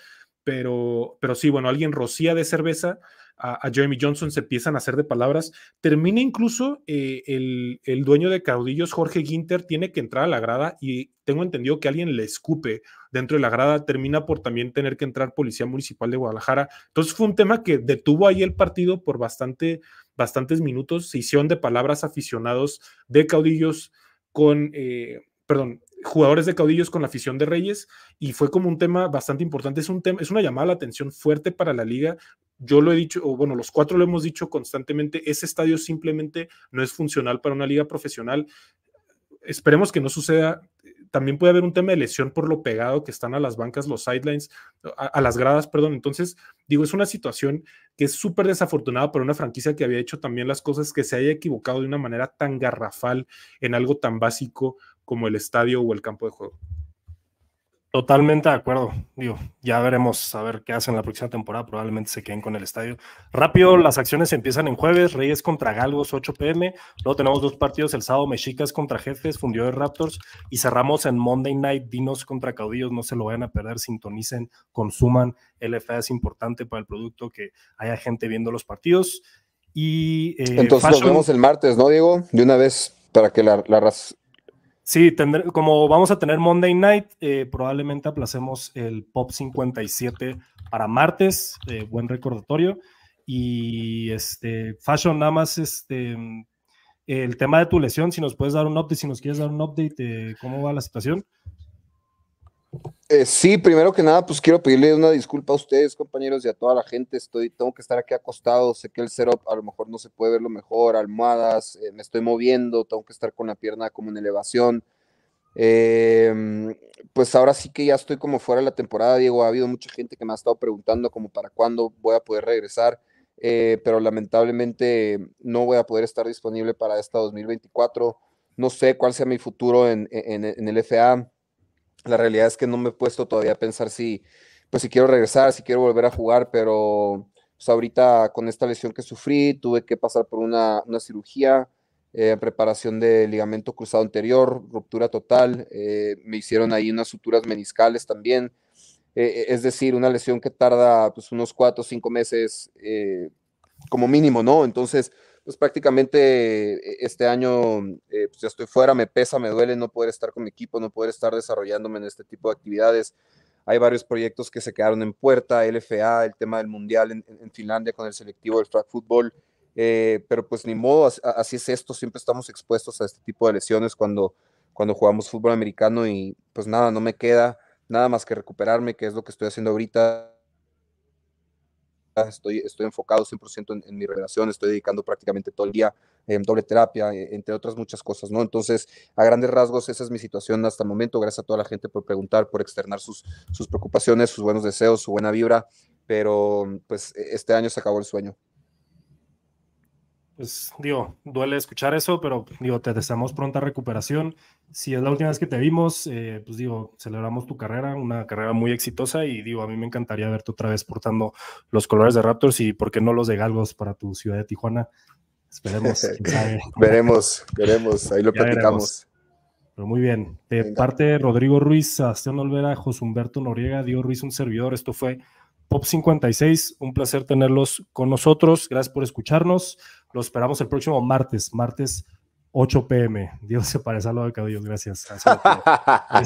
pero, pero sí, bueno, alguien rocía de cerveza a, a, Jeremy Johnson, se empiezan a hacer de palabras. Termina incluso eh, el, dueño de caudillos, Jorge Ginter, tiene que entrar a la grada y tengo entendido que alguien le escupe dentro de la grada. Termina por también tener que entrar Policía Municipal de Guadalajara. Entonces fue un tema que detuvo ahí el partido por bastante, bastantes minutos. Se hicieron de palabras aficionados de caudillos con, eh, perdón, jugadores de caudillos con la afición de Reyes y fue como un tema bastante importante. Es un tema, es una llamada a la atención fuerte para la liga yo lo he dicho, o bueno, los cuatro lo hemos dicho constantemente, ese estadio simplemente no es funcional para una liga profesional. Esperemos que no suceda. También puede haber un tema de lesión por lo pegado que están a las bancas, los sidelines, a, a las gradas, perdón. Entonces, digo, es una situación que es súper desafortunada para una franquicia que había hecho también las cosas, que se haya equivocado de una manera tan garrafal en algo tan básico como el estadio o el campo de juego. Totalmente de acuerdo. Digo, ya veremos a ver qué hacen la próxima temporada. Probablemente se queden con el estadio. Rápido, las acciones empiezan en jueves. Reyes contra Galgos, 8 pm. Luego tenemos dos partidos el sábado, Mexicas contra Jefes, Fundió de Raptors. Y cerramos en Monday Night, Dinos contra Caudillos. No se lo vayan a perder. Sintonicen, consuman. LFA es importante para el producto, que haya gente viendo los partidos. Y, eh, Entonces nos vemos el martes, ¿no, Diego? De una vez, para que la, la, Sí, como vamos a tener Monday Night, eh, probablemente aplacemos el Pop 57 para martes, eh, buen recordatorio. Y este, Fashion, nada más este, el tema de tu lesión, si nos puedes dar un update, si nos quieres dar un update, cómo va la situación. Eh, sí, primero que nada, pues quiero pedirle una disculpa a ustedes, compañeros, y a toda la gente. Estoy, tengo que estar aquí acostado. Sé que el setup a lo mejor no se puede ver lo mejor, almohadas, eh, me estoy moviendo, tengo que estar con la pierna como en elevación. Em, pues ahora sí que ya estoy como fuera de la temporada, Diego. Ha habido mucha gente que me ha estado preguntando como para cuándo voy a poder regresar, eh, pero lamentablemente no voy a poder estar disponible para esta 2024. No sé cuál sea mi futuro en, en el FA. La realidad es que no me he puesto todavía a pensar si, pues si quiero regresar, si quiero volver a jugar, pero pues ahorita con esta lesión que sufrí, tuve que pasar por una, cirugía, eh, preparación de ligamento cruzado anterior, ruptura total, eh, me hicieron ahí unas suturas meniscales también, eh, es decir, una lesión que tarda pues unos cuatro o cinco meses como mínimo, ¿no? Entonces, pues prácticamente eh, este año mm, eh, pues, ya estoy fuera, me pesa, me duele no poder estar con mi equipo, no poder estar desarrollándome en este tipo de actividades. Hay varios proyectos que se quedaron en puerta, LFA, el tema del Mundial en, Finlandia con el selectivo del track fútbol, eh, pero pues ni modo, así es esto, siempre estamos expuestos a este tipo de lesiones cuando, cuando jugamos fútbol americano y pues nada, no me queda nada más que recuperarme, que es lo que estoy haciendo ahorita, estoy, estoy enfocado 100% en, mi relación, estoy dedicando prácticamente todo el día en em, doble terapia, e, entre otras muchas cosas, ¿no? Entonces, a grandes rasgos, esa es mi situación hasta el momento. Gracias a toda la gente por preguntar, por externar sus, sus preocupaciones, sus buenos deseos, su buena vibra, pero pues e, este año se acabó el sueño pues digo, duele escuchar eso, pero digo, te deseamos pronta recuperación. Si es la última vez que te vimos, eh, pues digo, celebramos tu carrera, una carrera muy exitosa y digo, a mí me encantaría verte otra vez portando los colores de Raptors y por qué no los de Galgos para tu ciudad de Tijuana. Esperemos. veremos, veremos, ahí lo platicamos. muy bien. De parte de Rodrigo Ruiz, Sebastián Olvera, José Humberto Noriega, Diego Ruiz, un servidor. Esto fue Pop 56. Un placer tenerlos con nosotros. Gracias por escucharnos. Lo esperamos el próximo martes, martes 8 pm. Dios se parece a lo de gracias. Gracias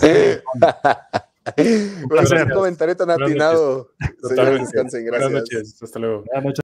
este, Gracias. Un comentario tan atinado. descansen. Gracias. Buenas noches. Hasta luego. Buenas noches.